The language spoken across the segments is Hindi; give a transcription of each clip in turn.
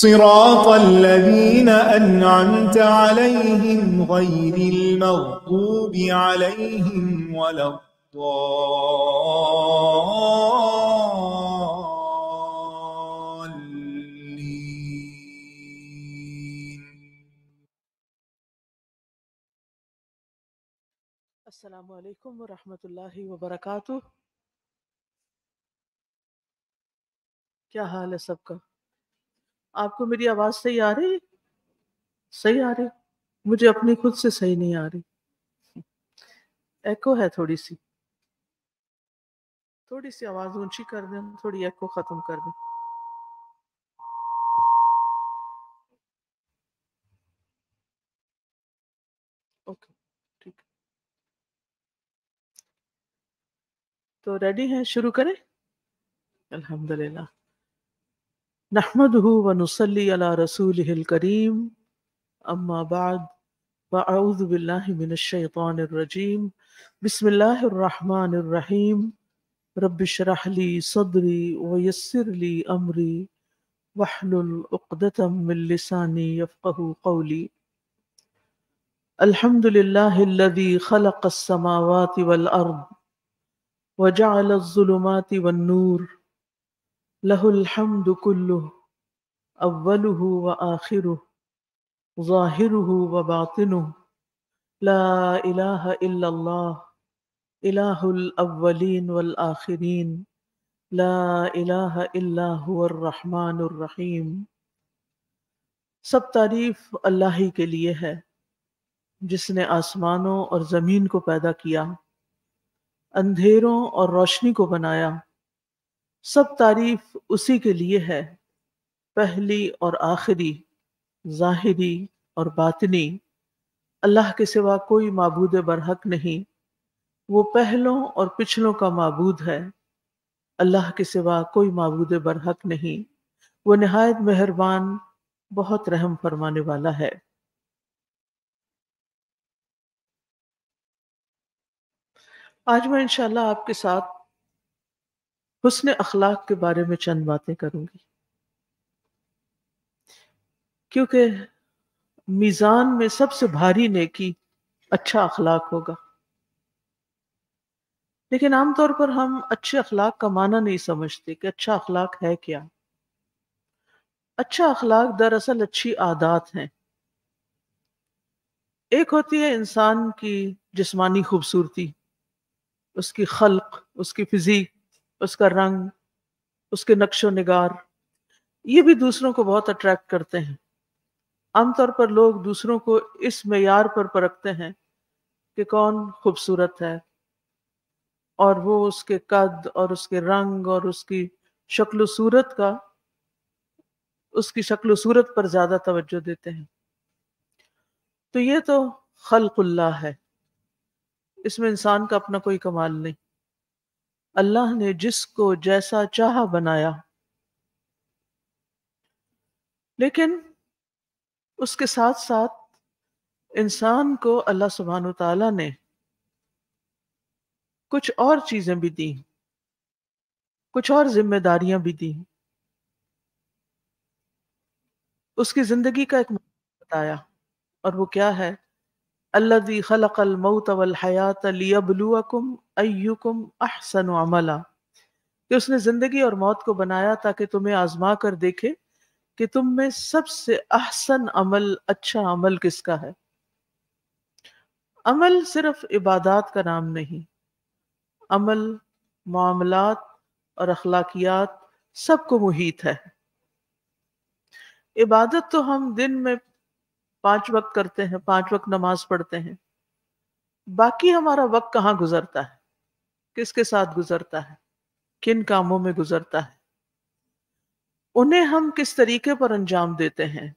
صراط الذين أنعمت عليهم غير المغضوب عليهم ولا الضالين السلام عليكم ورحمة الله وبركاته يا هلا سبكم आपको मेरी आवाज सही आ रही सही आ रही मुझे अपनी खुद से सही नहीं आ रही एको है थोड़ी सी थोड़ी सी आवाज ऊंची कर दें थोड़ी एको खत्म कर दें ओके ठीक तो रेडी हैं शुरू करें अल्हम्दुलिल्लाह نحمده ونصلي على رسوله الكريم أما بعد فأعوذ بالله من الشيطان الرجيم بسم الله الرحمن الرحيم رب اشرح لي صدري ويسر لي أمري واحلل عقدة من لساني يفقه قولي الحمد لله الذي خلق السماوات والأرض وجعل الظلمات والنور लहुल हम्द कुल्लु अव्वलुहु व आखिरु ज़ाहिरुहु व बातिनु ला इलाहा इल्लल्लाह इलाहुल अव्वलीन वल आखिरीन ला इलाहा इल्ला हुवर रहमानुर रहीम सब तारीफ अल्लाह ही के लिए है जिसने आसमानों और ज़मीन को पैदा किया अंधेरों और रोशनी को बनाया सब तारीफ उसी के लिए है पहली और आखिरी ज़ाहिरी और बातनी अल्लाह के सिवा कोई मबूद बरहक नहीं वो पहलों और पिछलों का मबूद है अल्लाह के सिवा कोई मबूद बरहक नहीं वो नहायत मेहरबान बहुत रहम फरमाने वाला है आज मैं इनशाला आपके साथ हुसन अखलाक के बारे में चंद बातें करूंगी क्योंकि मीज़ान में सबसे भारी नेकी अच्छा अखलाक होगा लेकिन आमतौर पर हम अच्छे अखलाक का माना नहीं समझते कि अच्छा अखलाक है क्या अच्छा अखलाक दरअसल अच्छी आदत हैं एक होती है इंसान की जिस्मानी खूबसूरती उसकी खल्क उसकी फिजीक उसका रंग उसके नक्शो निगार ये भी दूसरों को बहुत अट्रैक्ट करते हैं आमतौर पर लोग दूसरों को इस मैार पर परखते हैं कि कौन खूबसूरत है और वो उसके कद और उसके रंग और उसकी शक्ल सूरत का उसकी शक्ल सूरत पर ज़्यादा तवज्जो देते हैं तो ये तो खलकुल्ला है इसमें इंसान का अपना कोई कमाल नहीं अल्लाह ने जिसको जैसा चाह बनाया लेकिन उसके साथ साथ इंसान को अल्लाह सुबहान तला ने कुछ और चीज़ें भी दी कुछ और जिम्मेदारियां भी दी उसकी ज़िंदगी का एक बताया और वो क्या है अल्लादी खलक अलमौत वलहयात लियबलुअकुम अयुकुम अहसन अमला कि उसने जिंदगी और मौत को बनाया ताकि तुम्हें आजमा कर देखे कि तुम में सबसे अहसन अमल अच्छा अमल किसका है अमल सिर्फ इबादत का नाम नहीं अमल मामलात और अखलाकियात सबको मुहित है इबादत तो हम दिन में पांच वक्त करते हैं पांच वक्त नमाज पढ़ते हैं बाकी हमारा वक्त कहाँ गुजरता है किसके साथ गुजरता है किन कामों में गुजरता है उन्हें हम किस तरीके पर अंजाम देते हैं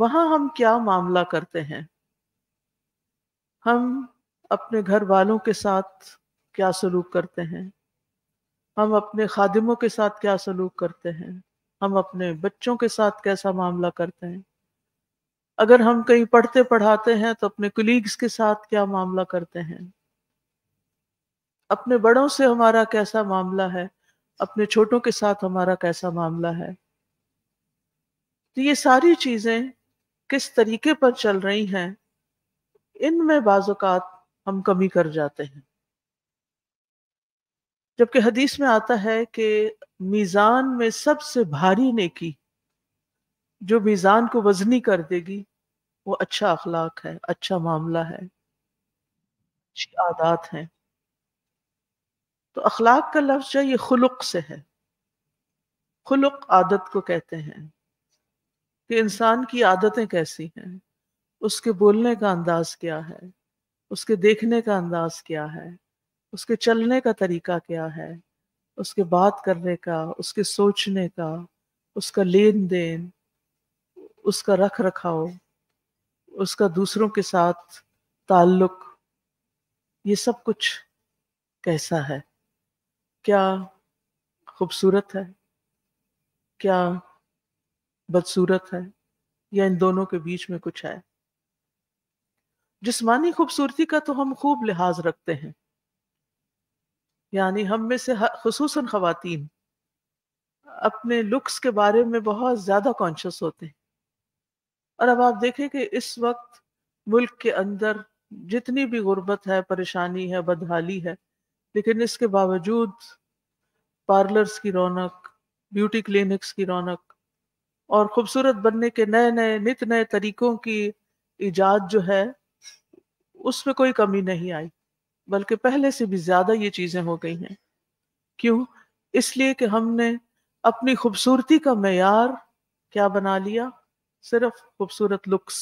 वहां हम क्या मामला करते हैं हम अपने घर वालों के साथ क्या सलूक करते हैं हम अपने खादिमों के साथ क्या सलूक करते हैं हम अपने बच्चों के साथ कैसा मामला करते हैं अगर हम कहीं पढ़ते पढ़ाते हैं तो अपने कुलीग्स के साथ क्या मामला करते हैं अपने बड़ों से हमारा कैसा मामला है अपने छोटों के साथ हमारा कैसा मामला है तो ये सारी चीज़ें किस तरीके पर चल रही हैं इनमें बाज़ात हम कमी कर जाते हैं जबकि हदीस में आता है कि मीज़ान में सबसे भारी नेकी जो मीज़ान को वजनी कर देगी वो अच्छा अखलाक है अच्छा मामला है अच्छी आदात हैं तो अखलाक का लफ्ज है ये खुलुक से है खुलुक आदत को कहते हैं कि इंसान की आदतें कैसी हैं उसके बोलने का अंदाज क्या है उसके देखने का अंदाज क्या है उसके चलने का तरीका क्या है उसके बात करने का उसके सोचने का उसका लेन देन उसका रख रखाव उसका दूसरों के साथ ताल्लुक ये सब कुछ कैसा है क्या खूबसूरत है क्या बदसूरत है या इन दोनों के बीच में कुछ है जिस्मानी खूबसूरती का तो हम खूब लिहाज रखते हैं यानी हम में से खसूस खातन अपने लुक्स के बारे में बहुत ज़्यादा कॉन्शियस होते हैं और अब आप देखें कि इस वक्त मुल्क के अंदर जितनी भी गुर्बत है परेशानी है बदहाली है लेकिन इसके बावजूद पार्लर्स की रौनक ब्यूटी क्लिनिक्स की रौनक और खूबसूरत बनने के नए नए नित नए तरीकों की ईजाद जो है उसमें कोई कमी नहीं आई बल्कि पहले से भी ज़्यादा ये चीज़ें हो गई हैं क्यों इसलिए कि हमने अपनी खूबसूरती का मैार क्या बना लिया सिर्फ खूबसूरत लुक्स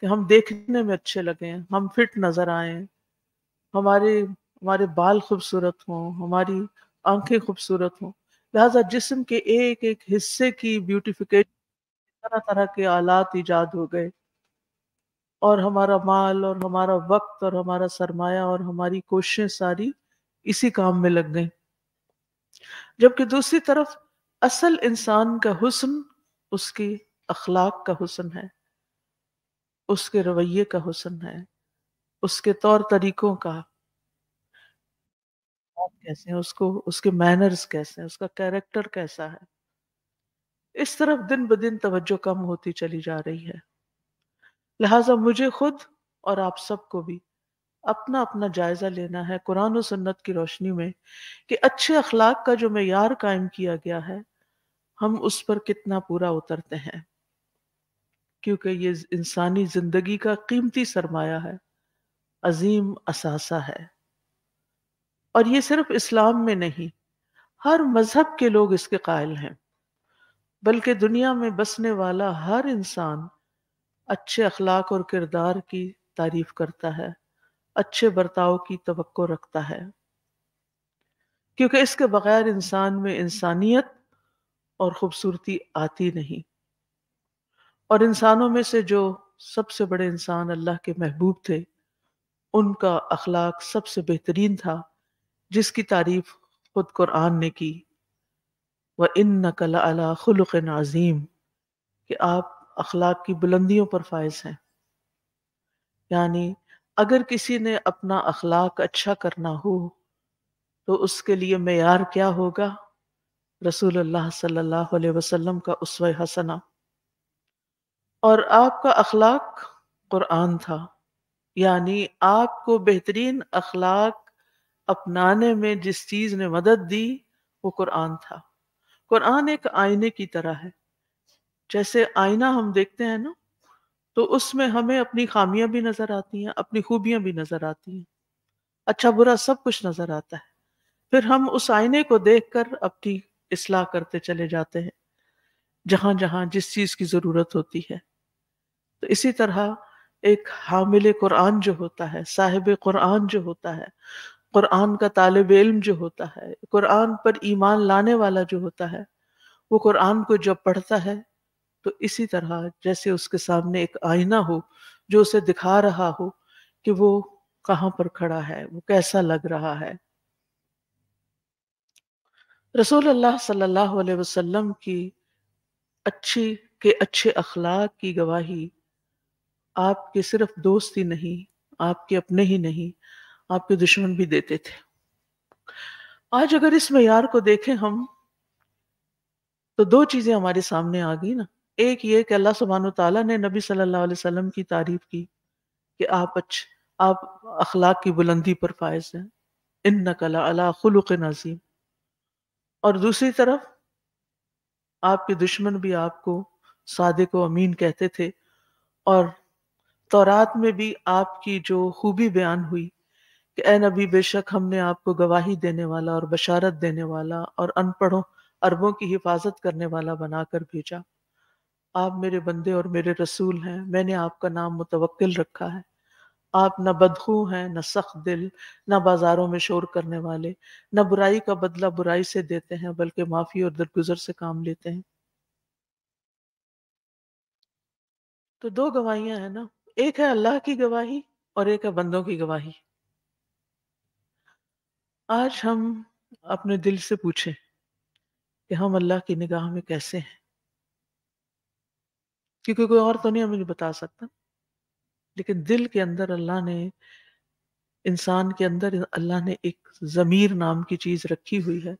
कि हम देखने में अच्छे लगे हम फिट नज़र आए हमारे हमारे बाल खूबसूरत हों हमारी आंखें खूबसूरत हों लिहाजा जिस्म के एक एक हिस्से की ब्यूटिफिकेशन तरह तरह के आलात ईजाद हो गए और हमारा माल और हमारा वक्त और हमारा सरमाया और हमारी कोशिशें सारी इसी काम में लग गई जबकि दूसरी तरफ असल इंसान का हुस्न उसकी अखलाक का हुस्न है उसके रवैये का हुस्न है उसके तौर तरीकों का बात कैसे हैं उसको उसके मैनर्स कैसे हैं उसका कैरेक्टर कैसा है इस तरफ दिन ब दिन तवज्जो कम होती चली जा रही है लिहाजा मुझे खुद और आप सबको भी अपना अपना जायजा लेना है कुरान और सुन्नत की रोशनी में कि अच्छे अखलाक का जो मैार कायम किया गया है हम उस पर कितना पूरा उतरते हैं क्योंकि ये इंसानी जिंदगी का कीमती सरमाया है अजीम असासा है और ये सिर्फ इस्लाम में नहीं हर मजहब के लोग इसके कायल हैं बल्कि दुनिया में बसने वाला हर इंसान अच्छे अखलाक और किरदार की तारीफ करता है अच्छे बर्ताव की तो रखता है क्योंकि इसके बगैर इंसान में इंसानियत और खूबसूरती आती नहीं और इंसानों में से जो सबसे बड़े इंसान अल्लाह के महबूब थे उनका अखलाक सबसे बेहतरीन था जिसकी तारीफ खुद कुरान ने की व इन नकल अला खुलक नाजीम कि आप अखलाक की बुलंदियों पर फायज हैं यानी अगर किसी ने अपना अखलाक अच्छा करना हो तो उसके लिए मैार क्या होगा रसूल अल्लाह सल्लल्लाहु अलैहि वसल्लम का उसव हसना और आपका अखलाक कुरान था यानी आपको बेहतरीन अखलाक अपनाने में जिस चीज ने मदद दी वो कुरान था कुरान एक आईने की तरह है जैसे आईना हम देखते हैं ना तो उसमें हमें अपनी खामियां भी नजर आती हैं अपनी खूबियां भी नजर आती हैं अच्छा बुरा सब कुछ नजर आता है फिर हम उस आईने को देखकर अपनी इसलाह करते चले जाते हैं जहां जहां जिस चीज की जरूरत होती है तो इसी तरह एक हामिल कुरान जो होता है साहिब कुरान जो होता है कुरान का तालब इल्म जो होता है कुरान पर ईमान लाने वाला जो होता है वो कुरान को जब पढ़ता है तो इसी तरह जैसे उसके सामने एक आईना हो जो उसे दिखा रहा हो कि वो कहाँ पर खड़ा है वो कैसा लग रहा है रसूल अल्लाह सल्लल्लाहु अलैहि वसल्लम की अच्छी के अच्छे अखलाक की गवाही आपके सिर्फ दोस्त ही नहीं आपके अपने ही नहीं आपके दुश्मन भी देते थे आज अगर इस मैार को देखें हम तो दो चीजें हमारे सामने आ गई ना एक ये कि अल्लाह सुबहान तला ने नबी सल्लल्लाहु अलैहि वसल्लम की तारीफ की कि आप अच्छे आप अखलाक की बुलंदी पर फायज हैं इन नकला अला खलुक नजीम और दूसरी तरफ आपके दुश्मन भी आपको सादे को अमीन कहते थे और तौरात में भी आपकी जो खूबी बयान हुई कि ए नबी बेशक हमने आपको गवाही देने वाला और बशारत देने वाला और अनपढ़ों अरबों की हिफाजत करने वाला बनाकर भेजा आप मेरे बंदे और मेरे रसूल हैं मैंने आपका नाम मुतवक्ल रखा है आप न बदखू हैं न सख्त दिल न बाजारों में शोर करने वाले न बुराई का बदला बुराई से देते हैं बल्कि माफी और दरगुजर से काम लेते हैं तो दो गवाहियां हैं ना एक है अल्लाह की गवाही और एक है बंदों की गवाही आज हम अपने दिल से पूछें कि हम अल्लाह की निगाह में कैसे हैं क्योंकि कोई और तो नहीं हमें बता सकता लेकिन दिल के अंदर अल्लाह ने इंसान के अंदर अल्लाह ने एक ज़मीर नाम की चीज़ रखी हुई है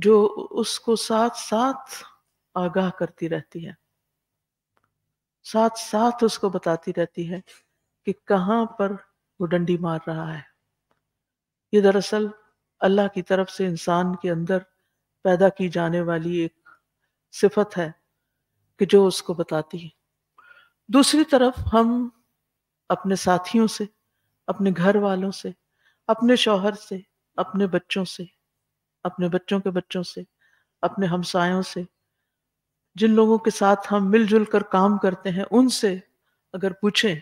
जो उसको साथ साथ आगाह करती रहती है साथ साथ उसको बताती रहती है कि कहाँ पर वो डंडी मार रहा है ये दरअसल अल्लाह की तरफ से इंसान के अंदर पैदा की जाने वाली एक सिफत है कि जो उसको बताती है दूसरी तरफ हम अपने साथियों से अपने घर वालों से अपने शौहर से अपने बच्चों से अपने बच्चों के बच्चों से अपने हमसायों से जिन लोगों के साथ हम मिलजुल कर काम करते हैं उनसे अगर पूछें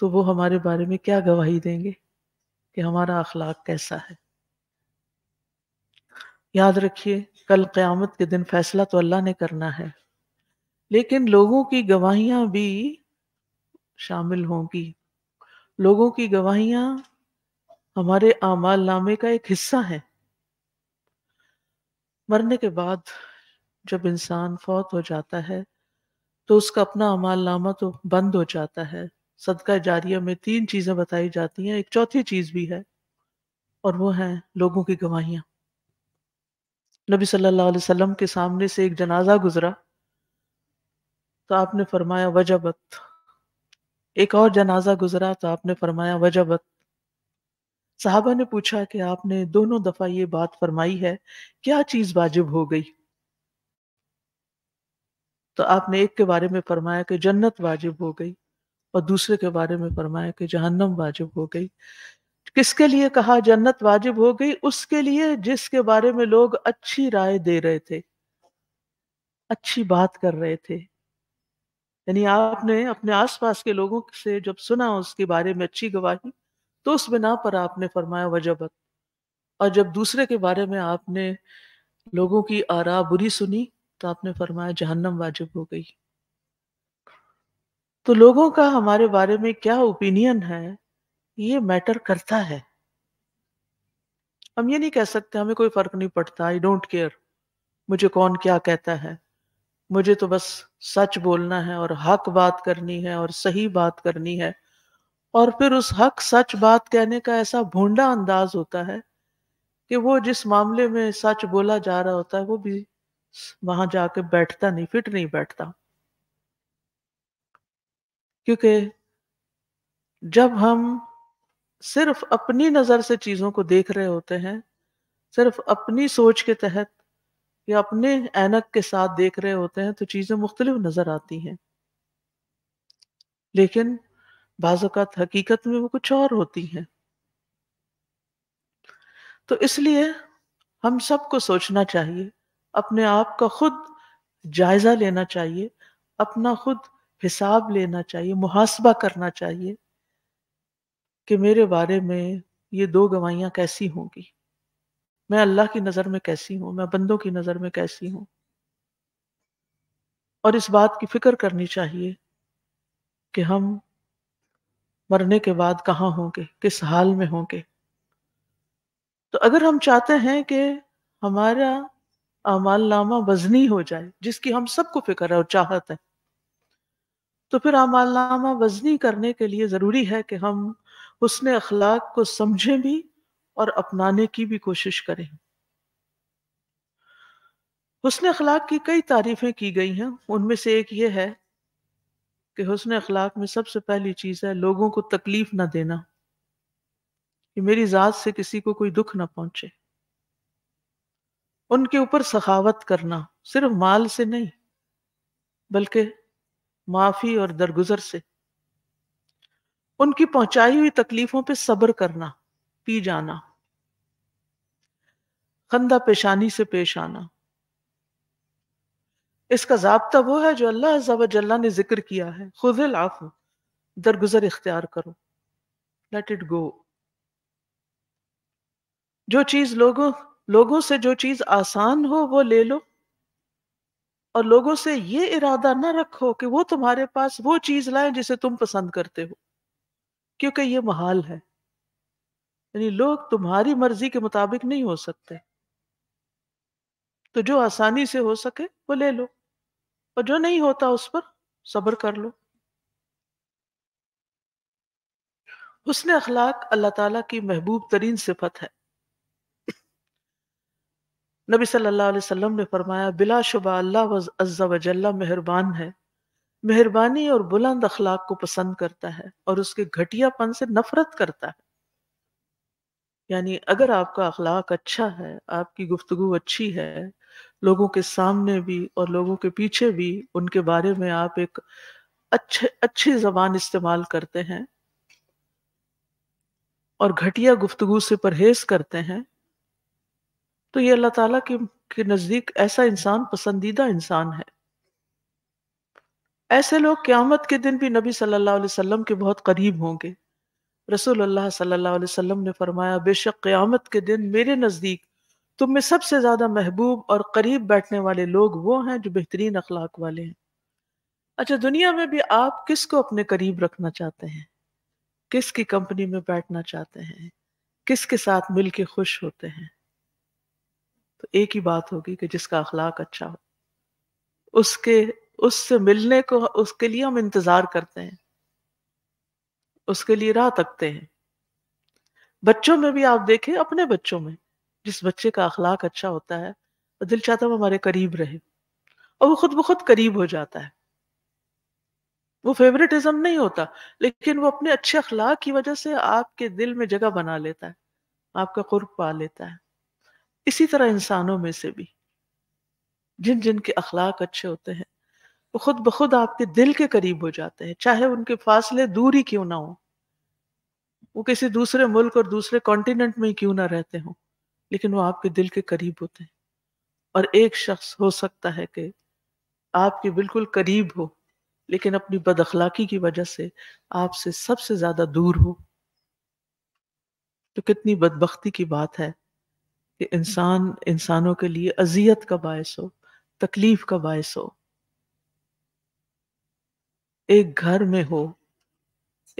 तो वो हमारे बारे में क्या गवाही देंगे कि हमारा अखलाक कैसा है याद रखिए कल क़यामत के दिन फैसला तो अल्लाह ने करना है लेकिन लोगों की गवाहियां भी शामिल होंगी लोगों की गवाहियां हमारे आमाल नामे का एक हिस्सा है मरने के बाद जब इंसान फौत हो जाता है तो उसका अपना अमाल नामा तो बंद हो जाता है सदका जारिया में तीन चीज़ें बताई जाती हैं एक चौथी चीज़ भी है और वो है लोगों की गवाहियां नबी सल्लल्लाहु अलैहि वसल्लम के सामने से एक जनाजा गुजरा तो आपने फरमाया वजबत एक और जनाजा गुजरा तो आपने फरमाया वजबत साहबा ने पूछा कि आपने दोनों दफा ये बात फरमाई है क्या चीज वाजिब हो गई तो आपने एक के बारे में फरमाया कि जन्नत वाजिब हो गई और दूसरे के बारे में फरमाया कि जहन्नम वाजिब हो गई किसके लिए कहा जन्नत वाजिब हो गई उसके लिए जिसके बारे में लोग अच्छी राय दे रहे थे अच्छी बात कर रहे थे यानी आपने अपने आसपास के लोगों से जब सुना उसके बारे में अच्छी गवाही तो उस बिना पर आपने फरमाया वजबत और जब दूसरे के बारे में आपने लोगों की आरा बुरी सुनी तो आपने फरमाया जहन्नम वाजिब हो गई तो लोगों का हमारे बारे में क्या ओपिनियन है ये मैटर करता है हम ये नहीं कह सकते हमें कोई फर्क नहीं पड़ता आई डोंट केयर मुझे कौन क्या कहता है मुझे तो बस सच बोलना है और हक बात करनी है और सही बात करनी है और फिर उस हक सच बात कहने का ऐसा भूडा अंदाज होता है कि वो जिस मामले में सच बोला जा रहा होता है वो भी वहां जाके बैठता नहीं फिट नहीं बैठता क्योंकि जब हम सिर्फ अपनी नज़र से चीज़ों को देख रहे होते हैं सिर्फ अपनी सोच के तहत या अपने ऐनक के साथ देख रहे होते हैं तो चीज़ें मुख्तलिफ नज़र आती हैं लेकिन बाजत हकीकत में वो कुछ और होती हैं तो इसलिए हम सबको सोचना चाहिए अपने आप का खुद जायज़ा लेना चाहिए अपना खुद हिसाब लेना चाहिए मुहासबा करना चाहिए कि मेरे बारे में ये दो गवाहियां कैसी होंगी मैं अल्लाह की नज़र में कैसी हूँ मैं बंदों की नज़र में कैसी हूँ और इस बात की फिक्र करनी चाहिए कि हम मरने के बाद कहाँ होंगे किस हाल में होंगे तो अगर हम चाहते हैं कि हमारा अमाल नामा वजनी हो जाए जिसकी हम सबको फिक्र है और चाहत है तो फिर अमाल नामा वजनी करने के लिए ज़रूरी है कि हम हुसन अखलाक को समझें भी और अपनाने की भी कोशिश करें हुसन अखलाक की कई तारीफें की गई हैं उनमें से एक ये है कि हुसन अखलाक में सबसे पहली चीज़ है लोगों को तकलीफ ना देना कि मेरी ज़ात से किसी को कोई दुख ना पहुंचे उनके ऊपर सखावत करना सिर्फ माल से नहीं बल्कि माफ़ी और दरगुजर से उनकी पहुंचाई हुई तकलीफों पर सब्र करना पी जाना खंदा पेशानी से पेश आना इसका जबता वो है जो अल्लाह जल्ला ने जिक्र किया है खुद लाफ दरगुजर इख्तियार करो लेट इट गो जो चीज लोगों लोगों से जो चीज आसान हो वो ले लो और लोगों से ये इरादा ना रखो कि वो तुम्हारे पास वो चीज लाए जिसे तुम पसंद करते हो क्योंकि ये महाल है यानी लोग तुम्हारी मर्जी के मुताबिक नहीं हो सकते तो जो आसानी से हो सके वो ले लो और जो नहीं होता उस पर सब्र कर लो उसने अखलाक अल्लाह ताला की महबूब तरीन सिफत है नबी सल्लल्लाहु अलैहि वसल्लम ने फरमाया बिला शुबा अल्लाह अज्जा वजल्ला मेहरबान है मेहरबानी और बुलंद अखलाक को पसंद करता है और उसके घटियापन से नफरत करता है यानी अगर आपका अखलाक अच्छा है आपकी गुफ्तगु अच्छी है लोगों के सामने भी और लोगों के पीछे भी उनके बारे में आप एक अच्छे अच्छी जबान इस्तेमाल करते हैं और घटिया गुफ्तगु से परहेज करते हैं तो ये अल्लाह ताला के, के नज़दीक ऐसा इंसान पसंदीदा इंसान है ऐसे लोग क्यामत के दिन भी नबी सल्लल्लाहु अलैहि वसल्लम के बहुत करीब होंगे अल्लाह सल्लल्लाहु अलैहि वसल्लम ने फरमाया बेशक क्यामत के दिन मेरे नज़दीक तुम में सबसे ज़्यादा महबूब और करीब बैठने वाले लोग वो हैं जो बेहतरीन अखलाक वाले हैं अच्छा दुनिया में भी आप किस को अपने करीब रखना चाहते हैं किस की कंपनी में बैठना चाहते हैं किस के साथ मिल के खुश होते हैं तो एक ही बात होगी कि जिसका अखलाक अच्छा हो उसके उससे मिलने को उसके लिए हम इंतजार करते हैं उसके लिए राह तकते हैं बच्चों में भी आप देखें अपने बच्चों में जिस बच्चे का अखलाक अच्छा होता है वो दिल चाहता है हमारे करीब रहे और वो खुद ब खुद करीब हो जाता है वो फेवरेटिज्म नहीं होता लेकिन वो अपने अच्छे अखलाक की वजह से आपके दिल में जगह बना लेता है आपका कुर्ब पा लेता है इसी तरह इंसानों में से भी जिन जिन के अखलाक अच्छे होते हैं वो खुद ब खुद आपके दिल के करीब हो जाते हैं चाहे उनके फासले दूर ही क्यों ना हो वो किसी दूसरे मुल्क और दूसरे कॉन्टिनेंट में ही क्यों ना रहते हों लेकिन वो आपके दिल के करीब होते हैं और एक शख्स हो सकता है कि आपके बिल्कुल करीब हो लेकिन अपनी अखलाकी की वजह से आपसे सबसे ज्यादा दूर हो तो कितनी बदबख्ती की बात है कि इंसान इंसानों के लिए अजियत का बायस हो तकलीफ का बायस हो एक घर में हो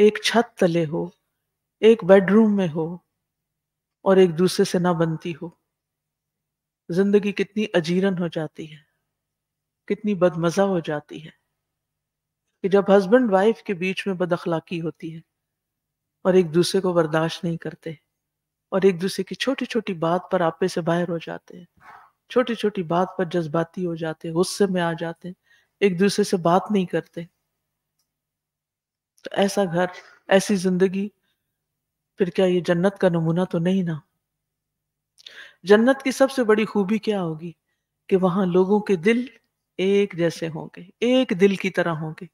एक छत तले हो एक बेडरूम में हो और एक दूसरे से ना बनती हो जिंदगी कितनी अजीरन हो जाती है कितनी बदमजा हो जाती है कि जब हस्बैंड वाइफ के बीच में बदअखलाकी होती है और एक दूसरे को बर्दाश्त नहीं करते और एक दूसरे की छोटी छोटी बात पर आपे से बाहर हो जाते हैं छोटी छोटी बात पर जज्बाती हो जाते हैं गुस्से में आ जाते हैं एक दूसरे से बात नहीं करते तो ऐसा घर ऐसी जिंदगी फिर क्या ये जन्नत का नमूना तो नहीं ना जन्नत की सबसे बड़ी खूबी क्या होगी कि वहां लोगों के दिल एक जैसे होंगे एक दिल की तरह होंगे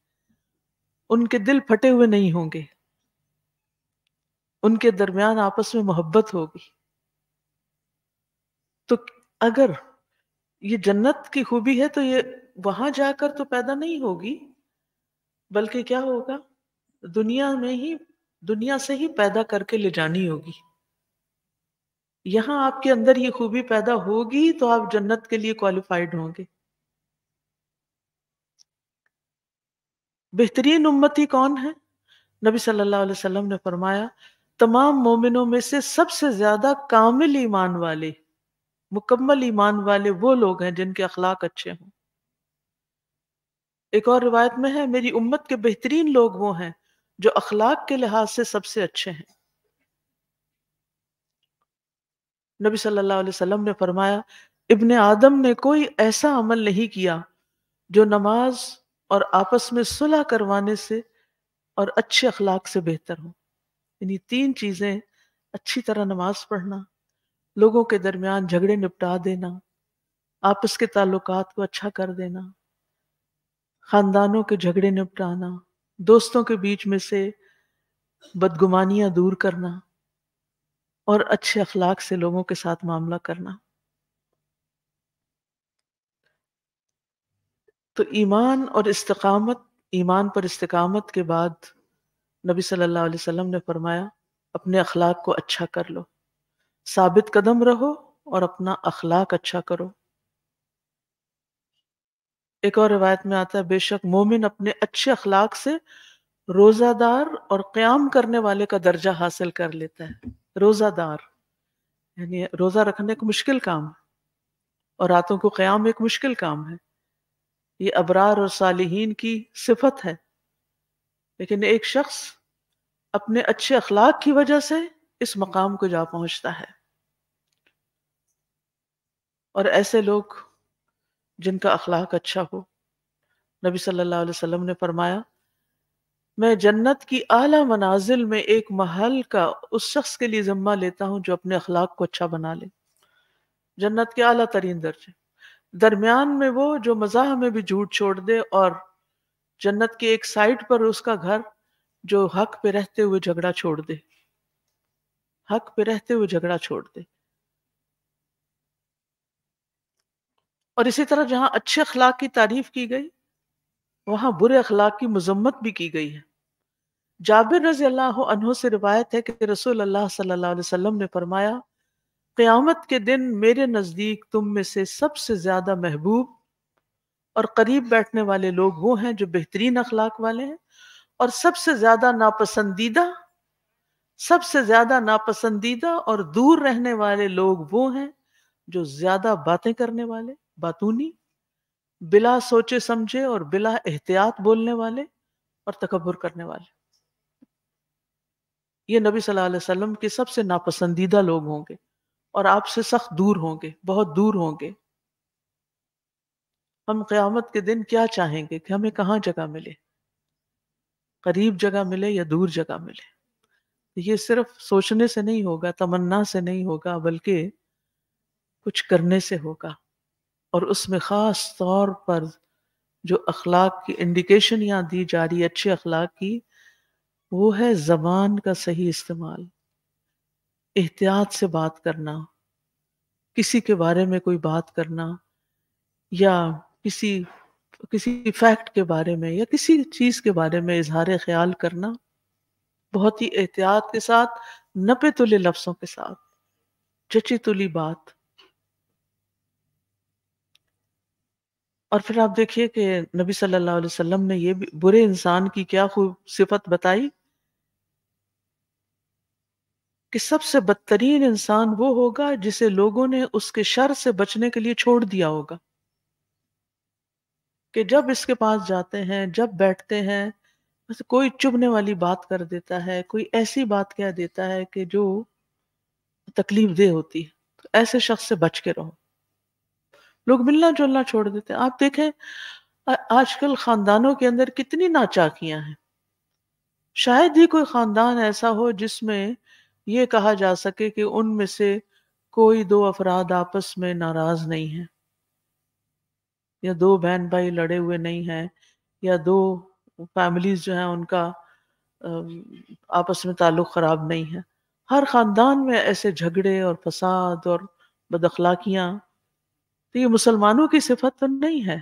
उनके दिल फटे हुए नहीं होंगे उनके दरमियान आपस में मोहब्बत होगी तो अगर ये जन्नत की खूबी है तो ये वहां जाकर तो पैदा नहीं होगी बल्कि क्या होगा दुनिया में ही दुनिया से ही पैदा करके ले जानी होगी यहाँ आपके अंदर ये खूबी पैदा होगी तो आप जन्नत के लिए क्वालिफाइड होंगे बेहतरीन उम्मती कौन है नबी सल्लल्लाहु अलैहि वसल्लम ने फरमाया तमाम मोमिनों में से सबसे ज्यादा कामिल ईमान वाले मुकम्मल ईमान वाले वो लोग हैं जिनके अखलाक अच्छे हों एक और रिवायत में है मेरी उम्मत के बेहतरीन लोग वो हैं जो अखलाक के लिहाज से सबसे अच्छे हैं नबी सल्लल्लाहु अलैहि वसल्लम ने फरमाया इब्ने आदम ने कोई ऐसा अमल नहीं किया जो नमाज और आपस में सुलह करवाने से और अच्छे अखलाक से बेहतर हो यानी तीन चीज़ें अच्छी तरह नमाज पढ़ना लोगों के दरमियान झगड़े निपटा देना आपस के ताल्लुकात को अच्छा कर देना खानदानों के झगड़े निपटाना दोस्तों के बीच में से बदगुमानियां दूर करना और अच्छे अखलाक से लोगों के साथ मामला करना तो ईमान और इस्तकामत ईमान पर इस्तकामत के बाद नबी सल्लल्लाहु अलैहि वसल्लम ने फरमाया अपने अखलाक को अच्छा कर लो साबित कदम रहो और अपना अखलाक अच्छा करो एक और रिवायत में आता है बेशक मोमिन अपने अच्छे अखलाक से रोजादार और क्याम करने वाले का दर्जा हासिल कर लेता है रोजादार यानी रोजा रखने एक मुश्किल काम है और रातों को क्याम एक मुश्किल काम है ये अबरार और सालिहीन की सिफत है लेकिन एक शख्स अपने अच्छे अखलाक की वजह से इस मकाम को जा पहुंचता है और ऐसे लोग जिनका अखलाक अच्छा हो नबी सल्लल्लाहु अलैहि वसल्लम ने फरमाया मैं जन्नत की आला मनाजिल में एक महल का उस शख्स के लिए जिम्मा लेता हूँ जो अपने अखलाक को अच्छा बना ले जन्नत के आला तरीन दर्जे दरमियान में वो जो मजाह में भी झूठ छोड़ दे और जन्नत के एक साइड पर उसका घर जो हक पे रहते हुए झगड़ा छोड़ दे हक पे रहते हुए झगड़ा छोड़ दे और इसी तरह जहां अच्छे अखलाक की तारीफ की गई वहां बुरे अखलाक की मजम्मत भी की गई है जाबिर रजी अल्लाह अनहों से रिवायत है कि रसूल अल्लाह सल्लल्लाहु अलैहि वसल्लम ने फरमाया क़यामत के दिन मेरे नज़दीक तुम में से सबसे ज़्यादा महबूब और करीब बैठने वाले लोग वो हैं जो बेहतरीन अखलाक वाले हैं और सबसे ज़्यादा नापसंदीदा सबसे ज़्यादा नापसंदीदा और दूर रहने वाले लोग वो हैं जो ज़्यादा बातें करने वाले बातूनी बिला सोचे समझे और बिला एहतियात बोलने वाले और तकबर करने वाले ये नबी सल्लल्लाहु अलैहि वसल्लम के सबसे नापसंदीदा लोग होंगे और आपसे सख्त दूर होंगे बहुत दूर होंगे हम क़यामत के दिन क्या चाहेंगे कि हमें कहाँ जगह मिले करीब जगह मिले या दूर जगह मिले ये सिर्फ सोचने से नहीं होगा तमन्ना से नहीं होगा बल्कि कुछ करने से होगा और उसमें ख़ास तौर पर जो अखलाक की इंडिकेशन यहाँ दी जा रही है अच्छे अखलाक की वो है ज़बान का सही इस्तेमाल एहतियात से बात करना किसी के बारे में कोई बात करना या किसी किसी फैक्ट के बारे में या किसी चीज़ के बारे में इजहार ख्याल करना बहुत ही एहतियात के साथ नपे तुले लफ्सों के साथ चची तुली बात और फिर आप देखिए कि नबी सल्लल्लाहु अलैहि वसल्लम ने ये भी बुरे इंसान की क्या खूब सिफत बताई कि सबसे बदतरीन इंसान वो होगा जिसे लोगों ने उसके शर से बचने के लिए छोड़ दिया होगा कि जब इसके पास जाते हैं जब बैठते हैं बस कोई चुभने वाली बात कर देता है कोई ऐसी बात कह देता है कि जो तकलीफ देह होती है तो ऐसे शख्स से बच के रहो लोग मिलना जुलना छोड़ देते हैं आप देखें आजकल खानदानों के अंदर कितनी नाचाकियां हैं शायद ही कोई खानदान ऐसा हो जिसमें ये कहा जा सके कि उनमें से कोई दो अफराद आपस में नाराज नहीं है या दो बहन भाई लड़े हुए नहीं हैं या दो फैमिलीज जो हैं उनका आपस में ताल्लुक ख़राब नहीं है हर ख़ानदान में ऐसे झगड़े और फसाद और बदखलाकियां तो ये मुसलमानों की सिफत तो नहीं है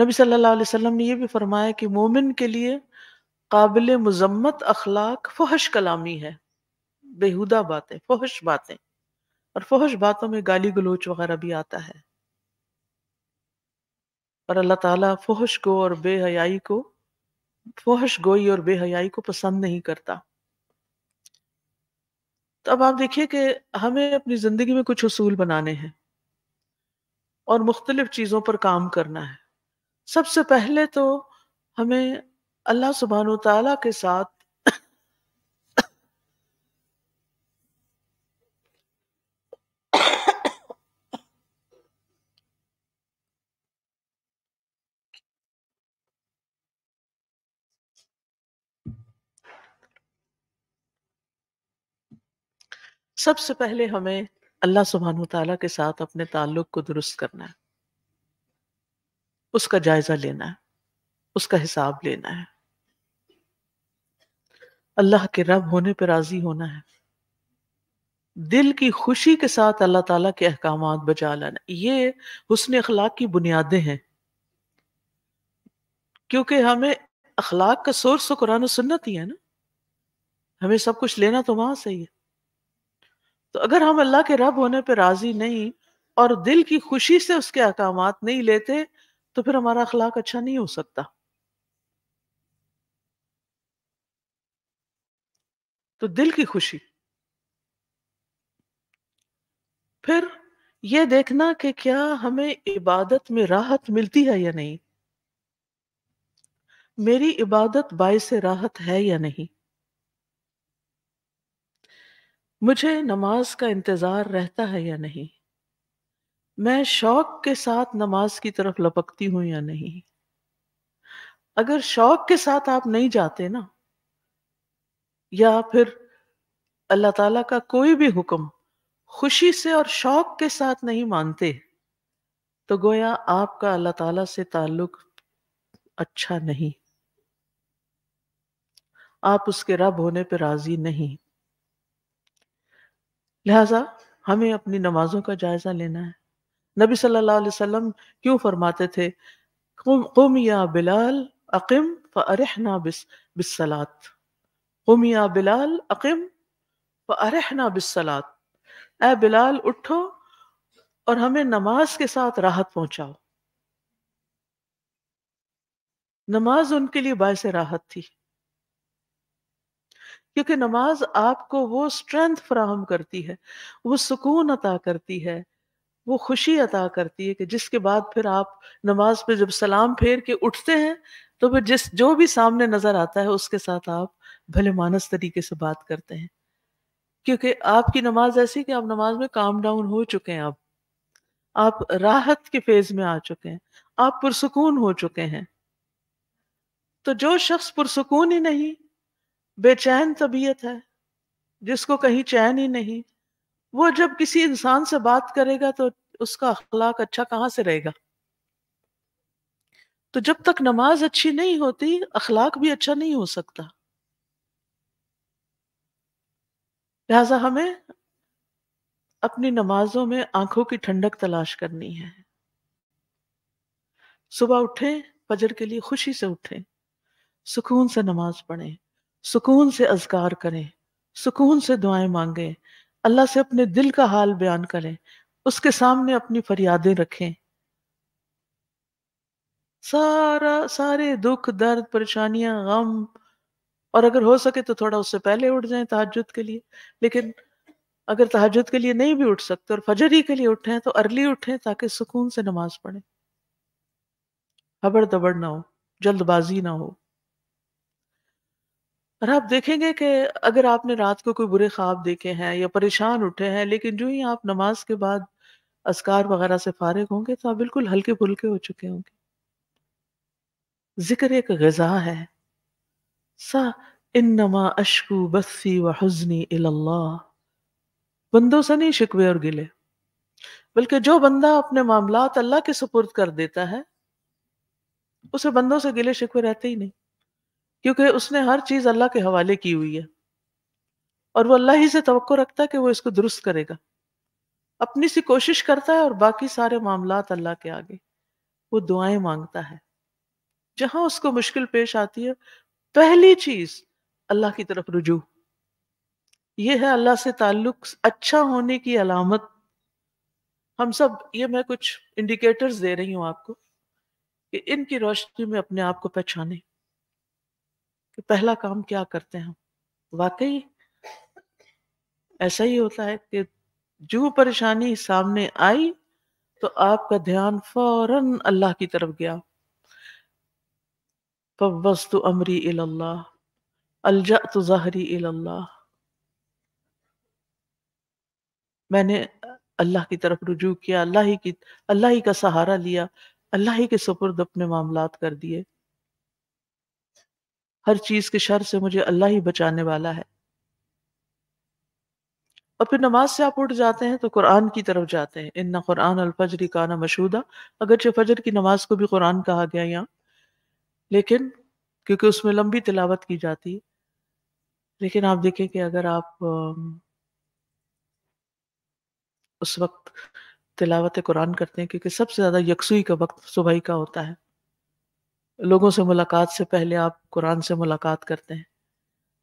नबी सल्लल्लाहु अलैहि वसल्लम ने यह भी फरमाया कि मोमिन के लिए काबिल मजम्मत अखलाक फहश कलामी है बेहुदा बातें फहश बातें और फहश बातों में गाली गलोच वगैरह भी आता है और अल्लाह ताला फहश को और बेहयाई को फहश गोई और बेहयाई को पसंद नहीं करता तो अब आप देखिए कि हमें अपनी ज़िंदगी में कुछ असूल बनाने हैं और मुख्तलिफ चीज़ों पर काम करना है सबसे पहले तो हमें अल्लाह सुबहान ताला के साथ सबसे पहले हमें अल्लाह सुबहान तला के साथ अपने ताल्लुक को दुरुस्त करना है उसका जायजा लेना है उसका हिसाब लेना है अल्लाह के रब होने पर राजी होना है दिल की खुशी के साथ अल्लाह ताला के अहकाम बचा लाना ये हुसन अखलाक की बुनियादें हैं क्योंकि हमें अखलाक का सोर्स तो कुरान सुन्नत ही है ना हमें सब कुछ लेना तो वहां से ही है तो अगर हम अल्लाह के रब होने पर राजी नहीं और दिल की खुशी से उसके अहकाम नहीं लेते तो फिर हमारा अखलाक अच्छा नहीं हो सकता तो दिल की खुशी फिर यह देखना कि क्या हमें इबादत में राहत मिलती है या नहीं मेरी इबादत बाय से राहत है या नहीं मुझे नमाज का इंतज़ार रहता है या नहीं मैं शौक के साथ नमाज की तरफ लपकती हूं या नहीं अगर शौक के साथ आप नहीं जाते ना या फिर अल्लाह ताला का कोई भी हुक्म खुशी से और शौक के साथ नहीं मानते तो गोया आपका अल्लाह ताला से ताल्लुक अच्छा नहीं आप उसके रब होने पर राजी नहीं लिहाजा हमें अपनी नमाजों का जायजा लेना है नबी सल्लल्लाहु अलैहि वसल्लम क्यों फरमाते थे कुम या बिलाल अकिम फ़रहना बिस बिसलात कुम या बिलाल अकिम फ़रहना बिसलात ए बिलाल उठो और हमें नमाज के साथ राहत पहुंचाओ नमाज उनके लिए बायसे राहत थी क्योंकि नमाज आपको वो स्ट्रेंथ फ्राहम करती है वो सुकून अता करती है वो खुशी अता करती है कि जिसके बाद फिर आप नमाज पे जब सलाम फेर के उठते हैं तो फिर जिस जो भी सामने नजर आता है उसके साथ आप भले मानस तरीके से बात करते हैं क्योंकि आपकी नमाज ऐसी कि आप नमाज में काम डाउन हो चुके हैं आप आप राहत के फेज में आ चुके हैं आप पुरसकून हो चुके हैं तो जो शख्स पुरसकून ही नहीं बेचैन तबीयत है जिसको कहीं चैन ही नहीं वो जब किसी इंसान से बात करेगा तो उसका अखलाक अच्छा कहाँ से रहेगा तो जब तक नमाज अच्छी नहीं होती अखलाक भी अच्छा नहीं हो सकता लिहाजा हमें अपनी नमाजों में आंखों की ठंडक तलाश करनी है सुबह उठें फजर के लिए खुशी से उठें सुकून से नमाज पढ़ें सुकून से अजगार करें सुकून से दुआएं मांगें अल्लाह से अपने दिल का हाल बयान करें उसके सामने अपनी फरियादें रखें सारा सारे दुख दर्द परेशानियां गम और अगर हो सके तो थोड़ा उससे पहले उठ जाएं तहजद के लिए लेकिन अगर तहजद के लिए नहीं भी उठ सकते और फजर ही के लिए उठे तो अर्ली उठें ताकि सुकून से नमाज पढ़े हबड़ दबड़ ना हो जल्दबाजी ना हो और आप देखेंगे कि अगर आपने रात को कोई बुरे ख्वाब देखे हैं या परेशान उठे हैं लेकिन जो ही आप नमाज के बाद असकार वगैरह से फारिग होंगे तो आप बिल्कुल हल्के फुल्के हो चुके होंगे जिक्र एक गजा है सा इन्नमा अशकू बस्सी व हजनी अल्लाह बंदों से नहीं शिकवे और गिले बल्कि जो बंदा अपने मामला अल्लाह के सुपुर्द कर देता है उसे बंदों से गिले शिकवे रहते ही नहीं क्योंकि उसने हर चीज अल्लाह के हवाले की हुई है और वो अल्लाह ही से तो रखता है कि वो इसको दुरुस्त करेगा अपनी सी कोशिश करता है और बाकी सारे मामला अल्लाह के आगे वो दुआएं मांगता है जहां उसको मुश्किल पेश आती है पहली चीज अल्लाह की तरफ रुजू ये है अल्लाह से ताल्लुक अच्छा होने की अलामत हम सब ये मैं कुछ इंडिकेटर्स दे रही हूं आपको कि इनकी रोशनी में अपने आप को पहचाने कि पहला काम क्या करते हैं वाकई ऐसा ही होता है कि जो परेशानी सामने आई तो आपका ध्यान फौरन अल्लाह की तरफ गया फवस्तु अमरी इल्लाह अलजा तो जहरी इल्लाह मैंने अल्लाह की तरफ रुजू किया अल्लाह ही की अल्लाह ही का सहारा लिया अल्लाह ही के सुपुर्द अपने मामलात कर दिए हर चीज के शर से मुझे अल्लाह ही बचाने वाला है और फिर नमाज से आप उठ जाते हैं तो कुरान की तरफ जाते हैं इन कुरान अलफजरी काना मशहूदा अगरचे फजर की नमाज को भी कुरान कहा गया यहाँ लेकिन क्योंकि उसमें लंबी तिलावत की जाती है लेकिन आप देखें कि अगर आप उस वक्त तिलावत कुरान करते हैं क्योंकि सबसे ज़्यादा यकसुई का वक्त सुबह का होता है लोगों से मुलाकात से पहले आप कुरान से मुलाकात करते हैं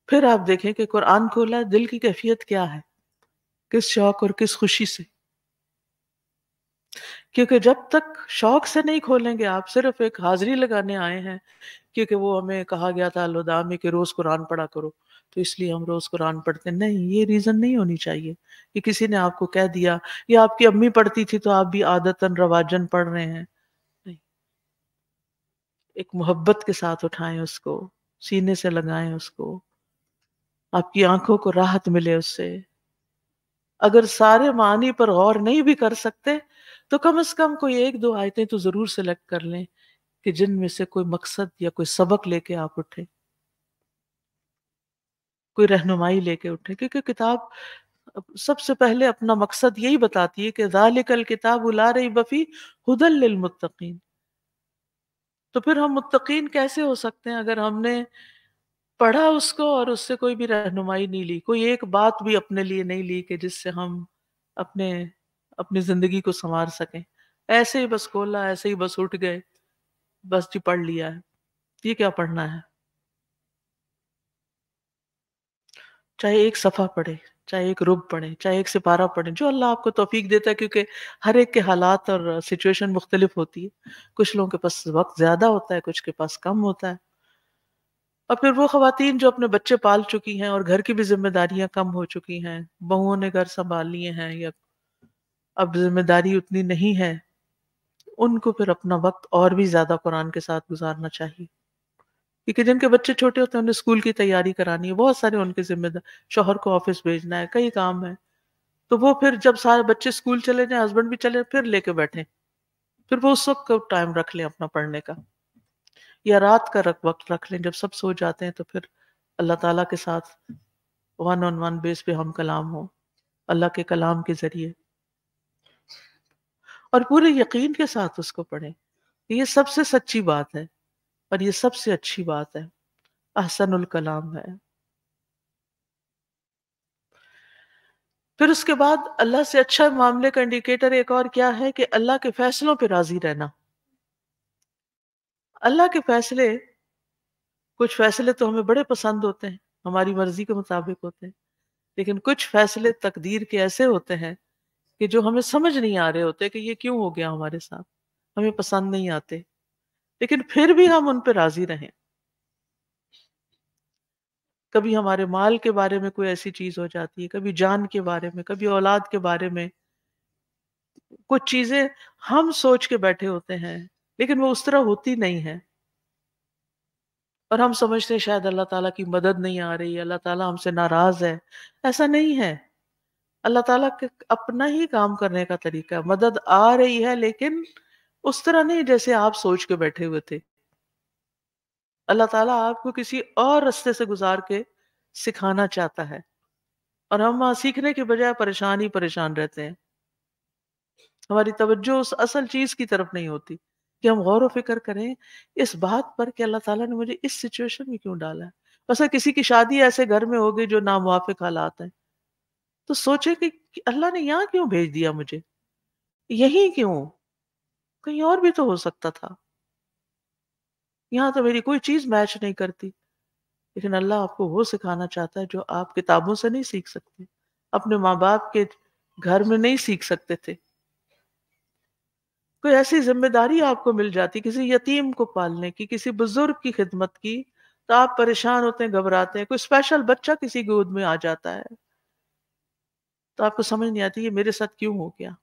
फिर आप देखें कि कुरान खोला दिल की कैफियत क्या है किस शौक और किस खुशी से क्योंकि जब तक शौक से नहीं खोलेंगे आप सिर्फ एक हाजिरी लगाने आए हैं क्योंकि वो हमें कहा गया था अलुदा में कि रोज कुरान पढ़ा करो तो इसलिए हम रोज कुरान पढ़ते नहीं ये रीजन नहीं होनी चाहिए कि किसी ने आपको कह दिया या आपकी अम्मी पढ़ती थी तो आप भी आदतन रवाजन पढ़ रहे हैं एक मोहब्बत के साथ उठाएं उसको सीने से लगाएं उसको आपकी आंखों को राहत मिले उससे अगर सारे मानी पर गौर नहीं भी कर सकते तो कम से कम कोई एक दो आयतें तो जरूर सेलेक्ट कर लें कि जिनमें से कोई मकसद या कोई सबक लेके आप उठे कोई रहनुमाई लेके उठे क्योंकि किताब सबसे पहले अपना मकसद यही बताती है कि दालिकल किताब उला रही बफी हुदल मुतकीन तो फिर हम मुतकीन कैसे हो सकते हैं अगर हमने पढ़ा उसको और उससे कोई भी रहनुमाई नहीं ली कोई एक बात भी अपने लिए नहीं ली कि जिससे हम अपने अपनी ज़िंदगी को संवार सकें ऐसे ही बस खोला ऐसे ही बस उठ गए बस जी पढ़ लिया है ये क्या पढ़ना है चाहे एक सफ़ा पढ़े चाहे एक रुब पढ़ें चाहे एक सिपारा पढ़ें जो अल्लाह आपको तोफीक देता है क्योंकि हर एक के हालात और सिचुएशन मुख्तलिफ होती है कुछ लोगों के पास वक्त ज़्यादा होता है कुछ के पास कम होता है और फिर वो खातन जो अपने बच्चे पाल चुकी हैं और घर की भी जिम्मेदारियां कम हो चुकी हैं बहुओं ने घर संभाल लिए हैं या अब जिम्मेदारी उतनी नहीं है उनको फिर अपना वक्त और भी ज़्यादा कुरान के साथ गुजारना चाहिए क्योंकि जिनके बच्चे छोटे होते हैं उन्हें स्कूल की तैयारी करानी है बहुत सारे उनके जिम्मेदार शोहर को ऑफिस भेजना है कई काम है तो वो फिर जब सारे बच्चे स्कूल चले जाए हस्बैंड भी चले फिर लेके बैठे फिर वो उस वक्त टाइम रख लें अपना पढ़ने का या रात का रख वक्त रख लें जब सब सो जाते हैं तो फिर अल्लाह ताला के साथ वन ऑन वन बेस पे हम कलाम हो अल्लाह के कलाम के जरिए और पूरे यकीन के साथ उसको पढ़ें ये सबसे सच्ची बात है और ये सबसे अच्छी बात है अहसनुल कलाम है फिर उसके बाद अल्लाह से अच्छा मामले का इंडिकेटर एक और क्या है कि अल्लाह के फैसलों पर राजी रहना अल्लाह के फैसले कुछ फैसले तो हमें बड़े पसंद होते हैं हमारी मर्जी के मुताबिक होते हैं लेकिन कुछ फैसले तकदीर के ऐसे होते हैं कि जो हमें समझ नहीं आ रहे होते कि ये क्यों हो गया हमारे साथ हमें पसंद नहीं आते लेकिन फिर भी हम उन पर राजी रहें कभी हमारे माल के बारे में कोई ऐसी चीज हो जाती है कभी जान के बारे में कभी औलाद के बारे में कुछ चीजें हम सोच के बैठे होते हैं लेकिन वो उस तरह होती नहीं है और हम समझते हैं शायद अल्लाह ताला की मदद नहीं आ रही अल्लाह ताला हमसे नाराज है ऐसा नहीं है अल्लाह ताला के अपना ही काम करने का तरीका मदद आ रही है लेकिन उस तरह नहीं जैसे आप सोच के बैठे हुए थे अल्लाह ताला आपको किसी और रास्ते से गुजार के सिखाना चाहता है और हम वहां सीखने के बजाय परेशान ही परेशान रहते हैं हमारी तवज्जो उस असल चीज की तरफ नहीं होती कि हम गौर फिक्र करें इस बात पर कि अल्लाह ताला ने मुझे इस सिचुएशन में क्यों डाला है वैसे किसी की शादी ऐसे घर में हो गई जो नामवाफिक हालात है तो सोचे कि अल्लाह ने यहाँ क्यों भेज दिया मुझे यही क्यों कहीं और भी तो हो सकता था यहां तो मेरी कोई चीज मैच नहीं करती लेकिन अल्लाह आपको वो सिखाना चाहता है जो आप किताबों से नहीं सीख सकते अपने माँ बाप के घर में नहीं सीख सकते थे कोई ऐसी जिम्मेदारी आपको मिल जाती किसी यतीम को पालने की किसी बुजुर्ग की खिदमत की तो आप परेशान होते हैं घबराते हैं कोई स्पेशल बच्चा किसी गोद में आ जाता है तो आपको समझ नहीं आती ये मेरे साथ क्यों हो गया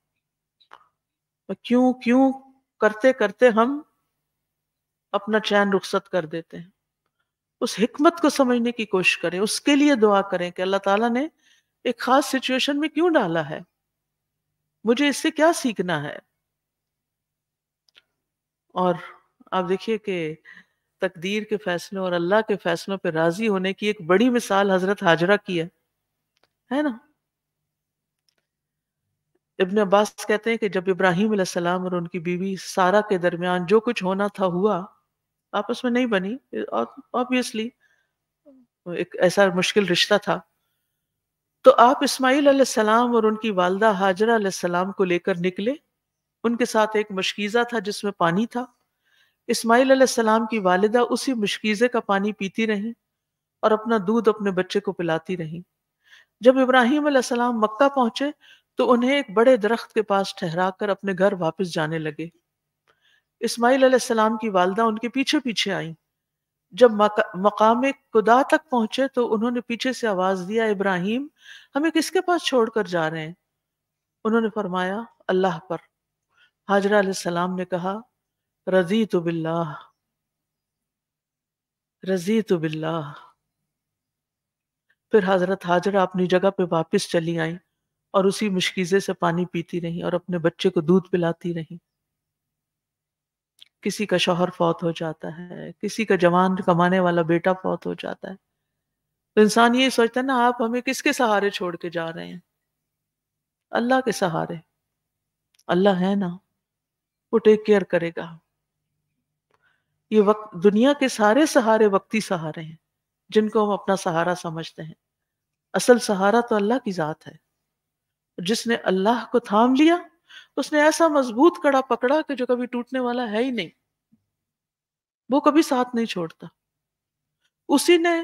क्यों क्यों करते करते हम अपना चैन रुखसत कर देते हैं उस हिकमत को समझने की कोशिश करें उसके लिए दुआ करें कि अल्लाह ताला ने एक खास सिचुएशन में क्यों डाला है मुझे इससे क्या सीखना है और आप देखिए कि तकदीर के फैसलों और अल्लाह के फैसलों पर राजी होने की एक बड़ी मिसाल हजरत हाजरा की है है ना इबन अब्बास कहते हैं कि जब इब्राहिम सलाम और उनकी बीवी सारा के दरमियान जो कुछ होना था हुआ आपस में नहीं बनी ऑब्वियसली एक ऐसा मुश्किल रिश्ता था तो आप इस्माईल और उनकी वालदा हाजरा सलाम को लेकर निकले उनके साथ एक मशकीज़ा था जिसमें पानी था इस्माईल सलाम की वालदा उसी मशकीज़े का पानी पीती रहीं और अपना दूध अपने बच्चे को पिलाती रहीं जब इब्राहिम मक्का पहुंचे तो उन्हें एक बड़े दरख्त के पास ठहरा कर अपने घर वापस जाने लगे इसमाइल सलाम की वालदा उनके पीछे पीछे आई जब मकाम खुदा तक पहुंचे तो उन्होंने पीछे से आवाज दिया इब्राहिम हमें किसके पास छोड़कर जा रहे हैं उन्होंने फरमाया अल्लाह पर हाजरा सलाम ने कहा रजी तो बिल्ला रजी तो बिल्ला फिर हजरत हाजरा अपनी जगह पे वापस चली आई और उसी मुश्कीजे से पानी पीती रही और अपने बच्चे को दूध पिलाती रही किसी का शौहर फौत हो जाता है किसी का जवान कमाने वाला बेटा फौत हो जाता है तो इंसान ये सोचता है ना आप हमें किसके सहारे छोड़ के जा रहे हैं अल्लाह के सहारे अल्लाह है ना वो टेक केयर करेगा ये वक्त दुनिया के सारे सहारे वक्ती सहारे हैं जिनको हम अपना सहारा समझते हैं असल सहारा तो अल्लाह की ज़ात है जिसने अल्लाह को थाम लिया उसने ऐसा मजबूत कड़ा पकड़ा कि जो कभी टूटने वाला है ही नहीं वो कभी साथ नहीं छोड़ता उसी ने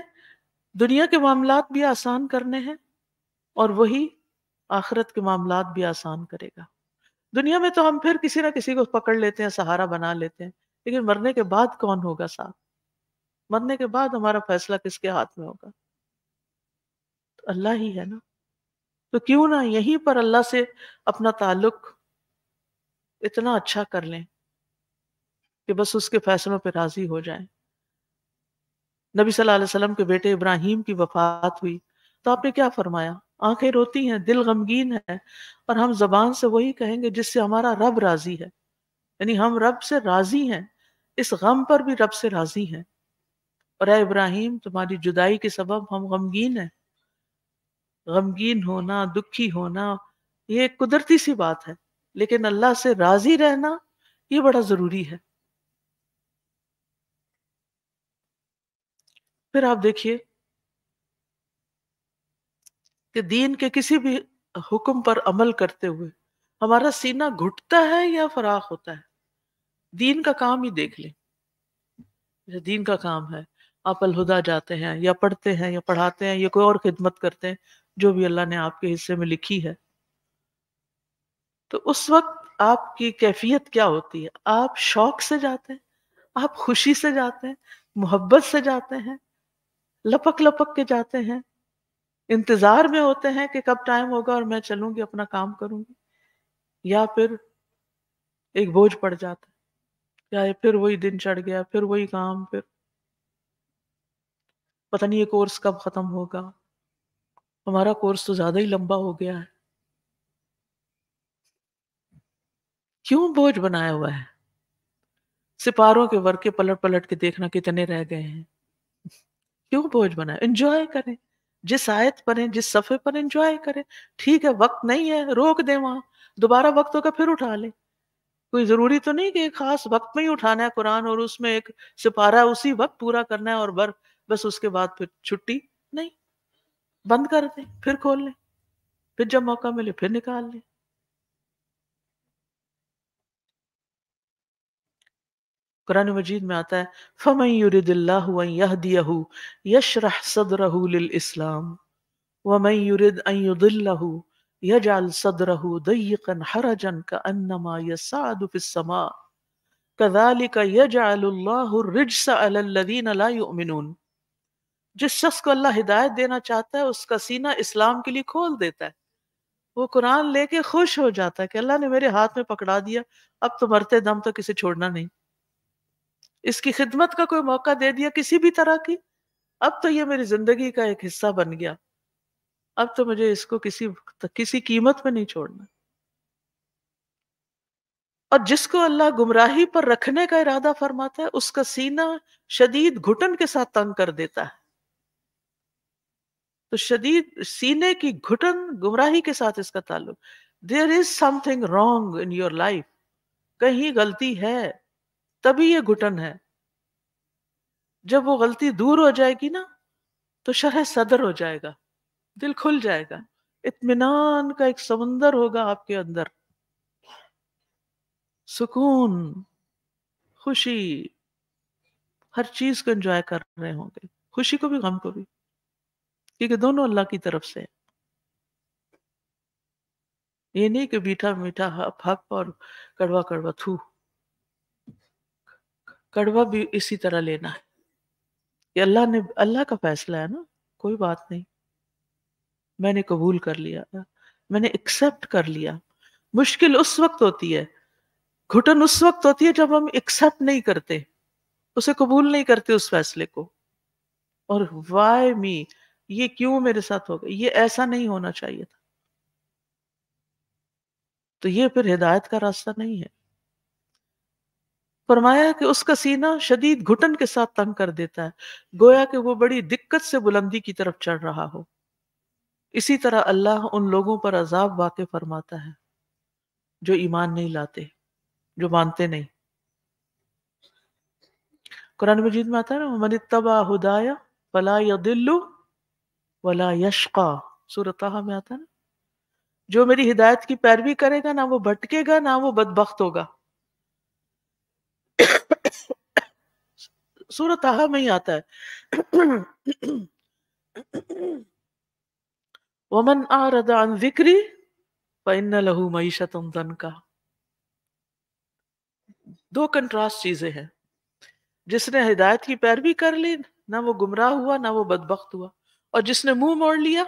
दुनिया के मामला भी आसान करने हैं और वही आखरत के मामला भी आसान करेगा दुनिया में तो हम फिर किसी ना किसी को पकड़ लेते हैं सहारा बना लेते हैं लेकिन मरने के बाद कौन होगा साथ मरने के बाद हमारा फैसला किसके हाथ में होगा तो अल्लाह ही है ना तो क्यों ना यहीं पर अल्लाह से अपना ताल्लुक इतना अच्छा कर लें कि बस उसके फैसलों पर राजी हो जाए नबी सल्लल्लाहु अलैहि वसल्लम के बेटे इब्राहिम की वफात हुई तो आपने क्या फरमाया आंखें रोती हैं दिल गमगीन है और हम जबान से वही कहेंगे जिससे हमारा रब राजी है यानी हम रब से राजी हैं इस गम पर भी रब से राजी हैं और इब्राहिम तुम्हारी जुदाई के सबब हम गमगीन हैं गमगीन होना दुखी होना ये कुदरती सी बात है लेकिन अल्लाह से राजी रहना ये बड़ा जरूरी है फिर आप देखिए कि दीन के किसी भी हुक्म पर अमल करते हुए हमारा सीना घुटता है या फराख होता है दीन का काम ही देख लें दीन का काम है आप अलहुदा जाते हैं या पढ़ते हैं या पढ़ाते हैं या कोई और खिदमत करते हैं जो भी अल्लाह ने आपके हिस्से में लिखी है तो उस वक्त आपकी कैफियत क्या होती है आप शौक से जाते हैं आप खुशी से जाते हैं मोहब्बत से जाते हैं लपक लपक के जाते हैं इंतजार में होते हैं कि कब टाइम होगा और मैं चलूंगी अपना काम करूंगी या फिर एक बोझ पड़ जाता है या फिर वही दिन चढ़ गया फिर वही काम फिर पता नहीं ये कोर्स कब खत्म होगा हमारा कोर्स तो ज्यादा ही लंबा हो गया है क्यों बोझ बनाया हुआ है सिपारों के वर्ग के पलट पलट के देखना कितने रह गए हैं क्यों बोझ बनाए एंजॉय करें जिस आयत पर है जिस सफे पर एंजॉय करें ठीक है वक्त नहीं है रोक दे वहां दोबारा वक्त होगा फिर उठा ले कोई जरूरी तो नहीं कि खास वक्त में ही उठाना है कुरान और उसमें एक सिपारा उसी वक्त पूरा करना है और बर बस उसके बाद फिर छुट्टी नहीं بند کر دیں پھر کھول لیں پھر جب موقع ملے پھر نکال لیں قرآن مجید میں آتا ہے فَمَنْ يُرِدِ اللَّهُ أَنْ يَهْدِيَهُ يَشْرَحْ صَدْرَهُ لِلْإِسْلَامِ وَمَنْ يُرِدْ أَنْ يُضِلَّهُ يَجْعَلْ صَدْرَهُ دَيِّقًا حَرَجًا كَأَنَّمَا يَسَعَدُ فِي السَّمَاءِ كَذَلِكَ يَجْعَلُ اللَّهُ الرِّجْسَ عَلَى الَّذِينَ لَا يُؤْمِنُونَ जिस शख्स को अल्लाह हिदायत देना चाहता है उसका सीना इस्लाम के लिए खोल देता है वो कुरान लेके खुश हो जाता है कि अल्लाह ने मेरे हाथ में पकड़ा दिया अब तो मरते दम तो किसी छोड़ना नहीं इसकी खिदमत का कोई मौका दे दिया किसी भी तरह की अब तो ये मेरी जिंदगी का एक हिस्सा बन गया अब तो मुझे इसको किसी किसी कीमत में नहीं छोड़ना और जिसको अल्लाह गुमराही पर रखने का इरादा फरमाता है उसका सीना शदीद घुटन के साथ तंग कर देता है तो शदीद सीने की घुटन गुमराही के साथ इसका ताल्लुक there is something wrong in your life कहीं गलती है तभी ये घुटन है जब वो गलती दूर हो जाएगी ना तो शरह सदर हो जाएगा दिल खुल जाएगा इत्मीनान का एक समंदर होगा आपके अंदर सुकून खुशी हर चीज को एंजॉय कर रहे होंगे खुशी को भी गम को भी क्योंकि दोनों अल्लाह की तरफ से ये नहीं कि मीठा मीठा हप हप और कड़वा कड़वा थू कड़वा भी इसी तरह लेना है ये अल्लाह ने अल्लाह का फैसला है ना कोई बात नहीं मैंने कबूल कर लिया मैंने एक्सेप्ट कर लिया मुश्किल उस वक्त होती है घुटन उस वक्त होती है जब हम एक्सेप्ट नहीं करते उसे कबूल नहीं करते उस फैसले को और वाई मी ये क्यों मेरे साथ हो गया ये ऐसा नहीं होना चाहिए था तो ये फिर हिदायत का रास्ता नहीं है फरमाया कि उसका सीना शदीद घुटन के साथ तंग कर देता है गोया कि वो बड़ी दिक्कत से बुलंदी की तरफ चढ़ रहा हो इसी तरह अल्लाह उन लोगों पर अजाब वाक़ फरमाता है जो ईमान नहीं लाते जो मानते नहीं कुरान मजीद में आता है ना मन तबा हुदाया फला या दिल्लू वला यशका सूरतः में आता ना जो मेरी हिदायत की पैरवी करेगा ना वो भटकेगा ना वो बदबख्त होगा सूरत आहा में ही आता है वमन आरदान जिक्री पन्न लहू मीशत धन का दो कंट्रास्ट चीजें हैं जिसने हिदायत की पैरवी कर ली ना वो गुमराह हुआ ना वो बदबख्त हुआ और जिसने मुंह मोड़ लिया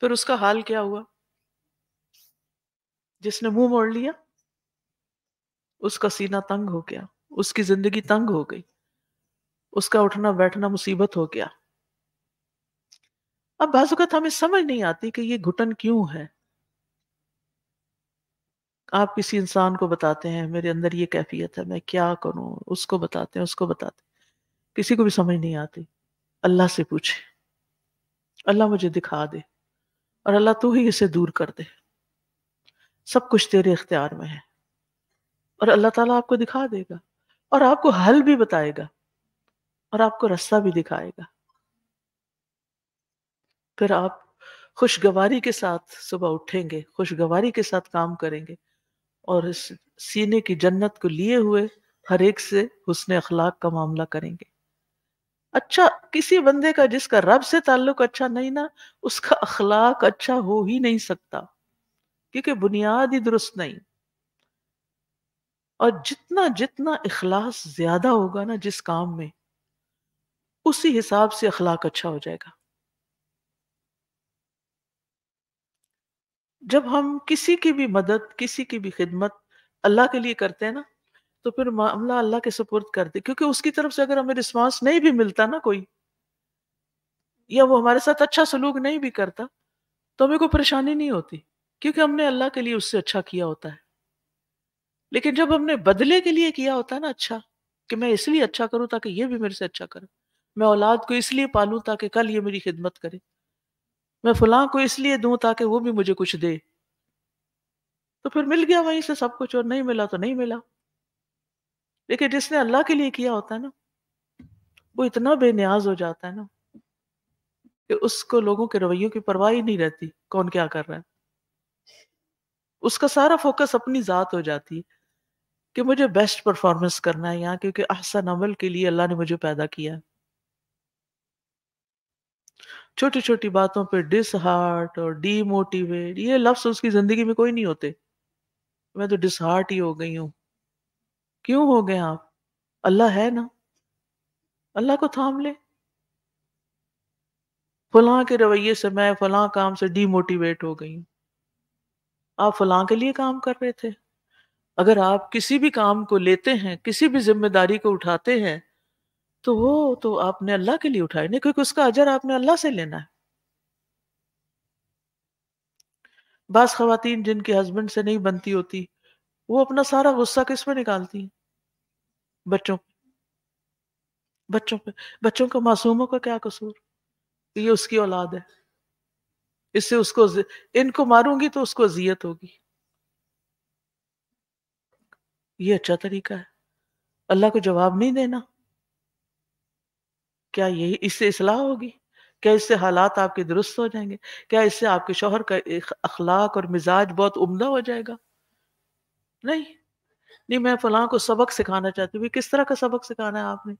फिर उसका हाल क्या हुआ जिसने मुंह मोड़ लिया उसका सीना तंग हो गया उसकी जिंदगी तंग हो गई उसका उठना बैठना मुसीबत हो गया अब बाजुकत हमें समझ नहीं आती कि ये घुटन क्यों है आप किसी इंसान को बताते हैं मेरे अंदर ये कैफियत है मैं क्या करूं उसको बताते हैं उसको बताते हैं किसी को भी समझ नहीं आती अल्लाह से पूछे अल्लाह मुझे दिखा दे और अल्लाह तू ही इसे दूर कर दे सब कुछ तेरे इख्तियार में है और अल्लाह ताला आपको दिखा देगा और आपको हल भी बताएगा और आपको रास्ता भी दिखाएगा फिर आप खुशगवारी के साथ सुबह उठेंगे खुशगवारी के साथ काम करेंगे और इस सीने की जन्नत को लिए हुए हर एक से हुसन अखलाक का मामला करेंगे अच्छा किसी बंदे का जिसका रब से ताल्लुक अच्छा नहीं ना उसका अखलाक अच्छा हो ही नहीं सकता क्योंकि बुनियाद ही दुरुस्त नहीं और जितना जितना इखलास ज्यादा होगा ना जिस काम में उसी हिसाब से अखलाक अच्छा हो जाएगा जब हम किसी की भी मदद किसी की भी खिदमत अल्लाह के लिए करते हैं ना तो फिर मामला अल्लाह के सुपुर्द कर दे क्योंकि उसकी तरफ से अगर हमें रिस्पॉन्स नहीं भी मिलता ना कोई या वो हमारे साथ अच्छा सलूक नहीं भी करता तो हमें कोई परेशानी नहीं होती क्योंकि हमने अल्लाह के लिए उससे अच्छा किया होता है लेकिन जब हमने बदले के लिए किया होता है ना अच्छा कि मैं इसलिए अच्छा करूं ताकि ये भी मेरे से अच्छा करे मैं औलाद को इसलिए पालूं ताकि कल ये मेरी खिदमत करे मैं फलां को इसलिए दूं ताकि वो भी मुझे कुछ दे तो फिर मिल गया वहीं से सब कुछ और नहीं मिला तो नहीं मिला लेकिन जिसने अल्लाह के लिए किया होता है ना वो इतना बेनियाज हो जाता है ना कि उसको लोगों के रवैयों की परवाह ही नहीं रहती कौन क्या कर रहा है उसका सारा फोकस अपनी ज़ात हो जाती है कि मुझे बेस्ट परफॉर्मेंस करना है यहाँ क्योंकि अहसन अमल के लिए अल्लाह ने मुझे पैदा किया है छोटी छोटी बातों पर डिसहार्ट और डीमोटिवेट ये लफ्स उसकी जिंदगी में कोई नहीं होते मैं तो डिसहार्ट ही हो गई हूँ क्यों हो गए आप अल्लाह है ना अल्लाह को थाम ले फलां के रवैये से मैं फलां काम से डीमोटिवेट हो गई आप फलां के लिए काम कर रहे थे अगर आप किसी भी काम को लेते हैं किसी भी जिम्मेदारी को उठाते हैं तो वो तो आपने अल्लाह के लिए उठाए नहीं क्योंकि उसका अजर आपने अल्लाह से लेना है बास खातन जिनके हस्बैंड से नहीं बनती होती वो अपना सारा गुस्सा किस पे निकालती हैं बच्चों बच्चों पे बच्चों का मासूमों का क्या कसूर ये उसकी औलाद है इससे उसको इनको मारूंगी तो उसको अजियत होगी ये अच्छा तरीका है अल्लाह को जवाब नहीं देना क्या यही इससे इसलाह होगी क्या इससे हालात आपके दुरुस्त हो जाएंगे क्या इससे आपके शोहर का अखलाक और मिजाज बहुत उम्दा हो जाएगा नहीं नहीं मैं फलां को सबक सिखाना चाहती हूँ किस तरह का सबक सिखाना है आपने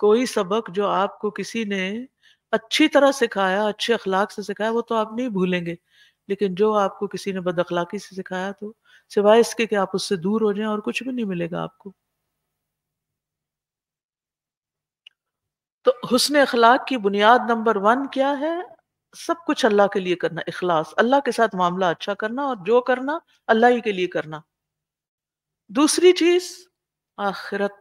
कोई सबक जो आपको किसी ने अच्छी तरह सिखाया अच्छे अखलाक से सिखाया वो तो आप नहीं भूलेंगे लेकिन जो आपको किसी ने अखलाकी से सिखाया तो सिवाय इसके कि आप उससे दूर हो जाएं और कुछ भी नहीं मिलेगा आपको तो हुसन अखलाक की बुनियाद नंबर वन क्या है सब कुछ अल्लाह के लिए करना इखलास अल्लाह के साथ मामला अच्छा करना और जो करना अल्लाह ही के लिए करना दूसरी चीज आखिरत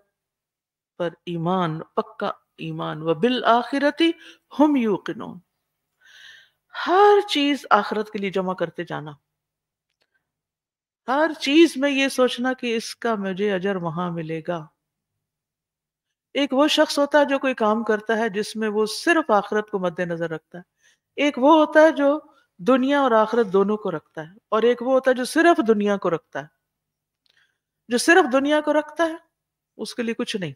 पर ईमान पक्का ईमान व बिल ही हम यूकिनून हर चीज आखिरत के लिए जमा करते जाना हर चीज में ये सोचना कि इसका मुझे अजर वहां मिलेगा एक वो शख्स होता है जो कोई काम करता है जिसमें वो सिर्फ आखिरत को मद्देनजर रखता है एक वो होता है जो दुनिया और आखिरत दोनों को रखता है और एक वो होता है जो सिर्फ दुनिया को रखता है जो सिर्फ दुनिया को रखता है उसके लिए कुछ नहीं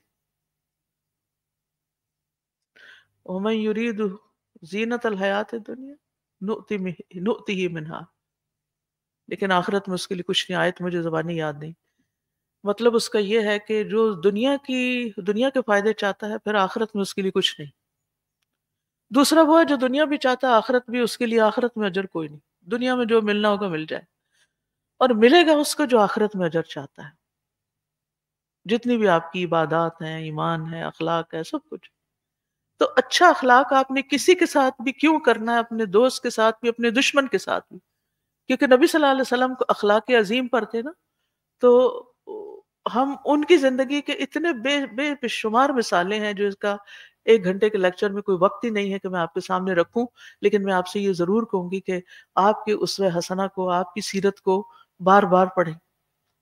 ओमन युरीद जीनत हयात दुनिया नुति नुति ही मिनहा लेकिन आखिरत में उसके लिए कुछ नहीं आए तो मुझे जबानी याद नहीं मतलब उसका यह है कि जो दुनिया की दुनिया के फायदे चाहता है फिर आखिरत में उसके लिए कुछ नहीं दूसरा वो है जो दुनिया भी चाहता है आखिरत भी उसके लिए आखिरत में अजर कोई नहीं दुनिया में जो मिलना होगा मिल जाए और मिलेगा उसको जो आखिरत में अजर चाहता है जितनी भी आपकी इबादत हैं ईमान है अखलाक है सब कुछ तो अच्छा अखलाक आपने किसी के साथ भी क्यों करना है अपने दोस्त के साथ भी अपने दुश्मन के साथ भी क्योंकि नबी सल्लल्लाहु अलैहि वसल्लम को अखलाक अजीम पर थे ना तो हम उनकी ज़िंदगी के इतने बे बेशुमार मिसालें हैं जो इसका एक घंटे के लेक्चर में कोई वक्त ही नहीं है कि मैं आपके सामने रखूं लेकिन मैं आपसे ये ज़रूर कहूंगी कि आपके उसव हसना को आपकी सीरत को बार बार पढ़ें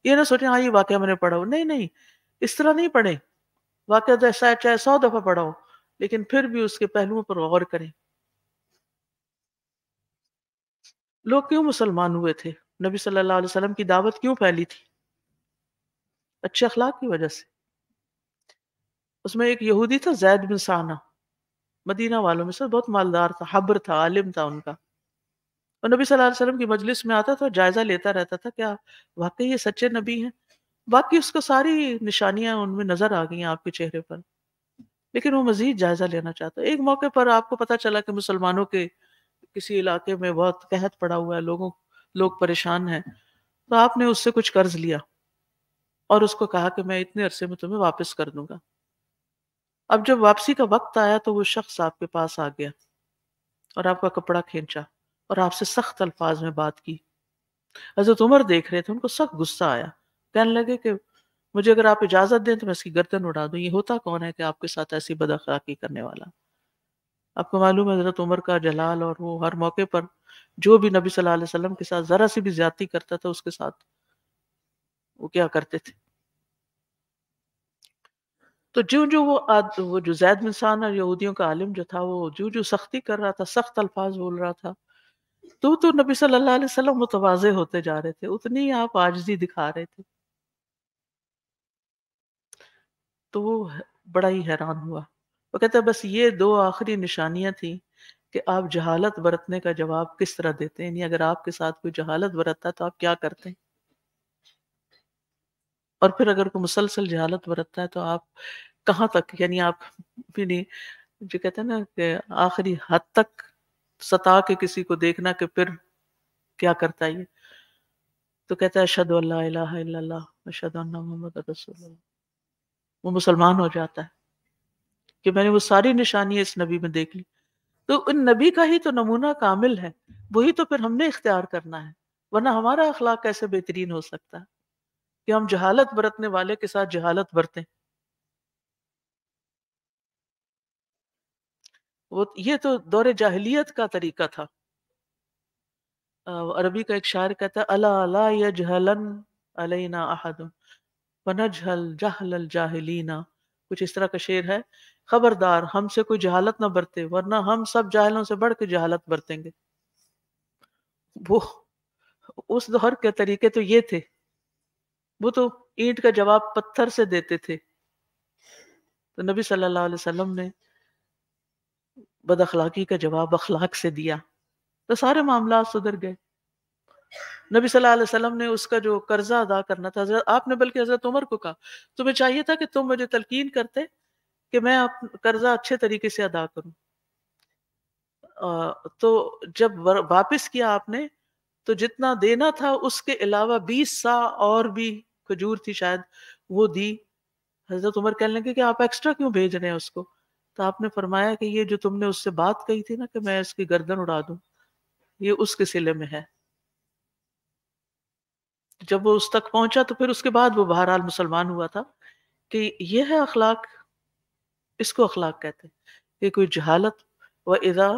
ये ना सोचें हाँ ये वाक्य मैंने पढ़ा हो नहीं नहीं इस तरह नहीं पढ़ें वाक़ तो ऐसा है चाहे सौ दफ़ा पढ़ाओ लेकिन फिर भी उसके पहलुओं पर गौर करें लोग क्यों मुसलमान हुए थे नबी सल्लल्लाहु अलैहि वसल्लम की दावत क्यों फैली थी अच्छे अखलाक की वजह से उसमें एक यहूदी था जैद बिन साना मदीना वालों में से बहुत मालदार था हब्र था आलिम था उनका और नबी सल्लल्लाहु अलैहि वसल्लम की मजलिस में आता था जायज़ा लेता रहता था क्या वाकई ये सच्चे नबी हैं बाकी उसको सारी निशानियां उनमें नजर आ गई आपके चेहरे पर लेकिन वो मजीद जायजा लेना चाहता है एक मौके पर आपको पता चला कि मुसलमानों के किसी इलाके में बहुत कहत पड़ा हुआ है लोगों लोग परेशान हैं तो आपने उससे कुछ कर्ज लिया और उसको कहा कि मैं इतने अरसे में तुम्हें वापस कर दूंगा अब जब वापसी का वक्त आया तो वो शख्स आपके पास आ गया और आपका कपड़ा खींचा और आपसे सख्त अल्फाज में बात की हजरत उमर देख रहे थे उनको सख्त गुस्सा आया कहने लगे कि मुझे अगर आप इजाजत दें तो मैं इसकी गर्दन उड़ा दूं ये होता कौन है कि आपके साथ ऐसी बद अखलाकी करने वाला आपको मालूम है हजरत उमर का जलाल और वो हर मौके पर जो भी नबी सल्लल्लाहु अलैहि वसल्लम के साथ जरा सी भी ज्यादती करता था उसके साथ वो क्या करते थे तो जो जो वो आद, वो जो जैद मिसान और यहूदियों का आलिम जो था वो जो जो सख्ती कर रहा था सख्त अल्फाज बोल रहा था तो तो नबी सल्लल्लाहु अलैहि वसल्लम मुतवाज़े होते जा रहे थे उतनी आप आजजी दिखा रहे थे तो वो बड़ा ही हैरान हुआ वो कहता है बस ये दो आखिरी निशानियां थी कि आप जहालत बरतने का जवाब किस तरह देते हैं यानी अगर आपके साथ कोई जहालत बरतता है तो आप क्या करते हैं और फिर अगर कोई मुसलसल जहालत बरतता है तो आप कहाँ तक यानी आप नहीं जो कहते हैं ना कि आखिरी हद तक सता के किसी को देखना कि फिर क्या करता है ये तो कहता है अशद अल्लाह अशद मोहम्मद रसोल्ला वो मुसलमान हो जाता है कि मैंने वो सारी निशानियां इस नबी में देख ली तो उन नबी का ही तो नमूना कामिल है वही तो फिर हमने इख्तियार करना है वरना हमारा अखलाक कैसे बेहतरीन हो सकता है कि हम जहालत बरतने वाले के साथ जहालत बरतें वो ये तो दौरे जाहलीत का तरीका था अरबी का एक शायर कहता है अला अला यजहलन अलैना अहदुन वनजहल जहल जाहलीना कुछ इस तरह का शेर है खबरदार हमसे कोई जहालत ना बरते वरना हम सब जाहलों से बढ़ के जहालत बरतेंगे वो उस दौर के तरीके तो ये थे वो तो ईंट का जवाब पत्थर से देते थे तो नबी सल्लल्लाहु अलैहि वसल्लम ने बदअखलाकी का जवाब अखलाक से दिया तो सारे मामला सुधर गए नबी सल्लल्लाहु अलैहि वसल्लम ने उसका जो कर्जा अदा करना था आपने बल्कि हजरत उमर को कहा तुम्हें चाहिए था कि तुम मुझे तलकीन करते कि मैं आप कर्जा अच्छे तरीके से अदा करूं तो जब वापस किया आपने तो जितना देना था उसके अलावा बीस सा और भी खजूर थी शायद वो दी हजरत उमर कहने लगे कि आप एक्स्ट्रा क्यों भेज रहे हैं उसको तो आपने फरमाया कि ये जो तुमने उससे बात कही थी ना कि मैं उसकी गर्दन उड़ा दूं ये उसके सिले में है जब वो उस तक पहुंचा तो फिर उसके बाद वो बहरहाल मुसलमान हुआ था कि ये है अखलाक इसको अखलाक कहते हैं कि कोई जहालत व इदा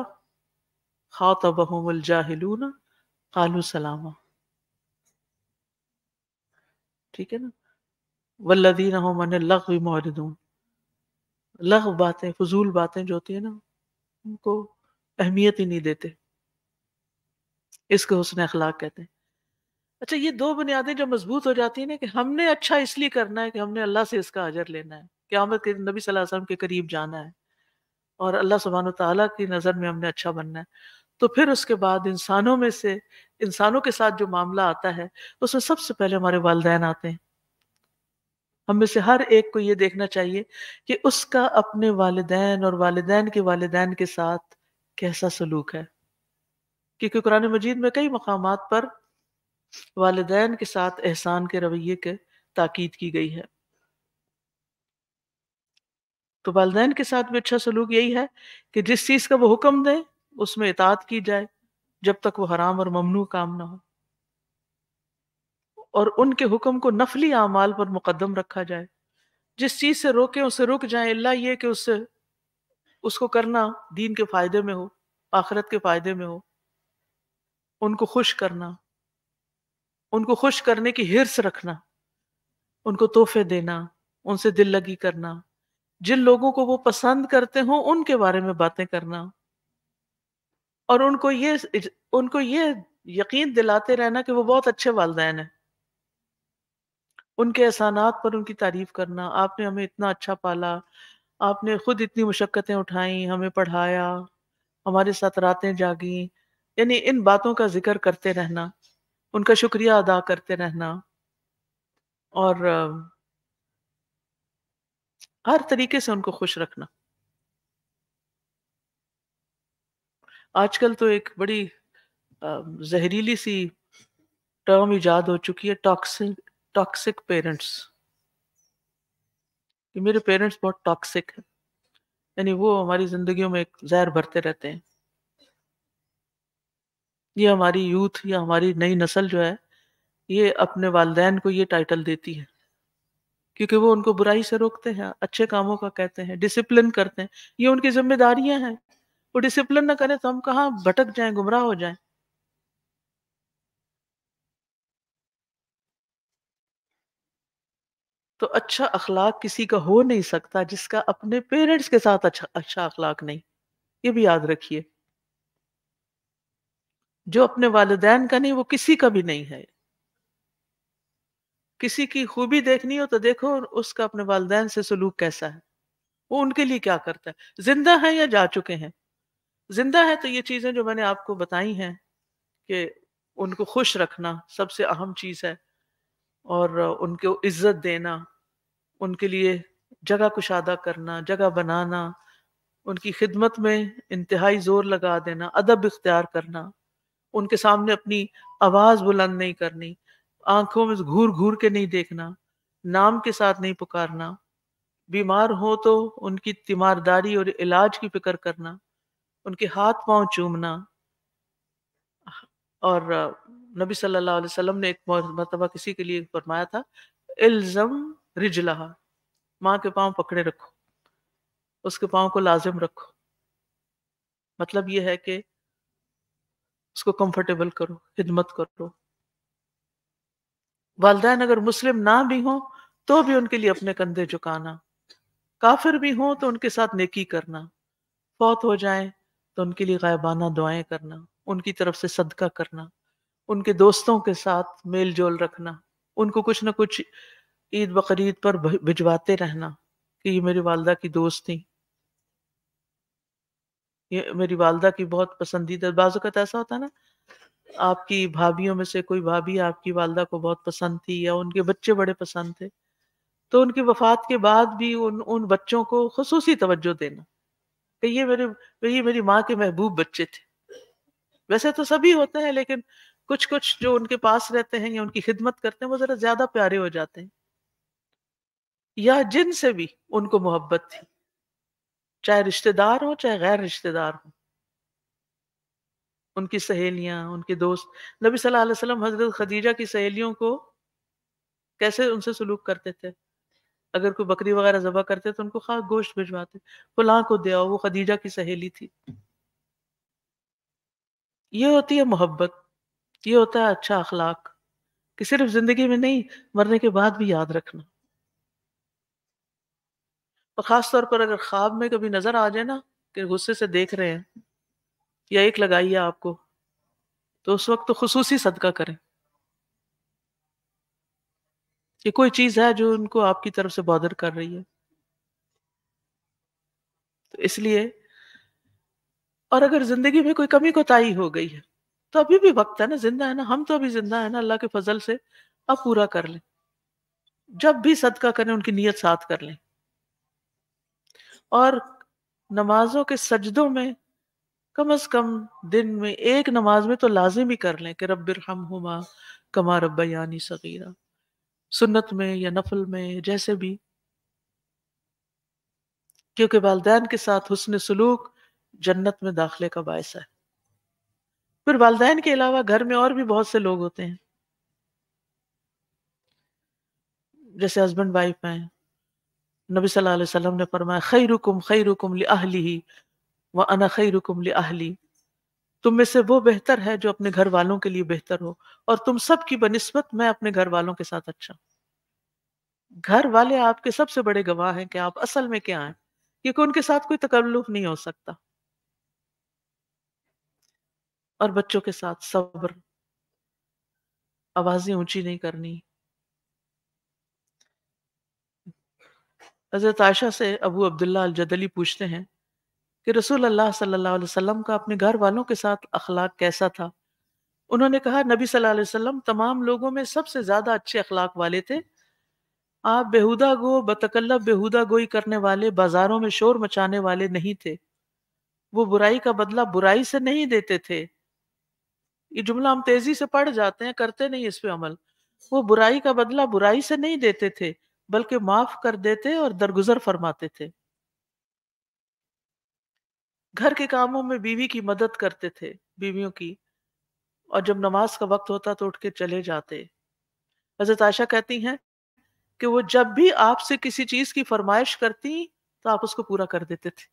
खातबहुमुल जाहिलून कालू सलामा ठीक है ना वल्लदीन हो मन लग भी मोहरदून लग बातें फजूल बातें जो होती है ना उनको अहमियत ही नहीं देते इसको उसने अखलाक कहते हैं अच्छा ये दो बुनियादें जो मजबूत हो जाती है ना कि हमने अच्छा इसलिए करना है कि हमने अल्लाह से इसका अजर लेना है क्यामत के नबी वसल्लम के करीब जाना है और अल्लाह सुबहान तला की नज़र में हमने अच्छा बनना है तो फिर उसके बाद इंसानों में से इंसानों के साथ जो मामला आता है उसमें सबसे पहले हमारे वालदेन आते हैं हम में से हर एक को ये देखना चाहिए कि उसका अपने वालदेन और वालदेन के वालदेन के साथ कैसा सलूक है क्योंकि कुरान मजीद में कई मकाम पर वालदेन के साथ एहसान के रवैये के ताकीद की गई है तो वालदेन के साथ भी अच्छा सलूक यही है कि जिस चीज़ का वो हुक्म दें उसमें इतात की जाए जब तक वो हराम और ममनू काम ना हो और उनके हुक्म को नफली अमाल पर मुकदम रखा जाए जिस चीज़ से रोके उसे रुक जाए अल्लाह ये कि उससे उसको करना दीन के फायदे में हो आखरत के फायदे में हो उनको खुश करना उनको खुश करने की हिर्स रखना उनको तोहफे देना उनसे दिल लगी करना जिन लोगों को वो पसंद करते हों उनके बारे में बातें करना और उनको ये उनको ये यकीन दिलाते रहना कि वो बहुत अच्छे वालदेन हैं उनके एहसानात पर उनकी तारीफ करना आपने हमें इतना अच्छा पाला आपने खुद इतनी मुशक्क़तें उठाई हमें पढ़ाया हमारे साथ रातें जागी यानी इन बातों का जिक्र करते रहना उनका शुक्रिया अदा करते रहना और हर तरीके से उनको खुश रखना आजकल तो एक बड़ी जहरीली सी टर्म इजाद हो चुकी है टॉक्सिक टॉक्सिक पेरेंट्स कि मेरे पेरेंट्स बहुत टॉक्सिक हैं यानी वो हमारी ज़िंदगियों में एक जहर भरते रहते हैं ये हमारी यूथ या हमारी नई नस्ल जो है ये अपने वालदेन को ये टाइटल देती है क्योंकि वो उनको बुराई से रोकते हैं अच्छे कामों का कहते हैं डिसिप्लिन करते हैं ये उनकी जिम्मेदारियां हैं वो डिसिप्लिन ना करें तो हम कहाँ भटक जाए गुमराह हो जाए तो अच्छा अखलाक किसी का हो नहीं सकता जिसका अपने पेरेंट्स के साथ अच्छा अच्छा अखलाक नहीं ये भी याद रखिए जो अपने वालदेन का नहीं वो किसी का भी नहीं है किसी की खूबी देखनी हो तो देखो उसका अपने वालदेन से सलूक कैसा है वो उनके लिए क्या करता है जिंदा है या जा चुके हैं जिंदा है तो ये चीजें जो मैंने आपको बताई हैं कि उनको खुश रखना सबसे अहम चीज है और उनको इज्जत देना उनके लिए जगह कुशादा करना जगह बनाना उनकी खिदमत में इंतहाई जोर लगा देना अदब इख्तियार करना उनके सामने अपनी आवाज बुलंद नहीं करनी आंखों में घूर घूर के नहीं देखना नाम के साथ नहीं पुकारना बीमार हो तो उनकी तीमारदारी और इलाज की फिक्र करना उनके हाथ पांव चूमना और नबी सल्लल्लाहु अलैहि वसल्लम ने एक मरतबा किसी के लिए फरमाया था इल्ज़म रिजलहा माँ के पांव पकड़े रखो उसके पांव को लाजिम रखो मतलब यह है कि उसको कंफर्टेबल करो खिदमत करो वालदेन अगर मुस्लिम ना भी हों तो भी उनके लिए अपने कंधे झुकाना काफिर भी हो तो उनके साथ नेकी करना फौत हो जाए तो उनके लिए गायबाना दुआएं करना उनकी तरफ से सदका करना उनके दोस्तों के साथ मेल जोल रखना उनको कुछ ना कुछ ईद बकरीद पर भिजवाते रहना कि ये मेरी वालदा की दोस्त थी ये मेरी वालदा की बहुत पसंदीदा बाजुकत ऐसा होता है ना आपकी भाभीियों में से कोई भाभी आपकी वालदा को बहुत पसंद थी या उनके बच्चे बड़े पसंद थे तो उनकी वफात के बाद भी उन उन बच्चों को खसूस तवज्जो देना कि ये मेरे ये मेरी माँ के महबूब बच्चे थे वैसे तो सभी होते हैं लेकिन कुछ कुछ जो उनके पास रहते हैं या उनकी खिदमत करते हैं वो ज़रा ज़्यादा प्यारे हो जाते हैं या जिनसे भी उनको मोहब्बत थी चाहे रिश्तेदार हो चाहे गैर रिश्तेदार हो उनकी सहेलियां उनके दोस्त नबी सल्लल्लाहु अलैहि वसल्लम हजरत खदीजा की सहेलियों को कैसे उनसे सलूक करते थे अगर कोई बकरी वगैरह जबा करते तो उनको खास गोश्त भिजवाते फुला को दे वो खदीजा की सहेली थी ये होती है मोहब्बत ये होता है अच्छा अखलाक कि सिर्फ जिंदगी में नहीं मरने के बाद भी याद रखना और ख़ास तौर पर अगर ख्वाब में कभी नज़र आ जाए ना कि गुस्से से देख रहे हैं या एक लगाइए आपको तो उस वक्त तो खसूसी सदका करें ये कोई चीज़ है जो उनको आपकी तरफ से बॉदर कर रही है तो इसलिए और अगर ज़िंदगी में कोई कमी कोताही हो गई है तो अभी भी वक्त है ना जिंदा है ना हम तो अभी जिंदा है ना अल्लाह के फजल से अब पूरा कर लें जब भी सदका करें उनकी नीयत साथ कर लें और नमाजों के सजदों में कम अज कम दिन में एक नमाज में तो लाजिम ही कर लें कि रब्बिर हम हुमा कमा रब्बा यानी सगीरा सुन्नत में या नफल में जैसे भी क्योंकि वालदेन के साथ हुसन सलूक जन्नत में दाखिले का बायस है फिर वालदेन के अलावा घर में और भी बहुत से लोग होते हैं जैसे हस्बैंड वाइफ हैं नबी सल्लल्लाहु अलैहि वसल्लम ने फरमाया रुकुम खैरुकुम लि अहली व अना खैरुकुम लि अहली तुम में से वो बेहतर है जो अपने घर वालों के लिए बेहतर हो और तुम सब की बनस्बत मैं अपने घर वालों के साथ अच्छा घर वाले आपके सबसे बड़े गवाह हैं कि आप असल में क्या हैं क्योंकि उनके साथ कोई तकल्लुफ नहीं हो सकता और बच्चों के साथ सब्र आवाजें ऊंची नहीं करनी हज़रत आयशा से अबू अब्दुल्ला अलजदली पूछते हैं कि रसूल अल्लाह सल्लल्लाहु अलैहि वसल्लम का अपने घर वालों के साथ अखलाक कैसा था उन्होंने कहा नबी सल्लल्लाहु अलैहि वसल्लम तमाम लोगों में सबसे ज़्यादा अच्छे अखलाक वाले थे आप बेहुदा गो बतकल्लब बेहुदा गोई करने वाले बाजारों में शोर मचाने वाले नहीं थे वो बुराई का बदला बुराई से नहीं देते थे ये जुमला हम तेजी से पढ़ जाते हैं करते नहीं इस पे अमल वो बुराई का बदला बुराई से नहीं देते थे बल्कि माफ कर देते और दरगुजर फरमाते थे घर के कामों में बीवी की मदद करते थे बीवियों की और जब नमाज का वक्त होता तो उठ के चले जाते हजरत आशा कहती हैं कि वो जब भी आपसे किसी चीज की फरमाइश करती तो आप उसको पूरा कर देते थे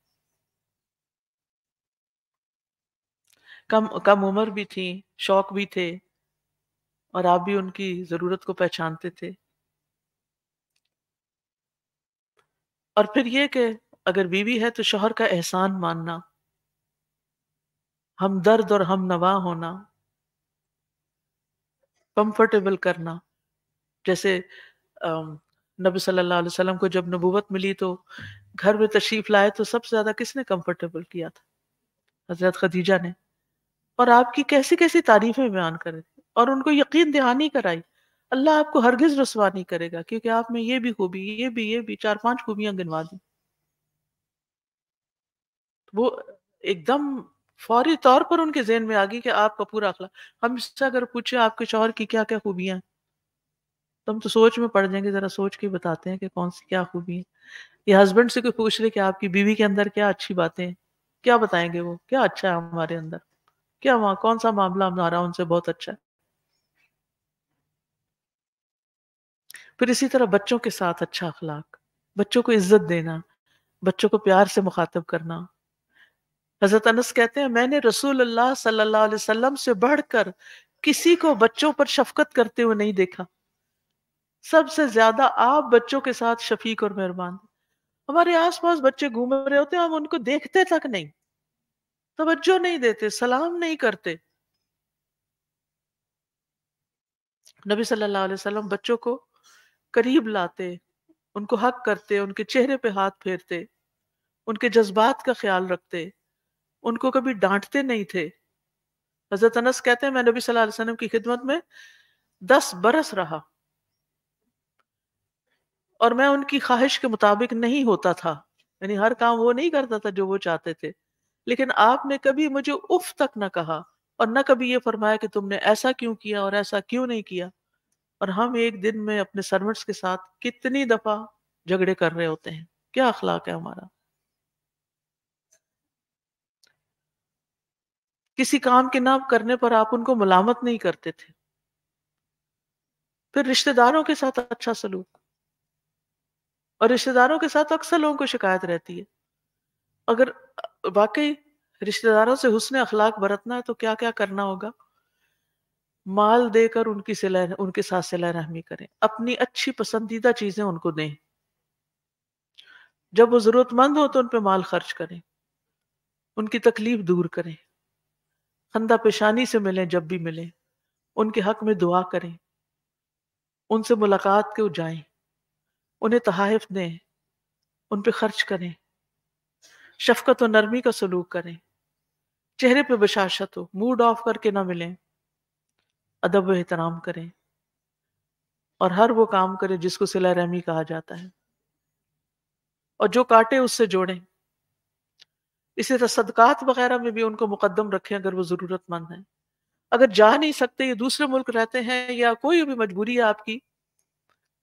कम कम उम्र भी थी शौक भी थे और आप भी उनकी जरूरत को पहचानते थे और फिर यह कि अगर बीवी है तो शोहर का एहसान मानना हम दर्द और हम नवा होना कंफर्टेबल करना जैसे नबी सल्लल्लाहु अलैहि वसल्लम को जब नबूवत मिली तो घर में तशरीफ लाए तो सबसे ज्यादा किसने कंफर्टेबल किया था हजरत खदीजा ने और आपकी कैसी कैसी तारीफें बयान करी और उनको यकीन दहानी कराई अल्लाह आपको हरगिज रसवा नहीं करेगा क्योंकि आप में ये भी खूबी ये भी ये भी चार पांच खूबियां गिनवा दी तो वो एकदम फौरी तौर पर उनके जहन में आ गई कि आपका पूरा अखला हम इससे अगर पूछे आपके शोहर की क्या क्या खूबियां हैं तो हम तो सोच में पड़ जाएंगे जरा सोच के बताते हैं कि कौन सी क्या खूबी है या हस्बैंड से कोई पूछ ले कि आपकी बीवी के अंदर क्या अच्छी बातें हैं क्या बताएंगे वो क्या अच्छा है हमारे अंदर क्या वहाँ कौन सा मामला हमारा उनसे बहुत अच्छा है फिर इसी तरह बच्चों के साथ अच्छा अखलाक बच्चों को इज्जत देना बच्चों को प्यार से मुखातब करना हजरत अनस कहते हैं मैंने रसूल अल्लाह सल्लल्लाहु अलैहि वसल्लम से बढ़कर किसी को बच्चों पर शफकत करते हुए नहीं देखा सबसे ज्यादा आप बच्चों के साथ शफीक और मेहरबान हमारे आसपास बच्चे घूम रहे होते हैं हम उनको देखते तक नहीं तवज्जो नहीं देते सलाम नहीं करते नबी सल्लल्लाहु अलैहि वसल्लम बच्चों को करीब लाते उनको हक करते उनके चेहरे पे हाथ फेरते उनके जज्बात का ख्याल रखते उनको कभी डांटते नहीं थे हजरत अनस कहते हैं मैं नबी सल्लल्लाहु अलैहि वसल्लम की खिदमत में दस बरस रहा और मैं उनकी ख्वाहिश के मुताबिक नहीं होता था यानी हर काम वो नहीं करता था जो वो चाहते थे लेकिन आपने कभी मुझे उफ तक ना कहा और ना कभी ये फरमाया कि तुमने ऐसा क्यों किया और ऐसा क्यों नहीं किया और हम एक दिन में अपने सर्वेंट्स के साथ कितनी दफा झगड़े कर रहे होते हैं क्या अखलाक है हमारा किसी काम के ना करने पर आप उनको मलामत नहीं करते थे फिर रिश्तेदारों के साथ अच्छा सलूक और रिश्तेदारों के साथ अक्सर लोगों को शिकायत रहती है अगर वाकई रिश्तेदारों से हुसन अखलाक बरतना है तो क्या क्या करना होगा माल देकर उनकी सिला उनके साथ सिला रहमी करें अपनी अच्छी पसंदीदा चीजें उनको दें जब वो जरूरतमंद हो तो उन पर माल खर्च करें उनकी तकलीफ दूर करें खंदा पेशानी से मिलें जब भी मिलें उनके हक में दुआ करें उनसे मुलाकात के जाएं उन्हें तहाइफ दें उन पर खर्च करें शफकत और नरमी का सलूक करें चेहरे पर बशाशत हो मूड ऑफ करके ना मिलें अदब एहतराम करें और हर वो काम करें जिसको सिला रहमी कहा जाता है और जो काटे उससे जोड़ें इसी तरह तो सदकात वगैरह में भी उनको मुकदम रखें अगर वो ज़रूरतमंद हैं अगर जा नहीं सकते ये दूसरे मुल्क रहते हैं या कोई भी मजबूरी है आपकी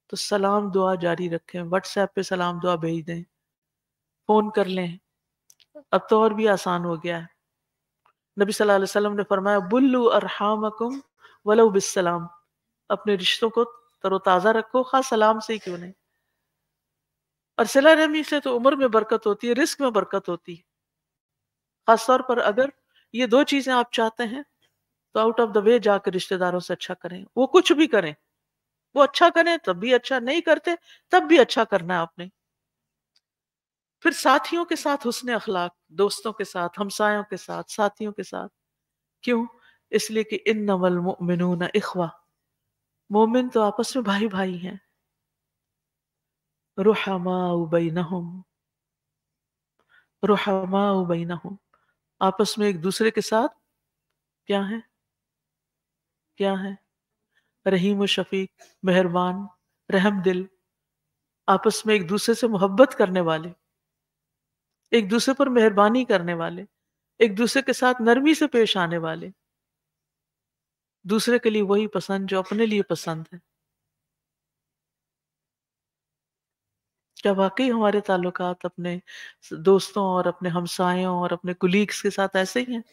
तो सलाम दुआ जारी रखें व्हाट्सएप पे सलाम दुआ भेज दें फ़ोन कर लें अब तो और भी आसान हो गया है नबी सल्लल्लाहु अलैहि वसल्लम ने फरमाया बुल्लू अरहामकुम वलो बिसलाम अपने रिश्तों को तरोताज़ा रखो खास सलाम से ही क्यों नहीं और सिला रहमी से तो उम्र में बरकत होती है रिस्क में बरकत होती है खासतौर पर अगर ये दो चीज़ें आप चाहते हैं तो आउट ऑफ द वे जाकर रिश्तेदारों से अच्छा करें वो कुछ भी करें वो अच्छा करें तब भी अच्छा नहीं करते तब भी अच्छा करना है आपने फिर साथियों के साथ हुसन अखलाक दोस्तों के साथ हमसायों के साथ साथियों के साथ क्यों इसलिए कि इन नवल मिनून इखवा मोमिन तो आपस में भाई भाई हैं रुहमा उबैनहुम रुहमा उबैनहुम आपस में एक दूसरे के साथ क्या है क्या है रहीम शफीक मेहरबान रहम दिल आपस में एक दूसरे से मोहब्बत करने वाले एक दूसरे पर मेहरबानी करने वाले एक दूसरे के साथ नरमी से पेश आने वाले दूसरे के लिए वही पसंद जो अपने लिए पसंद है क्या वाकई हमारे ताल्लुकात अपने दोस्तों और अपने हमसायों और अपने कुलीग्स के साथ ऐसे ही हैं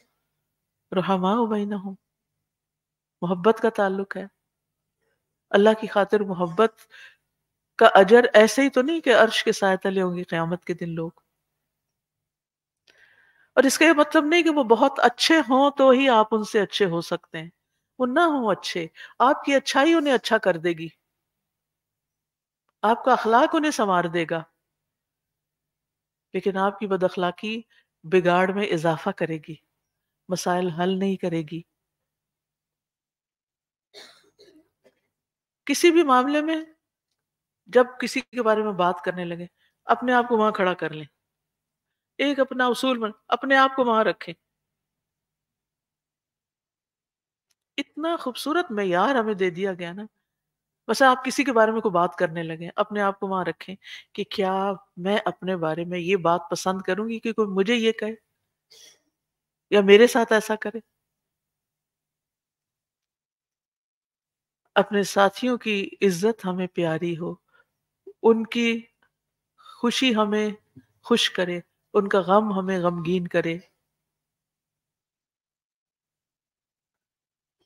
रहमा भाई ना हो मोहब्बत का ताल्लुक है अल्लाह की खातिर मोहब्बत का अजर ऐसे ही तो नहीं कि अर्श के साय तले होंगे क़यामत के दिन लोग और इसका ये मतलब नहीं कि वो बहुत अच्छे हों तो ही आप उनसे अच्छे हो सकते हैं वो ना हो अच्छे आपकी अच्छाई उन्हें अच्छा कर देगी आपका अखलाक उन्हें संवार देगा लेकिन आपकी बदअखलाकी बिगाड़ में इजाफा करेगी मसाइल हल नहीं करेगी किसी भी मामले में जब किसी के बारे में बात करने लगे अपने आप को वहां खड़ा कर लें एक अपना उसूल बन अपने आप को वहां रखें इतना खूबसूरत मैार हमें दे दिया गया ना बस आप किसी के बारे में को बात करने लगे अपने आप को वहां रखें कि क्या मैं अपने बारे में ये बात पसंद करूंगी कि कोई मुझे ये कहे या मेरे साथ ऐसा करे अपने साथियों की इज्जत हमें प्यारी हो उनकी खुशी हमें खुश करे उनका गम हमें गमगीन करे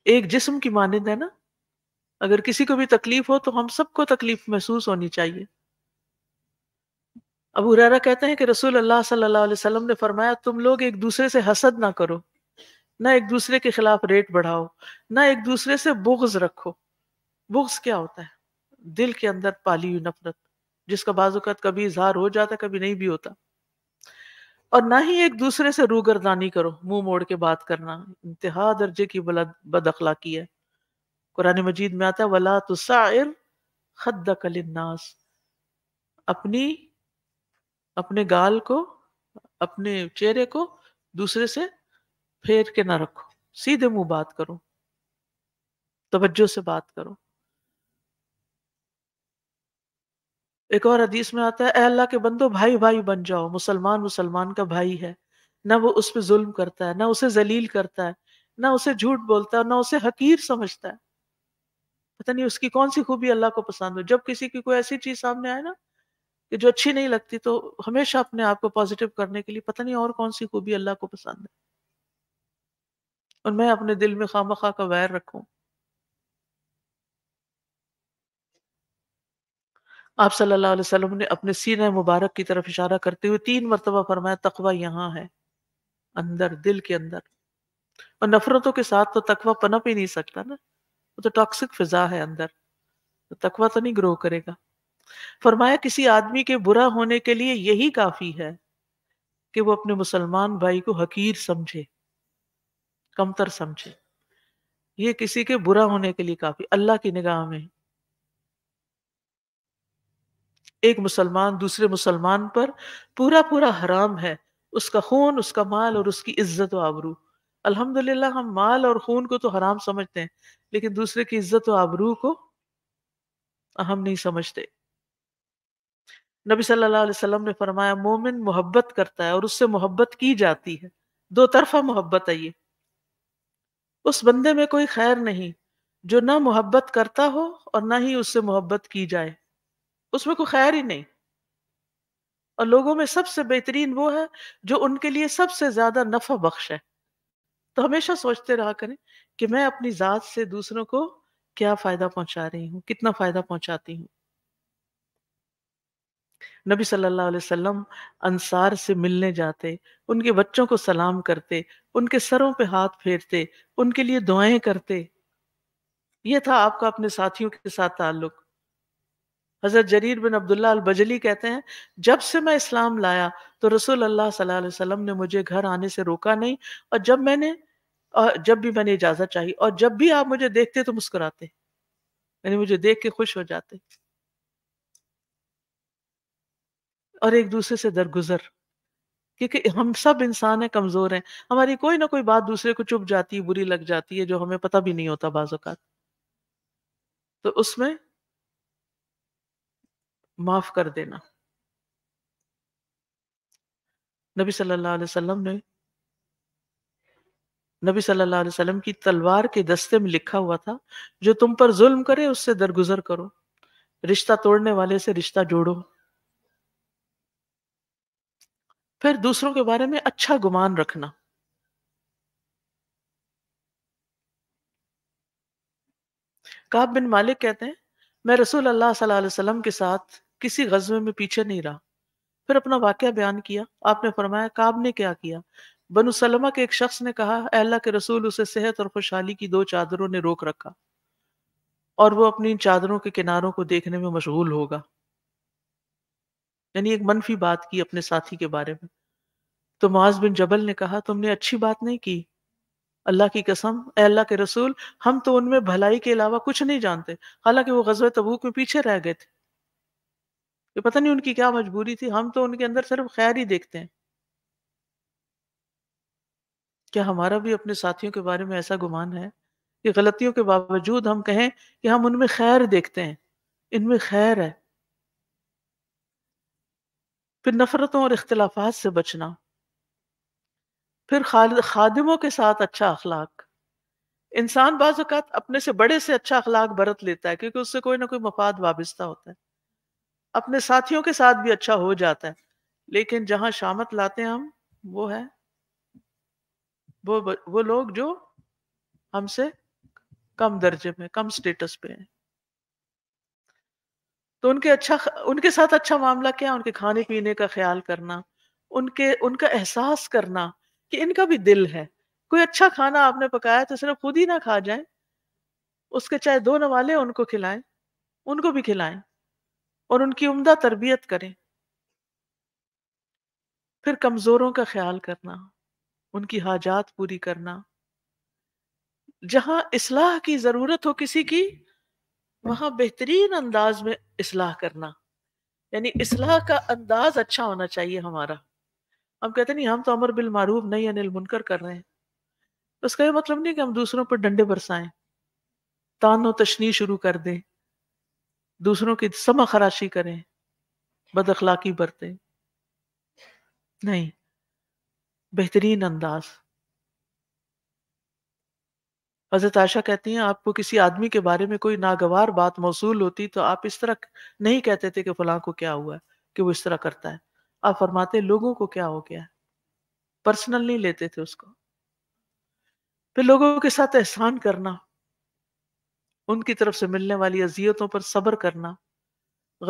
एक जिस्म की मानद है ना अगर किसी को भी तकलीफ हो तो हम सबको तकलीफ महसूस होनी चाहिए अब हुरारा कहते हैं कि रसूल अल्लाह सल्लल्लाहु अलैहि वसल्लम ने फरमाया तुम लोग एक दूसरे से हसद ना करो ना एक दूसरे के खिलाफ रेट बढ़ाओ ना एक दूसरे से बुग्ज रखो बुग्ज क्या होता है दिल के अंदर पाली हुई नफरत जिसका बाजूकत कभी इजहार हो जाता कभी नहीं भी होता और ना ही एक दूसरे से रूगरदानी करो मुंह मोड़ के बात करना इंतहा दर्जे की बद अखलाकी है कुरान मजीद में आता है वला तुसाइर खद कलनास अपनी अपने गाल को अपने चेहरे को दूसरे से फेर के ना रखो सीधे मुंह बात करो तवज्जो से बात करो एक और हदीस में आता है अल्लाह के बंदो भाई भाई बन जाओ मुसलमान मुसलमान का भाई है ना वो उस पर जुल्म करता है ना उसे जलील करता है ना उसे झूठ बोलता है ना उसे हकीर समझता है पता नहीं उसकी कौन सी खूबी अल्लाह को पसंद हो जब किसी की कोई ऐसी चीज सामने आए ना कि जो अच्छी नहीं लगती तो हमेशा अपने आप को पॉजिटिव करने के लिए पता नहीं और कौन सी खूबी अल्लाह को पसंद है और मैं अपने दिल में खाम खा का वैर रखूं आप सल्लल्लाहु अलैहि वसल्लम ने अपने सीने मुबारक की तरफ इशारा करते हुए तीन मरतबा फरमाया तकवा यहाँ है अंदर दिल के अंदर और नफरतों के साथ तो तकवा पनप ही नहीं सकता ना वो तो टॉक्सिक फिजा है अंदर तो तकवा तो नहीं ग्रो करेगा फरमाया किसी आदमी के बुरा होने के लिए यही काफी है कि वो अपने मुसलमान भाई को हकीर समझे कमतर समझे ये किसी के बुरा होने के लिए काफी अल्लाह की निगाह में एक मुसलमान दूसरे मुसलमान पर पूरा पूरा हराम है उसका खून उसका माल और उसकी इज्जत व आबरू अल्हम्दुलिल्लाह हम माल और खून को तो हराम समझते हैं लेकिन दूसरे की इज्जत व आबरू को हम नहीं समझते नबी सल्लल्लाहु अलैहि वसल्लम ने फरमाया मोमिन मोहब्बत करता है और उससे मोहब्बत की जाती है दो तरफा मोहब्बत है ये उस बंदे में कोई खैर नहीं जो ना मोहब्बत करता हो और ना ही उससे मोहब्बत की जाए उसमें कोई खैर ही नहीं और लोगों में सबसे बेहतरीन वो है जो उनके लिए सबसे ज्यादा नफा बख्श है तो हमेशा सोचते रहा करें कि मैं अपनी जात से दूसरों को क्या फायदा पहुंचा रही हूँ कितना फायदा पहुंचाती हूं नबी सल्लल्लाहु अलैहि वसल्लम अंसार से मिलने जाते उनके बच्चों को सलाम करते उनके सरों पे हाथ फेरते उनके लिए दुआएं करते यह था आपका अपने साथियों के साथ ताल्लुक हज़रत जरीर बिन अब्दुल्ला अल बजली कहते हैं जब से मैं इस्लाम लाया तो रसूल अल्लाह सल्लल्लाहु अलैहि वसल्लम ने मुझे घर आने से रोका नहीं और जब मैंने और जब भी मैंने इजाज़त चाहिए और जब भी आप मुझे देखते तो मुस्कुराते यानी मुझे देख के खुश हो जाते और एक दूसरे से दरगुजर क्योंकि हम सब इंसान हैं कमज़ोर हैं हमारी कोई ना कोई बात दूसरे को चुप जाती है बुरी लग जाती है जो हमें पता भी नहीं होता बाज़ात तो उसमें माफ कर देना नबी सल्लल्लाहु अलैहि वसल्लम ने नबी सल्लल्लाहु अलैहि वसल्लम की तलवार के दस्ते में लिखा हुआ था जो तुम पर जुल्म करे उससे दरगुजर करो रिश्ता तोड़ने वाले से रिश्ता जोड़ो फिर दूसरों के बारे में अच्छा गुमान रखना काब बिन मालिक कहते हैं मैं रसूल अल्लाह सल्लल्लाहु अलैहि वसल्लम के साथ किसी गजबे में पीछे नहीं रहा फिर अपना वाक्य बयान किया आपने फरमाया काब ने क्या किया बनु सलमा के एक शख्स ने कहा अल्लाह के रसूल उसे सेहत और खुशहाली की दो चादरों ने रोक रखा और वो अपनी चादरों के किनारों को देखने में मशगूल होगा यानी एक मनफी बात की अपने साथी के बारे में तो माज बिन जबल ने कहा तुमने अच्छी बात नहीं की अल्लाह की कसम अल्लाह के रसूल हम तो उनमें भलाई के अलावा कुछ नहीं जानते हालांकि वो गजब तबूक में पीछे रह गए थे कि पता नहीं उनकी क्या मजबूरी थी हम तो उनके अंदर सिर्फ खैर ही देखते हैं क्या हमारा भी अपने साथियों के बारे में ऐसा गुमान है कि गलतियों के बावजूद हम कहें कि हम उनमें खैर देखते हैं इनमें खैर है फिर नफरतों और इख्तलाफात से बचना फिर खादिमों के साथ अच्छा अखलाक इंसान बाज़ात अपने से बड़े से अच्छा अखलाक बरत लेता है क्योंकि उससे कोई ना कोई मफाद वाबस्ता होता है अपने साथियों के साथ भी अच्छा हो जाता है लेकिन जहां शामत लाते हैं हम वो है वो वो लोग जो हमसे कम दर्जे में कम स्टेटस पे हैं तो उनके अच्छा उनके साथ अच्छा मामला क्या उनके खाने पीने का ख्याल करना उनके उनका एहसास करना कि इनका भी दिल है कोई अच्छा खाना आपने पकाया तो सिर्फ खुद ही ना खा जाए उसके चाहे दो नवाले उनको खिलाएं उनको भी खिलाएं और उनकी उम्दा तरबियत करें फिर कमजोरों का ख्याल करना उनकी हाजात पूरी करना जहां इसलाह की जरूरत हो किसी की वहां बेहतरीन अंदाज में इसलाह करना यानी इसलाह का अंदाज अच्छा होना चाहिए हमारा हम कहते नहीं हम तो अमर बिल मारूफ नहीं अनिल मुनकर कर रहे हैं उसका यह मतलब नहीं कि हम दूसरों पर डंडे बरसाएं तान तशनी शुरू कर दें दूसरों की समा खराशी करें बदअखलाकी बरतें नहीं बेहतरीन अंदाज हजरत आशा कहती हैं आपको किसी आदमी के बारे में कोई नागवार बात मौसूल होती तो आप इस तरह नहीं कहते थे कि फलां को क्या हुआ है कि वो इस तरह करता है आप फरमाते लोगों को क्या हो गया है पर्सनल नहीं लेते थे उसको फिर लोगों के साथ एहसान करना उनकी तरफ से मिलने वाली अजियतों पर सब्र करना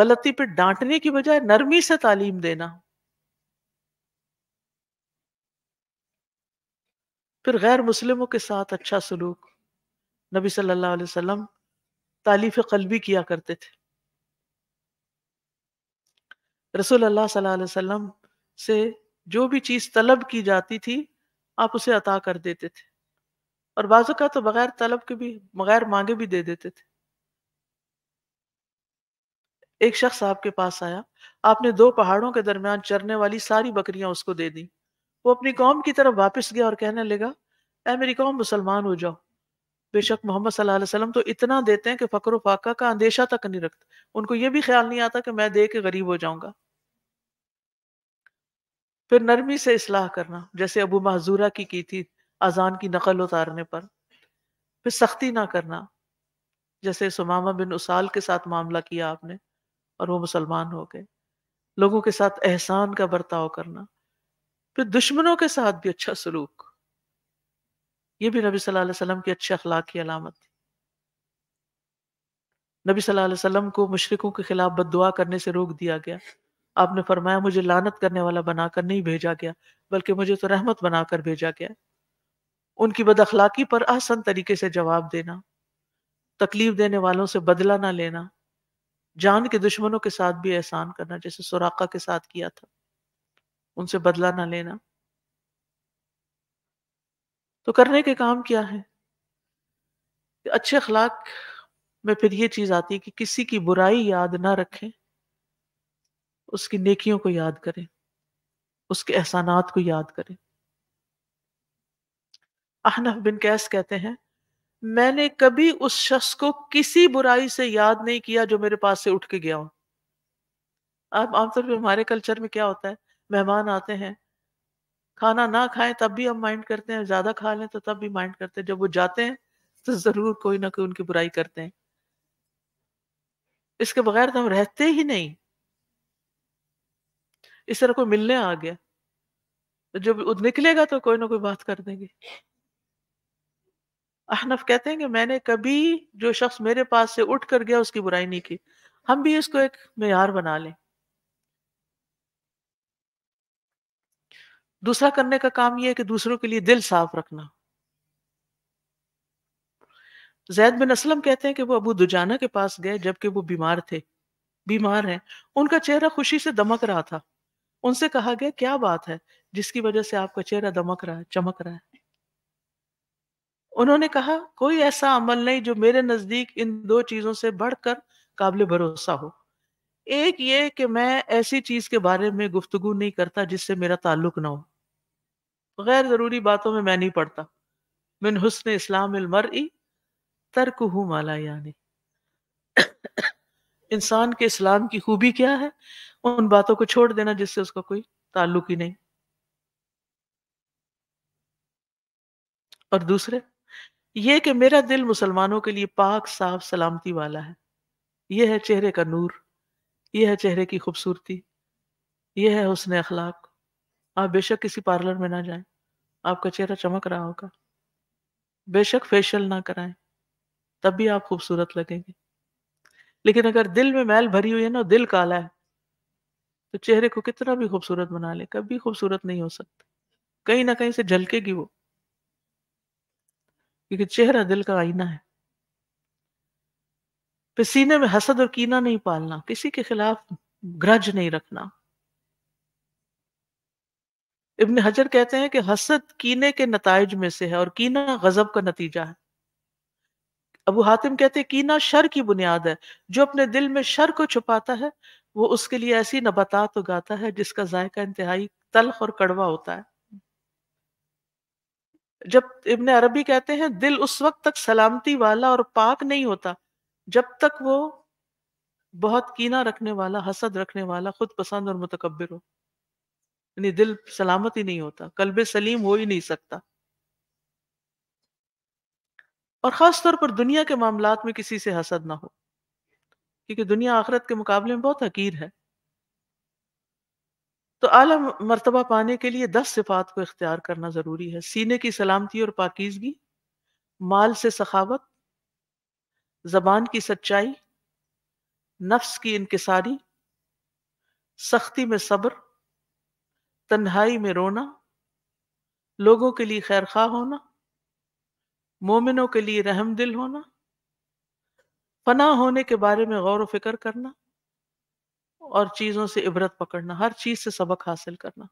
गलती पर डांटने की बजाय नरमी से तालीम देना फिर गैर मुस्लिमों के साथ अच्छा सलूक नबी सल्लल्लाहु अलैहि वसल्लम तालीफ कलबी किया करते थे रसूल अल्लाह सल्लल्लाहु अलैहि वसल्लम से जो भी चीज़ तलब की जाती थी आप उसे अता कर देते थे और बाजू का तो बगैर तलब के भी बगैर मांगे भी दे देते थे एक शख्स आपके पास आया आपने दो पहाड़ों के दरमियान चरने वाली सारी बकरियां उसको दे दी वो अपनी कौम की तरफ वापस गया और कहने लगा ऐ मेरी कौम मुसलमान हो जाओ बेशक मोहम्मद सल्लल्लाहु अलैहि वसल्लम तो इतना देते हैं कि फकर फाका का अंदेशा तक नहीं रखते उनको ये भी ख्याल नहीं आता कि मैं दे के गरीब हो जाऊंगा फिर नरमी से इसलाह करना जैसे अबू महजूरा की की थी अजान की नकल उतारने पर फिर सख्ती ना करना जैसे सुमामा बिन उसाल के साथ मामला किया आपने और वो मुसलमान हो गए लोगों के साथ एहसान का बर्ताव करना फिर दुश्मनों के साथ भी अच्छा सलूक ये भी नबी सल्लल्लाहु अलैहि वसल्लम की अच्छे अखलाक की अलामत थी नबी सल्लल्लाहु अलैहि वसल्लम को मुशरकों के खिलाफ बददुआ करने से रोक दिया गया आपने फरमाया मुझे लानत करने वाला बनाकर नहीं भेजा गया बल्कि मुझे तो रहमत बनाकर भेजा गया उनकी बदअखलाकी पर आसन तरीके से जवाब देना तकलीफ देने वालों से बदला ना लेना जान के दुश्मनों के साथ भी एहसान करना जैसे सुराका के साथ किया था उनसे बदला ना लेना तो करने के काम क्या है अच्छे अखलाक में फिर ये चीज आती है कि किसी की बुराई याद ना रखें उसकी नेकियों को याद करें उसके एहसानात को याद करें अहनफ बिन कैस कहते हैं मैंने कभी उस शख्स को किसी बुराई से याद नहीं किया जो मेरे पास से उठ के गया हो अब आमतौर पर हमारे कल्चर में क्या होता है मेहमान आते हैं खाना ना खाएं तब भी हम माइंड करते हैं ज्यादा खा लें तो तब भी माइंड करते हैं जब वो जाते हैं तो जरूर कोई ना कोई उनकी बुराई करते हैं इसके बगैर तो हम रहते ही नहीं इस तरह कोई मिलने आ गया जब निकलेगा तो कोई ना कोई बात कर देंगे अहनफ कहते हैं कि मैंने कभी जो शख्स मेरे पास से उठ कर गया उसकी बुराई नहीं की हम भी इसको एक मैार बना लें दूसरा करने का काम यह है कि दूसरों के लिए दिल साफ रखना जैद बिन असलम कहते हैं कि वो अबू दुजाना के पास गए जबकि वो बीमार थे बीमार हैं उनका चेहरा खुशी से दमक रहा था उनसे कहा गया क्या बात है जिसकी वजह से आपका चेहरा दमक रहा है चमक रहा है उन्होंने कहा कोई ऐसा अमल नहीं जो मेरे नजदीक इन दो चीजों से बढ़कर काबिल भरोसा हो एक ये कि मैं ऐसी चीज के बारे में गुफ्तगु नहीं करता जिससे मेरा ताल्लुक ना हो गैर जरूरी बातों में मैं नहीं पढ़ता मिन हुसन इस्लाम तर्क हूँ माला यानी इंसान के इस्लाम की खूबी क्या है उन बातों को छोड़ देना जिससे उसका कोई ताल्लुक ही नहीं और दूसरे यह कि मेरा दिल मुसलमानों के लिए पाक साफ सलामती वाला है यह है चेहरे का नूर यह है चेहरे की खूबसूरती यह है हुसन अखलाक आप बेशक किसी पार्लर में ना जाएं आपका चेहरा चमक रहा होगा बेशक फेशियल ना कराएं तब भी आप खूबसूरत लगेंगे लेकिन अगर दिल में मैल भरी हुई है ना दिल काला है तो चेहरे को कितना भी खूबसूरत बना ले कभी खूबसूरत नहीं हो सकता कहीं ना कहीं से झलकेगी वो क्योंकि चेहरा दिल का आईना है फिर सीने में हसद और कीना नहीं पालना किसी के खिलाफ ग्रज नहीं रखना इबन हजर कहते हैं कि हसद कीने के नतज में से है और कीना गजब का नतीजा है अबू हातिम कहते हैं कीना शर की बुनियाद है जो अपने दिल में शर को छुपाता है वो उसके लिए ऐसी नबातात उगाता है जिसका जायका इंतहाई तलख और कड़वा होता है जब इबन अरबी कहते हैं दिल उस वक्त तक सलामती वाला और पाक नहीं होता जब तक वो बहुत कीना रखने वाला हसद रखने वाला खुद पसंद और मुतकबर हो यानी दिल सलामत ही नहीं होता कल्ब सलीम हो ही नहीं सकता और खास तौर पर दुनिया के मामला में किसी से हसद ना हो क्योंकि दुनिया आखरत के मुकाबले में बहुत हकीर है तो आला मरतबा पाने के लिए दस सिफात को इख्तियार करना ज़रूरी है सीने की सलामती और पाकिजगी माल से सखावत जबान की सच्चाई नफ्स की इनकसारी सख्ती में सब्र तन्हाई में रोना लोगों के लिए खैर खा होना मोमिनों के लिए रहम दिल होना पना होने के बारे में गौर व फिक्र करना और चीज़ों से इबरत पकड़ना हर चीज़ से सबक हासिल करना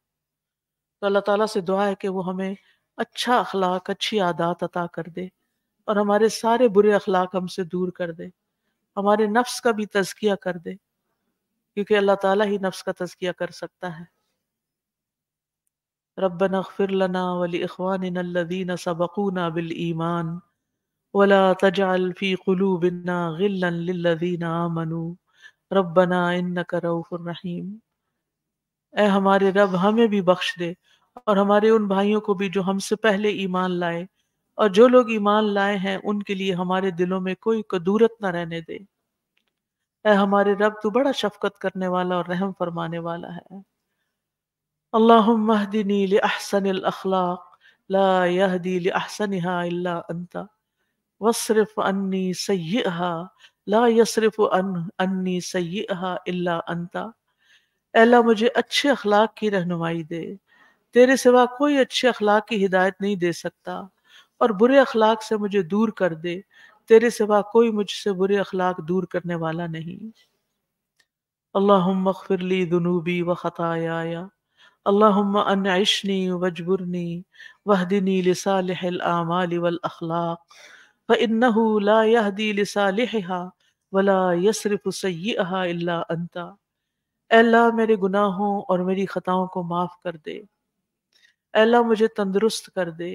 तो अल्लाह ताला से दुआ है कि वो हमें अच्छा अखलाक अच्छी आदात अता कर दे और हमारे सारे बुरे अखलाक हमसे दूर कर दे हमारे नफ्स का भी तजकिया कर दे क्योंकि अल्लाह ताला ही नफ्स का तजकिया कर सकता है रबन अखफिर लना वली अखवान सबकूना बिल ईमान वला तजाल फ़ी कलूबिना गिल्लन लदीना आमनू रब बना इन रहीम ए हमारे रब हमें भी बख्श दे और हमारे उन भाइयों को भी जो हमसे पहले ईमान लाए और जो लोग ईमान लाए हैं उनके लिए हमारे दिलों में कोई कदूरत ना रहने दे ए हमारे रब तू बड़ा शफकत करने वाला और रहम फरमाने वाला है अल्लाहदिनी अहसन अखलाक ला अल्ला वसरफ अन्नी ला यसरफ अन अन्नी सय्यहा इल्ला अंता अल्लाह मुझे अच्छे अखलाक की रहनुमाई दे तेरे सिवा कोई अच्छे अखलाक की हिदायत नहीं दे सकता और बुरे अखलाक से मुझे दूर कर दे तेरे सिवा कोई मुझसे बुरे अखलाक दूर करने वाला नहीं अल्लाह मखफिरली दुनूबी व ख़ताया अल्लाहुम्मा अनइशनी वजबुरनी वहदिनी लिसालिहिल आमाल वल अखलाक फ़इन्नहु ला यहदी लिसालिहा वला यसरफ सय्यहा इल्ला अंता अल्लाह मेरे गुनाहों और मेरी ख़ताओं को माफ़ कर दे अल्लाह मुझे तंदुरुस्त कर दे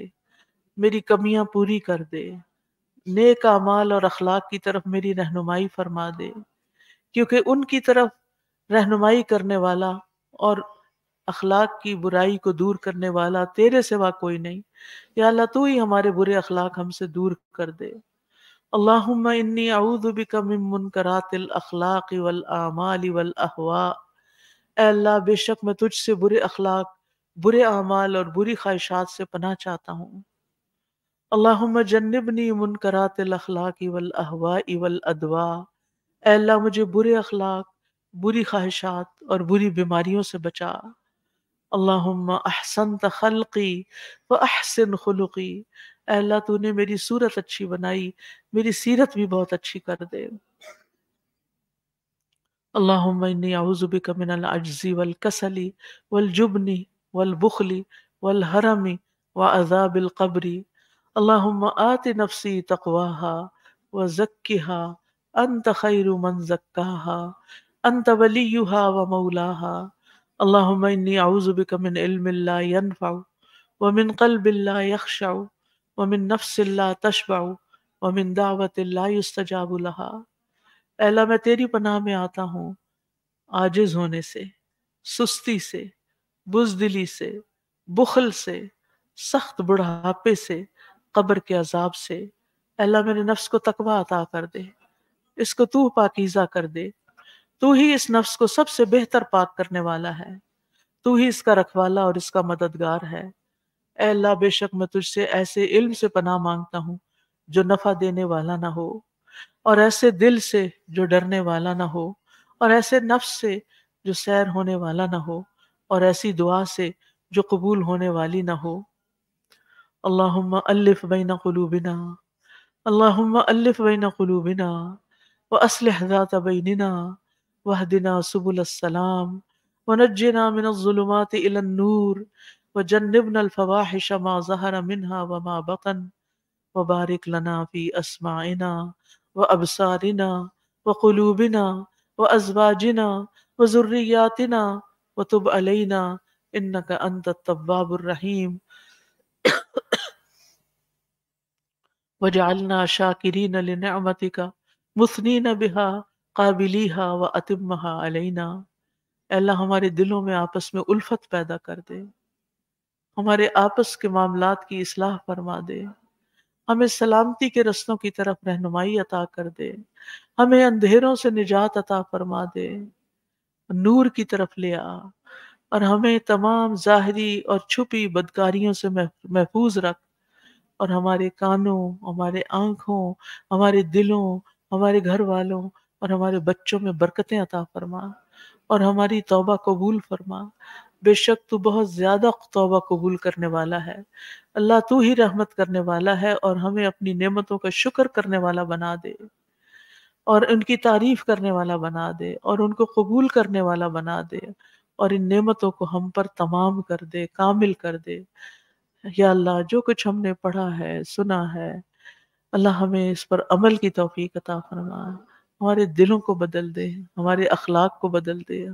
मेरी कमियां पूरी कर दे नेक अमाल और अखलाक की तरफ मेरी रहनुमाई फरमा दे क्योंकि उनकी तरफ रहनुमाई करने वाला और अखलाक की बुराई को दूर करने वाला तेरे सिवा कोई नहीं या अल्लाह तू ही हमारे बुरे अखलाक हमसे दूर कर दे अल्लाहुम्मा इन्नी अऊदु बिका मिन मुनकरातिल अखलाक वल आमाल वल अहवा अल्लाह बेशक मैं तुझसे बुरे अखलाक बुरे अमाल और बुरी ख्वाहिशात से पनाह चाहता हूँ अल्लाहुम्मा जन्नबनी मुनकरातिल अखलाक वल अहवा वल अदवा अल्लाह मुझे बुरे अखलाक बुरी ख्वाहिशात और बुरी बीमारियों से बचा अल्लाहुम्मा अहसन तखलकी व अहसन खलुकी अल्लाह तूने मेरी सूरत अच्छी बनाई मेरी सीरत भी बहुत अच्छी कर दे अल्लाहुम्मन्नी आउज़ुबिक मिनल अज्जी वल कसली वल जुबनी वल बुखली वल हरमी व अजाबिल कब्री अल्लाहुम्म आति नफसी तकवाहा व जक्किहा अंत खैरु मन जक्काहा अंत वलीयुहा व मौलाहा اللهم إني أعوذ بك من علم لا ينفع ومن قلب لا يخشع वमिन नफ्सिल्ला तशबाऊ वमिन दावत लास्तजाबुल्हा अल्लाह मैं तेरी पनाह में आता हूँ आजिज होने से सुस्ती से बुजदिली से बुखल से सख्त बुढ़ापे से कब्र के अजाब से अल्लाह मेरे नफ्स को तकवा अता कर दे इसको तू पाकिज़ा कर दे तू ही इस नफ्स को सबसे बेहतर पाक करने वाला है तू ही इसका रखवाला और इसका मददगार है अल्लाह बेशक मैं तुझसे ऐसे इल्म से पनाह मांगता हूँ जो नफा देने वाला ना हो और ऐसे दिल से जो डरने वाला ना हो और ऐसे नफ्स से जो सैर होने वाला ना हो और ऐसी दुआ से जो कबूल होने वाली ना हो अल्लाहुम्मा अल्लिफ बैना कुलूबिना अल्लाहुम्मा अल्लिफ बैना कुलूबिना व असलह ज़ात बैनिना वहदिना सुबुल सलाम व नज्जिना मिन ज़ुलुमात इलन नूर वजन्बन अलफवाहिश मा ज़हर मिनहा व मा बतन वबारक लना फ़ी असमाइना व अबसारिना व क़ुलूबिना व अजवाजना व ज़ुर्रियातिना व तुब अलैना इन्नक अंत तब्बाबुर्रहीम वजालना शाकिरीन लिनअमतिका मुसनीन बिहा काबिलीहा व अतिमहा अलैना अल्लाह हमारे दिलों में आपस में उल्फत पैदा कर दे हमारे आपस के मामला की असलाह फरमा दे हमें सलामती के रस्तों की तरफ रहनुमाई अता कर दे हमें अंधेरों से निजात अता फरमा दे नूर की तरफ ले आ और हमें तमाम जाहरी और छुपी बदकारियों से महफूज रख और हमारे कानों हमारे आंखों हमारे दिलों हमारे घर वालों और हमारे बच्चों में बरकतें अता फरमा और हमारी तौबा कबूल फरमा बेशक तू बहुत ज़्यादा तोबा कबूल करने वाला है अल्लाह तू ही रहमत करने वाला है और हमें अपनी नेमतों का शुक्र करने वाला बना दे और उनकी तारीफ करने वाला बना दे और उनको कबूल करने वाला बना दे और इन नेमतों को हम पर तमाम कर दे कामिल कर दे या अल्लाह जो कुछ हमने पढ़ा है सुना है अल्लाह हमें इस पर अमल की तोफ़ी अता फरमाए हमारे दिलों को बदल दे हमारे अखलाक को बदल दे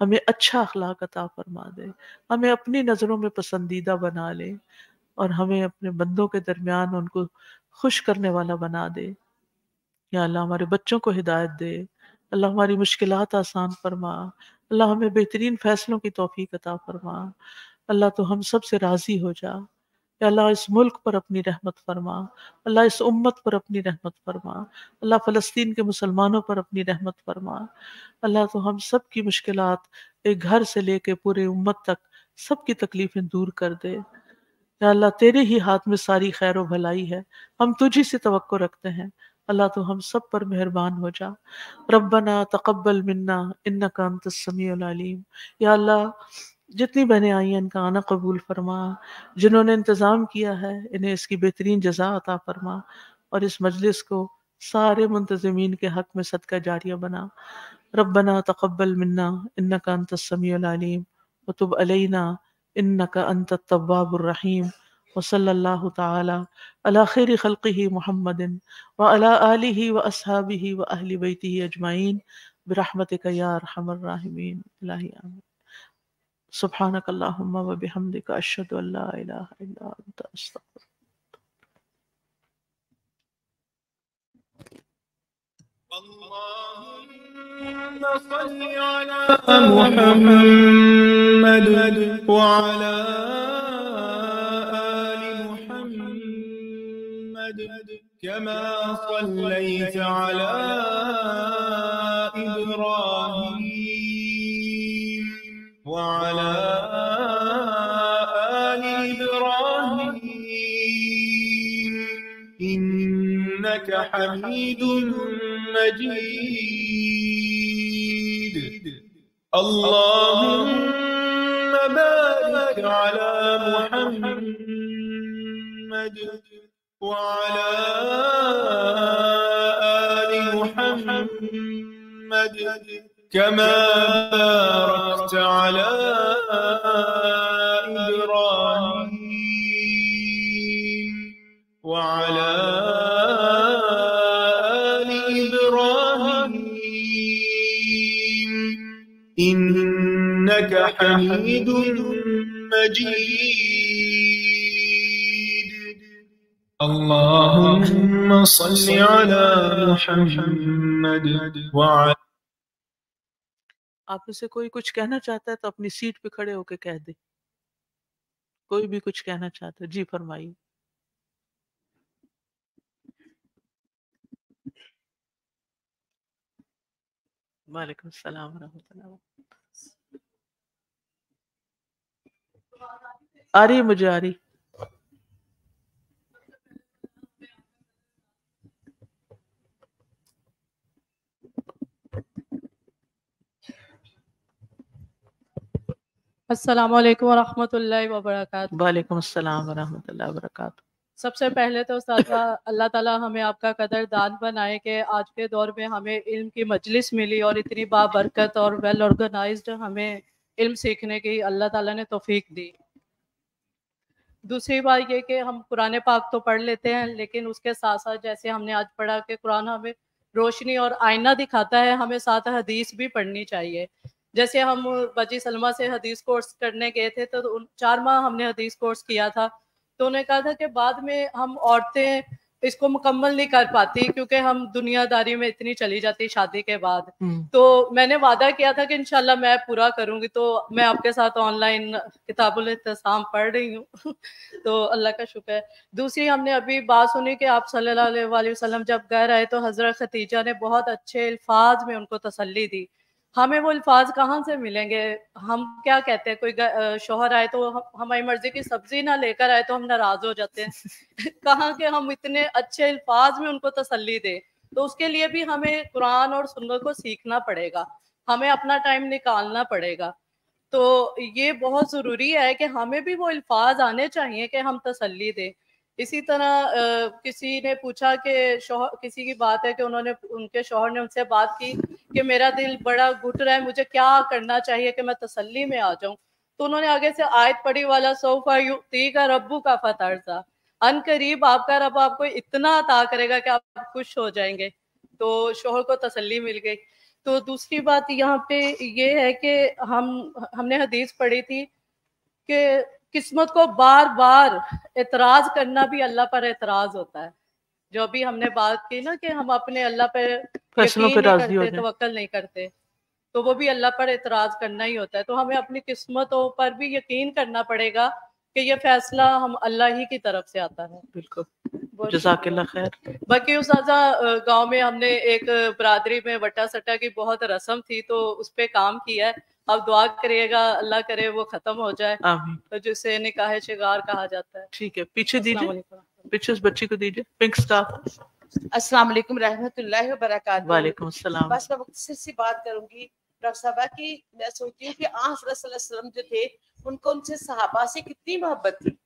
हमें अच्छा अखलाक अता फरमा दे हमें अपनी नज़रों में पसंदीदा बना ले और हमें अपने बंदों के दरमियान उनको खुश करने वाला बना दे या अल्लाह हमारे बच्चों को हिदायत दे अल्लाह हमारी मुश्किल आसान फरमा अल्लाह हमें बेहतरीन फैसलों की तोफ़ी अता फरमा अल्लाह तो हम सब से राज़ी हो जा अल्लाह इस मुल्क पर अपनी रहमत फरमा अल्लाह इस उम्मत पर अपनी रहमत फरमा अल्लाह फ़लस्तीन के मुसलमानों पर अपनी रहमत फरमा अल्लाह तो हम सब की मुश्किल एक घर से लेके पूरे उम्मत तक सबकी तकलीफ़ें दूर कर दे अल्लाह तेरे ही हाथ में सारी खैर भलाई है हम तुझी से तो रखते हैं अल्लाह तो हम सब पर मेहरबान हो जा रबना तकबल मन्ना इन्ना का अंतमी या अल्लाह जितनी बहनें आई हैं इनका आना कबूल फरमा जिन्होंने इंतज़ाम किया है इन्हें इसकी बेहतरीन जजा अता फरमा और इस मजलिस को सारे मुंतजमीन के हक में सदका जारिया बना रबना तकबल मन्ना इन्ना का अंत समीम वतुब अलैना इन्ना का अंत तब्बाबरहीम वसल तलाखिर खलक़ी महमदिन व अला आलि व असहाबी व अहली बैती ही अजमाइन बरहमत का यार سبحانك اللهم وبحمدك أشهد أن لا إله إلا أنت أستغفرك اللهم صل على محمد وعلى آل محمد كما صليت على إبراهيم وعلى آل إبراهيم إنك حميد مجيد اللهم بارك على محمد وعلى آل محمد كما باركت على إبراهيم وعلى آل إبراهيم إنك حميد مجيد اللهم صل على محمد وعلى आप में से कोई कुछ कहना चाहता है तो अपनी सीट पे खड़े होके कह दे कोई भी कुछ कहना चाहता है जी फरमाइए वालेकुम सलाम रहमतुल्लाह आ रही मुझे आ रही अस्सलाम वालेकुम रहमतुल्लाहि सबसे पहले तो अल्लाह ताला हमें आपका कदर दान बनाए कि आज के दौर में हमें इल्म की मजलिस मिली और इतनी बाबरकत और वेल ऑर्गेनाइज्ड हमें इल्म सीखने की अल्लाह ताला ने तोफीक दी दूसरी बात ये कि हम कुरान पाक तो पढ़ लेते हैं लेकिन उसके साथ साथ जैसे हमने आज पढ़ा कि कुरान हमें रोशनी और आईना दिखाता है हमें साथ हदीस भी पढ़नी चाहिए जैसे हम वजी सलमा से हदीस कोर्स करने गए थे तो चार माह हमने हदीस कोर्स किया था तो उन्होंने कहा था कि बाद में हम औरतें इसको मुकम्मल नहीं कर पाती क्योंकि हम दुनियादारी में इतनी चली जाती शादी के बाद हम्म। तो मैंने वादा किया था कि इनशाला मैं पूरा करूंगी तो मैं आपके साथ ऑनलाइन किताबुल पढ़ रही हूँ तो अल्लाह का शुक्र है दूसरी हमने अभी बात सुनी कि आप सल्लल्लाहु अलैहि वसल्लम जब घर आए तो हज़रत खतीजा ने बहुत अच्छे अल्फाज में उनको तसली दी हमें वो अल्फाज कहाँ से मिलेंगे हम क्या कहते हैं कोई शोहर आए तो हमारी मर्जी की सब्जी ना लेकर आए तो हम नाराज हो जाते हैं कहाँ के हम इतने अच्छे अल्फाज में उनको तसल्ली दें तो उसके लिए भी हमें कुरान और सुनर को सीखना पड़ेगा हमें अपना टाइम निकालना पड़ेगा तो ये बहुत ज़रूरी है कि हमें भी वो अल्फाज आने चाहिए कि हम तसल्ली दें इसी तरह किसी ने पूछा कि शोहर किसी की बात है कि उन्होंने उनके शोहर ने उनसे बात की कि मेरा दिल बड़ा घुट रहा है मुझे क्या करना चाहिए कि मैं तसल्ली में आ जाऊं तो उन्होंने आगे से आयत पड़ी वाला सोफा युक्ति का रब्बू का था अन करीब आपका रब आपको इतना अता करेगा कि आप खुश हो जाएंगे तो शोहर को तसल्ली मिल गई तो दूसरी बात यहाँ पे ये है कि हम हमने हदीस पढ़ी थी कि किस्मत को बार बार एतराज करना भी अल्लाह पर एतराज होता है जो अभी हमने बात की ना कि हम अपने अल्लाह पर तवक्ल नहीं करते तो वो भी अल्लाह पर एतराज करना ही होता है तो हमें अपनी किस्मतों पर भी यकीन करना पड़ेगा कि ये फैसला हम अल्लाह ही की तरफ से आता है बिल्कुल खैर बाकी उस गांव में हमने एक बरदरी में वटा सटा की बहुत रस्म थी तो उस पर काम किया है आप दुआ करिएगा अल्लाह करे वो खत्म हो जाए तो जिसे निकाह शिगार कहा जाता है ठीक है पीछे दीजिए पीछे उस बच्ची को दीजिए पिंक स्टाफ अस्सलाम वालेकुम रहमतुल्लाहि व बरकातहू वालेकुम सलाम बस मैं मुख्तसर सी बात करूंगी डॉक्टर साहब की मैं सोचती हूँ कि वसल्लम जो थे उनको उनसे सहाबा से कितनी मोहब्बत थी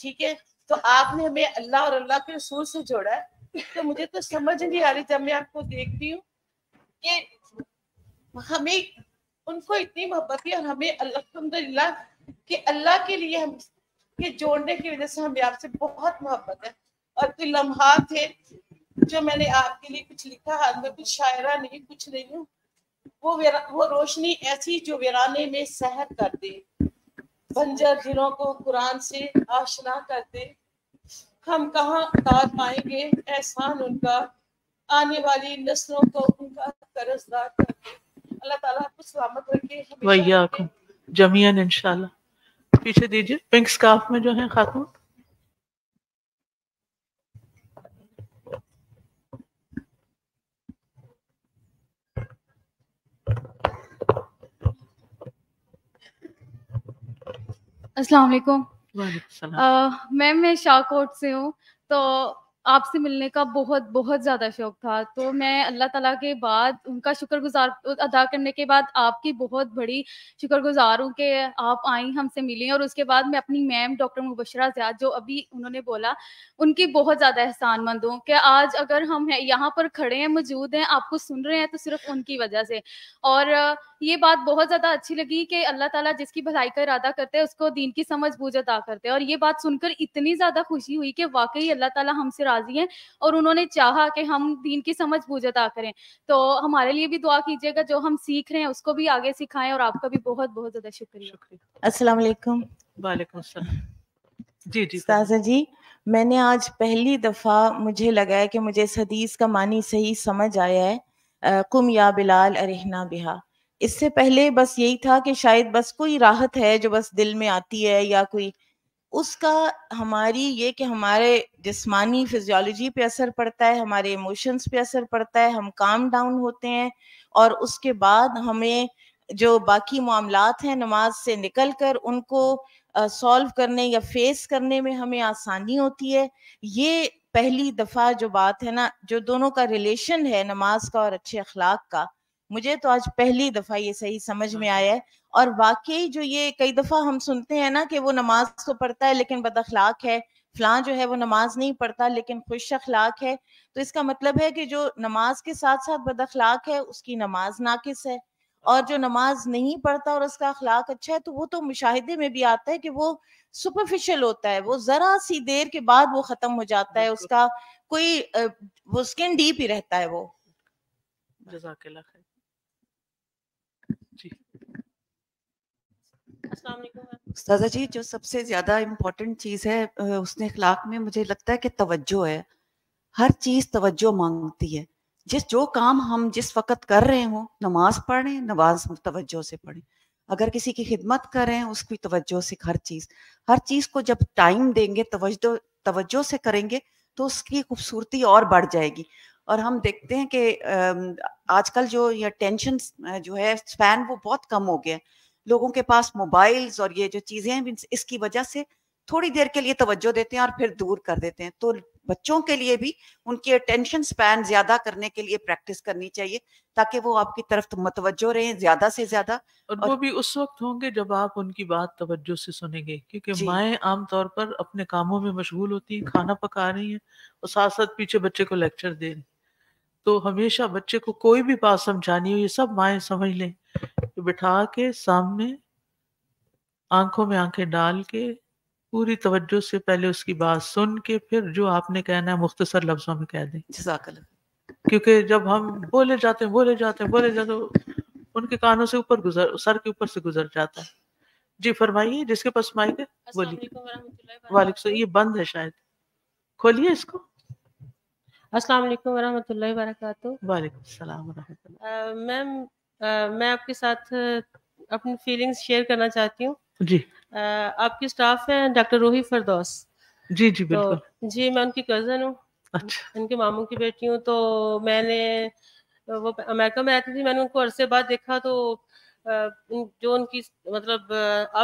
ठीक है तो आपने हमें अल्लाह और अल्लाह के रसूल से जोड़ा है तो मुझे तो समझ नहीं आ रही जब मैं आपको देखती हूँ कि हमें उनको इतनी मोहब्बत है और हमें अलहमदिल्ला कि अल्लाह के लिए हम के जोड़ने की वजह से हमें आपसे बहुत मोहब्बत है और कोई लम्हा थे जो मैंने आपके लिए कुछ लिखा हाथ में कुछ शायरा नहीं कुछ नहीं हूँ वो वो रोशनी ऐसी जो वीराने में सहर कर दे बंजर दिलों को कुरान से आशना कर दे हम कहाँ उतार पाएंगे एहसान उनका आने वाली नस्लों को उनका कर्जदार कर दे जमीन इनशा पीछे दीजिए पिंक स्कार्फ में जो है खातून असलाकुम मैम मैं शाहकोट से हूँ तो आपसे मिलने का बहुत बहुत ज़्यादा शौक था तो मैं अल्लाह ताला के बाद उनका शुक्रगुजार अदा करने के बाद आपकी बहुत बड़ी शुक्रगुजार हूँ कि आप आई हमसे मिली और उसके बाद मैं अपनी मैम डॉक्टर मुबशरा ज़्याद जो अभी उन्होंने बोला उनकी बहुत ज़्यादा एहसानमंद हूँ कि आज अगर हम है यहाँ पर खड़े हैं मौजूद हैं आपको सुन रहे हैं तो सिर्फ उनकी वजह से और ये बात बहुत ज़्यादा अच्छी लगी कि अल्लाह ताला जिसकी भलाई का इरादा करते हैं उसको दीन की समझ बूझ अदा करते हैं और ये बात सुनकर इतनी ज़्यादा खुशी हुई कि वाकई अल्लाह ताला हमसे राजी हैं और उन्होंने चाहा कि हम दीन की समझ बूझ अदा करें तो हमारे लिए भी दुआ कीजिएगा जो हम सीख रहे हैं उसको भी आगे सिखाएं और आपका भी बहुत बहुत ज्यादा शुक्रिया अस्सलाम वालेकुम वालेकुम जी जी साजा जी मैंने आज पहली दफ़ा मुझे लगा है कि मुझे इस हदीस का मानी सही समझ आया है कुम या बिलाल अरहना बिहा इससे पहले बस यही था कि शायद बस कोई राहत है जो बस दिल में आती है या कोई उसका हमारी ये कि हमारे जिस्मानी फिजियोलॉजी पे असर पड़ता है हमारे इमोशंस पे असर पड़ता है हम काम डाउन होते हैं और उसके बाद हमें जो बाकी मामलात हैं नमाज से निकल कर उनको सॉल्व करने या फेस करने में हमें आसानी होती है ये पहली दफ़ा जो बात है ना जो दोनों का रिलेशन है नमाज का और अच्छे अखलाक का मुझे तो आज पहली दफा ये सही समझ में हाँ। आया है और वाकई जो ये कई दफा हम सुनते हैं ना कि वो नमाज तो पढ़ता है लेकिन बद अखलाक है फलां जो है वो नमाज नहीं पढ़ता लेकिन खुश अखलाक है तो इसका मतलब है कि जो नमाज के साथ साथ बद अखलाक है उसकी नमाज नाकिस है और जो नमाज नहीं पढ़ता और उसका अखलाक अच्छा है तो वो तो मुशाहिदे में भी आता है कि वो सुपरफिशियल होता है वो जरा सी देर के बाद वो खत्म हो जाता है उसका कोई वो स्किन डीप ही रहता है वो जजाक अस्ताजा जी जो सबसे ज़्यादा इम्पोर्टेंट चीज़ है उसने अखलाक में मुझे लगता है कि तवज्जो है हर चीज़ तवज्जो मांगती है जिस जो काम हम जिस वक़्त कर रहे हो नमाज पढ़े नमाज तवज्जो से पढ़े अगर किसी की खिदमत करें उसकी तवज्जो से हर चीज़ हर चीज़ को जब टाइम देंगे तवज्जो तवज्जो से करेंगे तो उसकी खूबसूरती और बढ़ जाएगी और हम देखते हैं कि आजकल जो ये टेंशन जो है स्पैन वो बहुत कम हो गया लोगों के पास मोबाइल्स और ये जो चीज़ें इसकी वजह से थोड़ी देर के लिए तवज्जो देते हैं और फिर दूर कर देते हैं तो बच्चों के लिए भी उनकी अटेंशन स्पैन ज्यादा करने के लिए प्रैक्टिस करनी चाहिए ताकि वो आपकी तरफ तो मतवजो रहे ज्यादा से ज्यादा और, और वो भी उस वक्त होंगे जब आप उनकी बात तवज्जो से सुनेंगे क्योंकि माए आमतौर पर अपने कामों में मशगूल होती हैं खाना पका रही हैं और साथ साथ पीछे बच्चे को लेक्चर दे रही तो हमेशा बच्चे को कोई भी बात समझानी हो ये सब माए समझ लें तो बिठा के सामने आंखों में आंखें डाल के पूरी तवज्जो से पहले उसकी बात सुन के फिर जो आपने कहना है मुख्तसर लफ्जों में कह दें क्योंकि जब हम बोले जाते हैं बोले जाते हैं बोले जाते तो उनके कानों से ऊपर गुजर सर के ऊपर से गुजर जाता है जी फरमाइए जिसके पास माइक है बोलिए वाले ये बंद है शायद खोलिए इसको अस्सलाम वालेकुम वरहमतुल्लाहि वबरकातु वालेकुम मैम मैं आपके साथ अपनी फीलिंग्स शेयर करना चाहती हूँ जी uh, आपके स्टाफ हैं डॉक्टर रोही फरदौस जी जी तो बिल्कुल तो, जी मैं उनकी कज़न हूँ अच्छा उनके मामू की बेटी हूँ तो मैंने वो अमेरिका में रहती थी मैंने उनको अरसे बाद देखा तो जो उनकी मतलब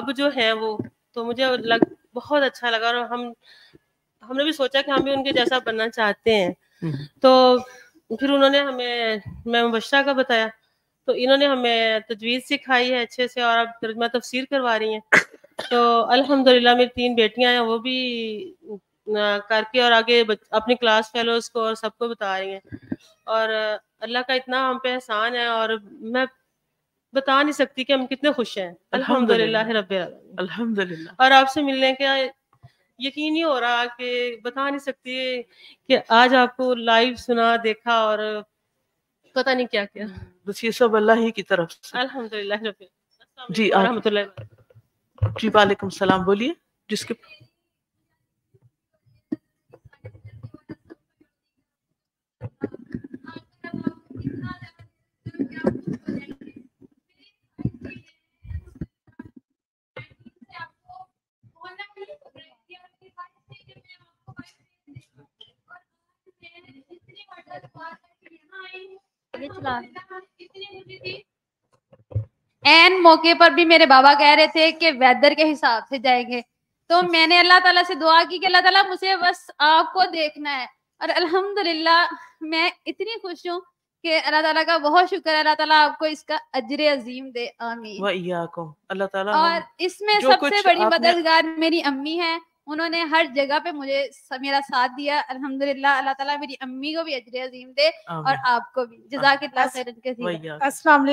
अब जो है वो तो मुझे लग बहुत अच्छा लगा और हम हमने भी सोचा कि हम भी उनके जैसा बनना चाहते हैं हम्म। तो फिर उन्होंने हमें मैम बशरा का बताया तो इन्होंने हमें तजवीज़ सिखाई है अच्छे से और अब तर्जमा तफसीर करवा रही हैं तो अल्हम्दुलिल्लाह मेरी तीन बेटियां हैं वो भी करके और आगे अपने क्लास फेलोज को और सबको बता रही हैं और अल्लाह का इतना हम पे एहसान है और मैं बता नहीं सकती कि हम कितने खुश हैं अल्हम्दुलिल्लाह रब अल्हम्दुलिल्लाह और आपसे मिलने का यकीन नहीं हो रहा कि बता नहीं सकती कि आज आपको लाइव सुना देखा और पता नहीं क्या क्या बस ये सब अल्लाह ही की तरफ से अल्हम्दुलिल्लाह जी जी वालेकुम सलाम बोलिए जिसके मौके पर भी मेरे बाबा कह रहे थे कि वेदर के हिसाब से जाएंगे तो अच्छा। मैंने अल्लाह ताला से दुआ की कि अल्लाह ताला मुझे बस आपको देखना है और अल्हम्दुलिल्लाह मैं इतनी खुश हूँ कि अल्लाह ताला का बहुत शुक्र है अल्लाह ताला आपको इसका अजर अजीम दे आमीन अल्लाह ताला और इसमें सबसे बड़ी मददगार मेरी अम्मी है उन्होंने हर जगह पे मुझे मेरा साथ दिया अलहमदुल्ला अल्लाह ताला मेरी अम्मी को भी अजर अजीम दे और आपको भी जजाक असलम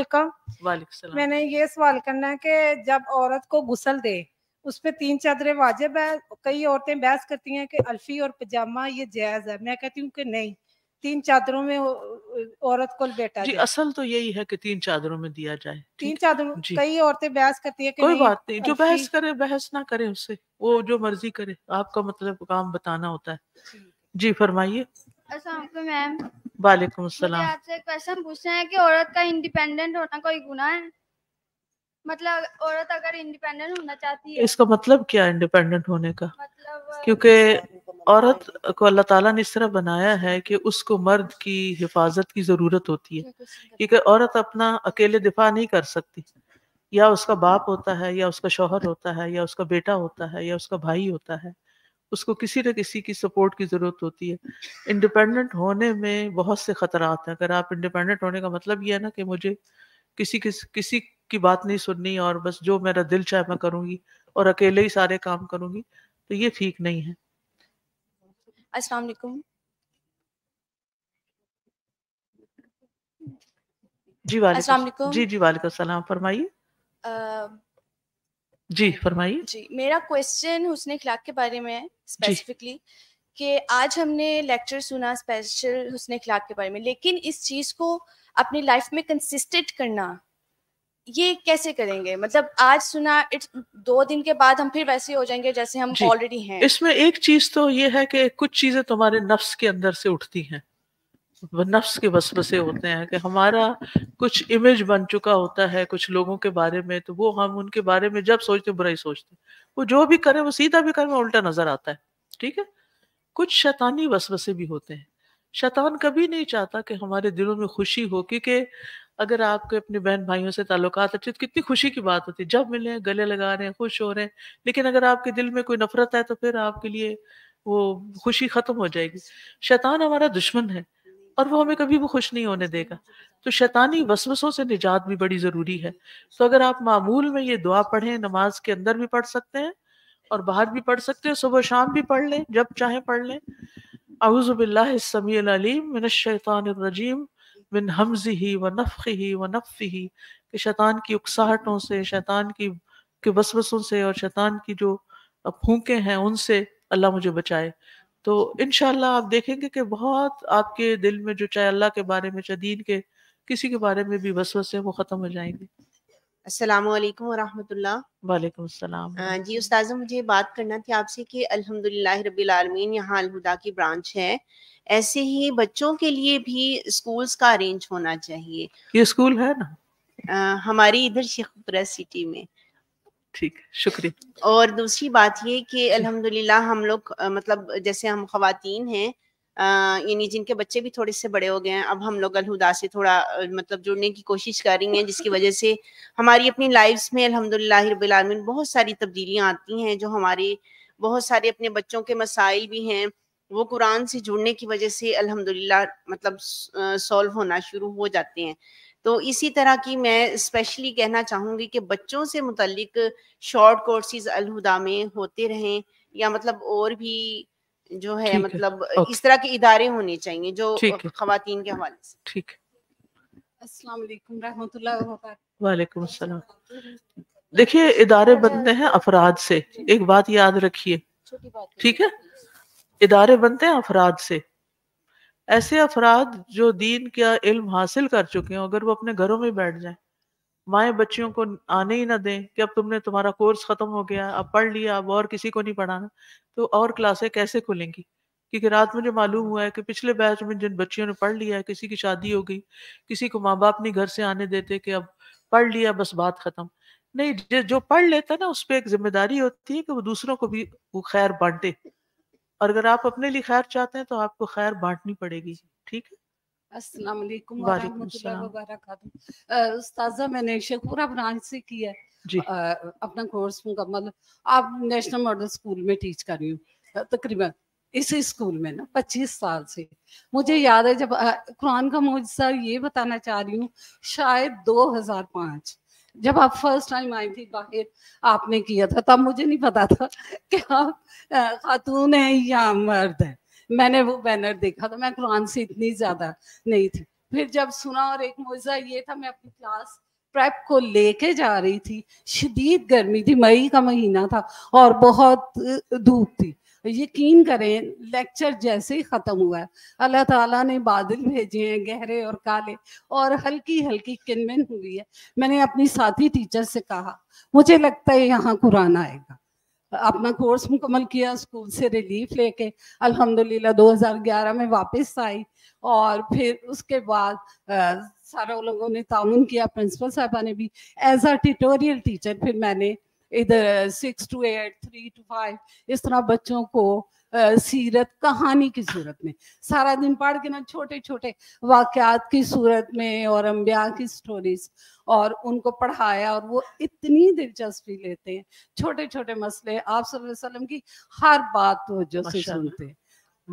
मैंने ये सवाल करना है कि जब औरत को गुसल दे उस पर तीन चादरें वाजिब है कई औरतें बहस करती हैं कि अल्फी और पजामा ये जायज़ है मैं कहती हूँ कि नहीं तीन चादरों में औरत को बेटा जी असल तो यही है कि तीन चादरों में दिया जाए तीन चादरों कई औरतें बहस करती है कि कोई बात नहीं जो बहस करे बहस ना करे उससे वो जो मर्जी करे आपका मतलब काम बताना होता है जी फरमाइए मैम वाले आपसे क्वेश्चन पूछना है कि औरत का इंडिपेंडेंट होना कोई गुना है मतलब औरत अगर इंडिपेंडेंट होना चाहती है इसका मतलब क्या इंडिपेंडेंट होने का मतलब क्योंकि औरत को अल्लाह ताला ने इस तरह बनाया है कि उसको मर्द की हिफाजत की ज़रूरत होती है क्योंकि औरत अपना अकेले दिफा नहीं कर सकती या उसका बाप होता है या उसका शोहर होता है या उसका बेटा होता है या उसका भाई होता है उसको किसी न किसी की सपोर्ट की ज़रूरत होती है इंडिपेंडेंट होने में बहुत से ख़तरात हैं अगर आप इंडिपेंडेंट होने का मतलब यह है ना कि मुझे किसी किस किसी की बात नहीं सुननी और बस जो मेरा दिल चाहे मैं करूंगी और अकेले ही सारे काम करूंगी तो ये ठीक नहीं है अस्सलाम जी वालेकुम जी जी वालेकुम सलाम फरमाइए जी फरमाइए जी मेरा क्वेश्चन हुसन इखलाक के बारे में है स्पेसिफिकली कि आज हमने लेक्चर सुना स्पेशल हुसन इखलाक के बारे में लेकिन इस चीज़ को अपनी लाइफ में कंसिस्टेंट करना ये कैसे करेंगे मतलब आज सुना इट्स दो दिन के बाद हम फिर वैसे हो जाएंगे जैसे हम ऑलरेडी हैं इसमें एक चीज तो ये है कि कुछ चीजें तुम्हारे नफ्स के अंदर से उठती हैं नफ्स के बस बसे होते हैं कि हमारा कुछ इमेज बन चुका होता है कुछ लोगों के बारे में तो वो हम उनके बारे में जब सोचते बुरा ही सोचते वो जो भी करें वो सीधा भी करें उल्टा नजर आता है ठीक है कुछ शैतानी वसवसे भी होते हैं शैतान कभी नहीं चाहता कि हमारे दिलों में खुशी हो क्योंकि अगर आपके अपने बहन भाइयों से ताल्लुकात अच्छे तो कितनी खुशी की बात होती है जब मिले गले लगा रहे हैं खुश हो रहे हैं लेकिन अगर आपके दिल में कोई नफरत है तो फिर आपके लिए वो खुशी खत्म हो जाएगी शैतान हमारा दुश्मन है और वो हमें कभी भी खुश नहीं होने देगा तो शैतानी वसवसों से निजात भी बड़ी ज़रूरी है तो अगर आप मामूल में ये दुआ पढ़ें नमाज के अंदर भी पढ़ सकते हैं और बाहर भी पढ़ सकते हैं सुबह शाम भी पढ़ लें जब चाहें पढ़ लें अवज़बिल्लाम मिनशैतानरजीम बिन हमजी ही व नफ़ी ही व नफ़ी ही कि शैतान की उकसाहटों से शैतान की के वसवसों से और शैतान की जो फूकें हैं उनसे अल्लाह मुझे बचाए तो इन आप देखेंगे कि बहुत आपके दिल में जो चाहे अल्लाह के बारे में चाहे दीन के किसी के बारे में भी वसवसे वो ख़त्म हो जाएंगे अस्सलाम जी उस्ताजा मुझे बात करना थी आपसे कि अल्हम्दुलिल्लाह रबीआलमीन यहाँ अलहुदा की ब्रांच है ऐसे ही बच्चों के लिए भी स्कूल्स का अरेंज होना चाहिए ये स्कूल है ना आ, हमारी इधर शेखपुरा सिटी में ठीक शुक्रिया और दूसरी बात ये कि अल्हम्दुलिल्लाह हम लोग मतलब जैसे हम खातन हैं यानी जिनके बच्चे भी थोड़े से बड़े हो गए हैं अब हम लोग अलहुदा से थोड़ा मतलब जुड़ने की कोशिश कर रही हैं जिसकी वजह से हमारी अपनी लाइफ्स में अलहमदिल्ला रबालमीन बहुत सारी तब्दीलियाँ आती हैं जो हमारे बहुत सारे अपने बच्चों के मसाइल भी हैं वो कुरान से जुड़ने की वजह से अल्हम्दुलिल्लाह मतलब सॉल्व होना शुरू हो जाते हैं तो इसी तरह की मैं स्पेशली कहना चाहूंगी कि बच्चों से मुतलिक शॉर्ट कोर्सेज अलहुदा में होते रहें या मतलब और भी जो है मतलब है, इस तरह के इदारे होने चाहिए जो खातन के हवाले से ठीक वालेकुम देखिए इदारे बनते हैं अफराद से एक बात याद रखिए ठीक है इदारे बनते हैं अफराद से ऐसे अफराद जो दीन का इल्म हासिल कर चुके हैं अगर वो अपने घरों में बैठ जाएं माए बच्चियों को आने ही ना दें कि अब तुमने तुम्हारा कोर्स खत्म हो गया अब पढ़ लिया अब और किसी को नहीं पढ़ाना तो और क्लासें कैसे खुलेंगी क्योंकि रात मुझे मालूम हुआ है कि पिछले बैच में जिन बच्चियों ने पढ़ लिया है किसी की शादी हो गई किसी को माँ बाप नहीं घर से आने देते कि अब पढ़ लिया बस बात खत्म नहीं जो पढ़ लेता है ना उस पर एक जिम्मेदारी होती है कि वो दूसरों को भी वो खैर बांटे और अगर आप अपने लिए खैर चाहते हैं तो आपको खैर बांटनी पड़ेगी ठीक है असला वालेकुम वरहमतुल्लाह उस्ताजा मैंने शेखपुरा ब्रांच से किया है अपना कोर्स मुकम्मल मतलब आप नेशनल मॉडल स्कूल में टीच कर रही हूँ तकरीबन इसी स्कूल में ना 25 साल से मुझे याद है जब कुरान का मुझसा ये बताना चाह रही हूँ शायद 2005 जब आप फर्स्ट टाइम आई थी बाहर आपने किया था तब मुझे नहीं पता था कि आप खातून है या मर्द है मैंने वो बैनर देखा था मैं कुरान से इतनी ज्यादा नहीं थी फिर जब सुना और एक मुआवजा ये था मैं अपनी क्लास प्रेप को लेके जा रही थी शदीद गर्मी थी मई का महीना था और बहुत धूप थी यकीन करें लेक्चर जैसे ही ख़त्म हुआ है अल्लाह ताला ने बादल भेजे हैं गहरे और काले और हल्की हल्की किनमिन हुई है मैंने अपनी साथी टीचर से कहा मुझे लगता है यहाँ कुरान आएगा अपना कोर्स मुकम्मल किया स्कूल से रिलीफ लेके अल्हम्दुलिल्लाह 2011 में वापस आई और फिर उसके बाद सारा लोगों ने ताउन किया प्रिंसिपल साहबा ने भी एज अ ट्यूटोरियल टीचर फिर मैंने इधर six two eight three two five इस तरह बच्चों को सीरत कहानी की सूरत में सारा दिन पढ़ के ना छोटे छोटे वाक्यात की सूरत में और अम्बिया की स्टोरीज और उनको पढ़ाया और वो इतनी दिलचस्पी लेते हैं छोटे छोटे मसले आप सल्लम की हर बात तो जो से सुनते हैं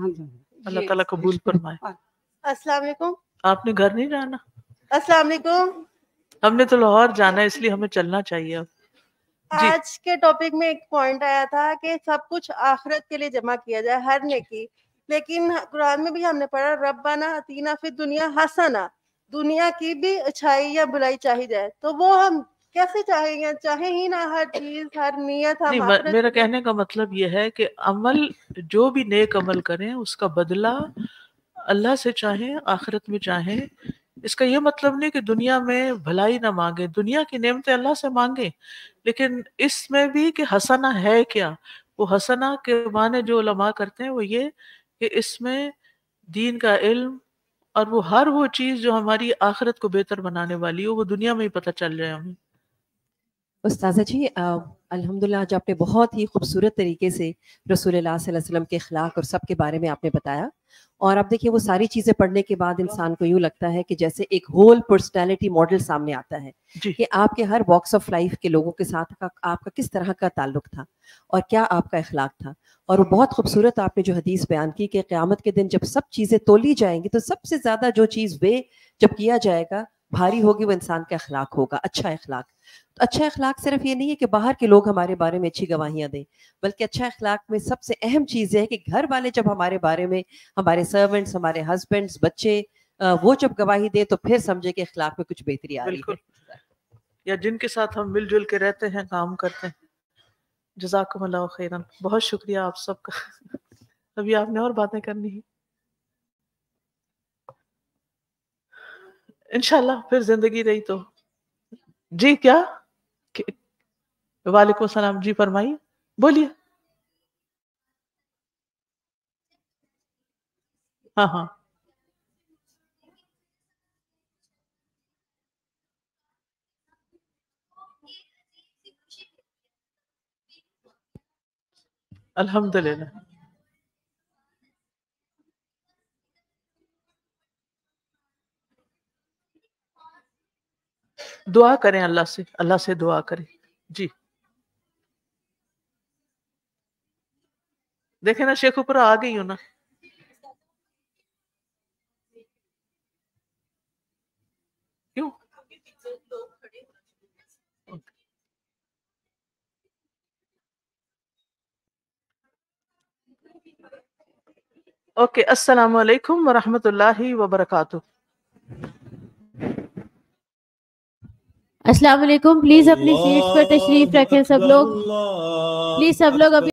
हाँ हाँ अल्लाह ताला कबूल फरमाए अस्सलाम वालेकुम आपने घर नहीं जाना अस्सलाम वालेकुम हमने तो लाहौर जाना है इसलिए हमें चलना चाहिए अब आज के टॉपिक में एक पॉइंट आया था कि सब कुछ आखिरत के लिए जमा किया जाए हर नेकी लेकिन कुरान में भी हमने पढ़ा रबाना अतीना फिर दुनिया हसना दुनिया की भी अच्छाई या बुराई चाहिए जाए तो वो हम कैसे चाहेंगे चाहे ही ना हर चीज हर नियत हम नहीं, मेरा कहने का मतलब ये है कि अमल जो भी नेक अमल करें उसका बदला अल्लाह से चाहे आखिरत में चाहे इसका ये मतलब नहीं कि दुनिया में भलाई ना मांगे दुनिया की नेमतें अल्लाह से मांगे लेकिन इसमें भी कि हसना है क्या वो हसना के माने जो लमा करते हैं वो ये कि इसमें दीन का इल्म और वो हर वो चीज़ जो हमारी आखिरत को बेहतर बनाने वाली हो वो दुनिया में ही पता चल जाए हमें उस्ताजा जी अल्हम्दुलिल्लाह जो आपने बहुत ही खूबसूरत तरीके से रसूल वसल्लम के अखलाक और सब के बारे में आपने बताया और आप देखिए वो सारी चीज़ें पढ़ने के बाद इंसान को यूँ लगता है कि जैसे एक होल पर्सनैलिटी मॉडल सामने आता है कि आपके हर वॉक्स ऑफ लाइफ के लोगों के साथ का आपका किस तरह का ताल्लुक था और क्या आपका अखलाक था और वो बहुत खूबसूरत आपने जो हदीस बयान की कि क़्यामत के दिन जब सब चीज़ें तोली जाएंगी तो सबसे ज़्यादा जो चीज़ वे जब किया जाएगा भारी होगी वो इंसान का अखलाक होगा अच्छा अखलाक तो अच्छा अखलाक सिर्फ ये नहीं है कि बाहर के लोग हमारे बारे में अच्छी गवाहियाँ दें बल्कि अच्छा अखलाक में सबसे अहम चीज़ है कि घर वाले जब हमारे बारे में हमारे सर्वेंट्स हमारे हस्बैंड्स बच्चे वो जब गवाही दे तो फिर समझे कि अखलाक में कुछ बेहतरी आ रही है या जिनके साथ हम मिलजुल के रहते हैं काम करते हैं जजाकम खैरन बहुत शुक्रिया आप सबका अभी आपने और बातें करनी है इनशाला फिर जिंदगी रही तो जी क्या वालेकुम सलाम जी फरमाइए बोलिए हाँ हाँ अल्हम्दुलिल्लाह दुआ करें अल्लाह से अल्लाह से दुआ करें जी देखे ना शेख ऊपर आ गई हूं ना क्यों ओके अस्सलाम वालेकुम वरहमतुल्लाहि वबरकातुह अस्सलाम वालेकुम प्लीज अपनी सीट पर तशरीफ रखें सब लोग प्लीज सब लोग अपनी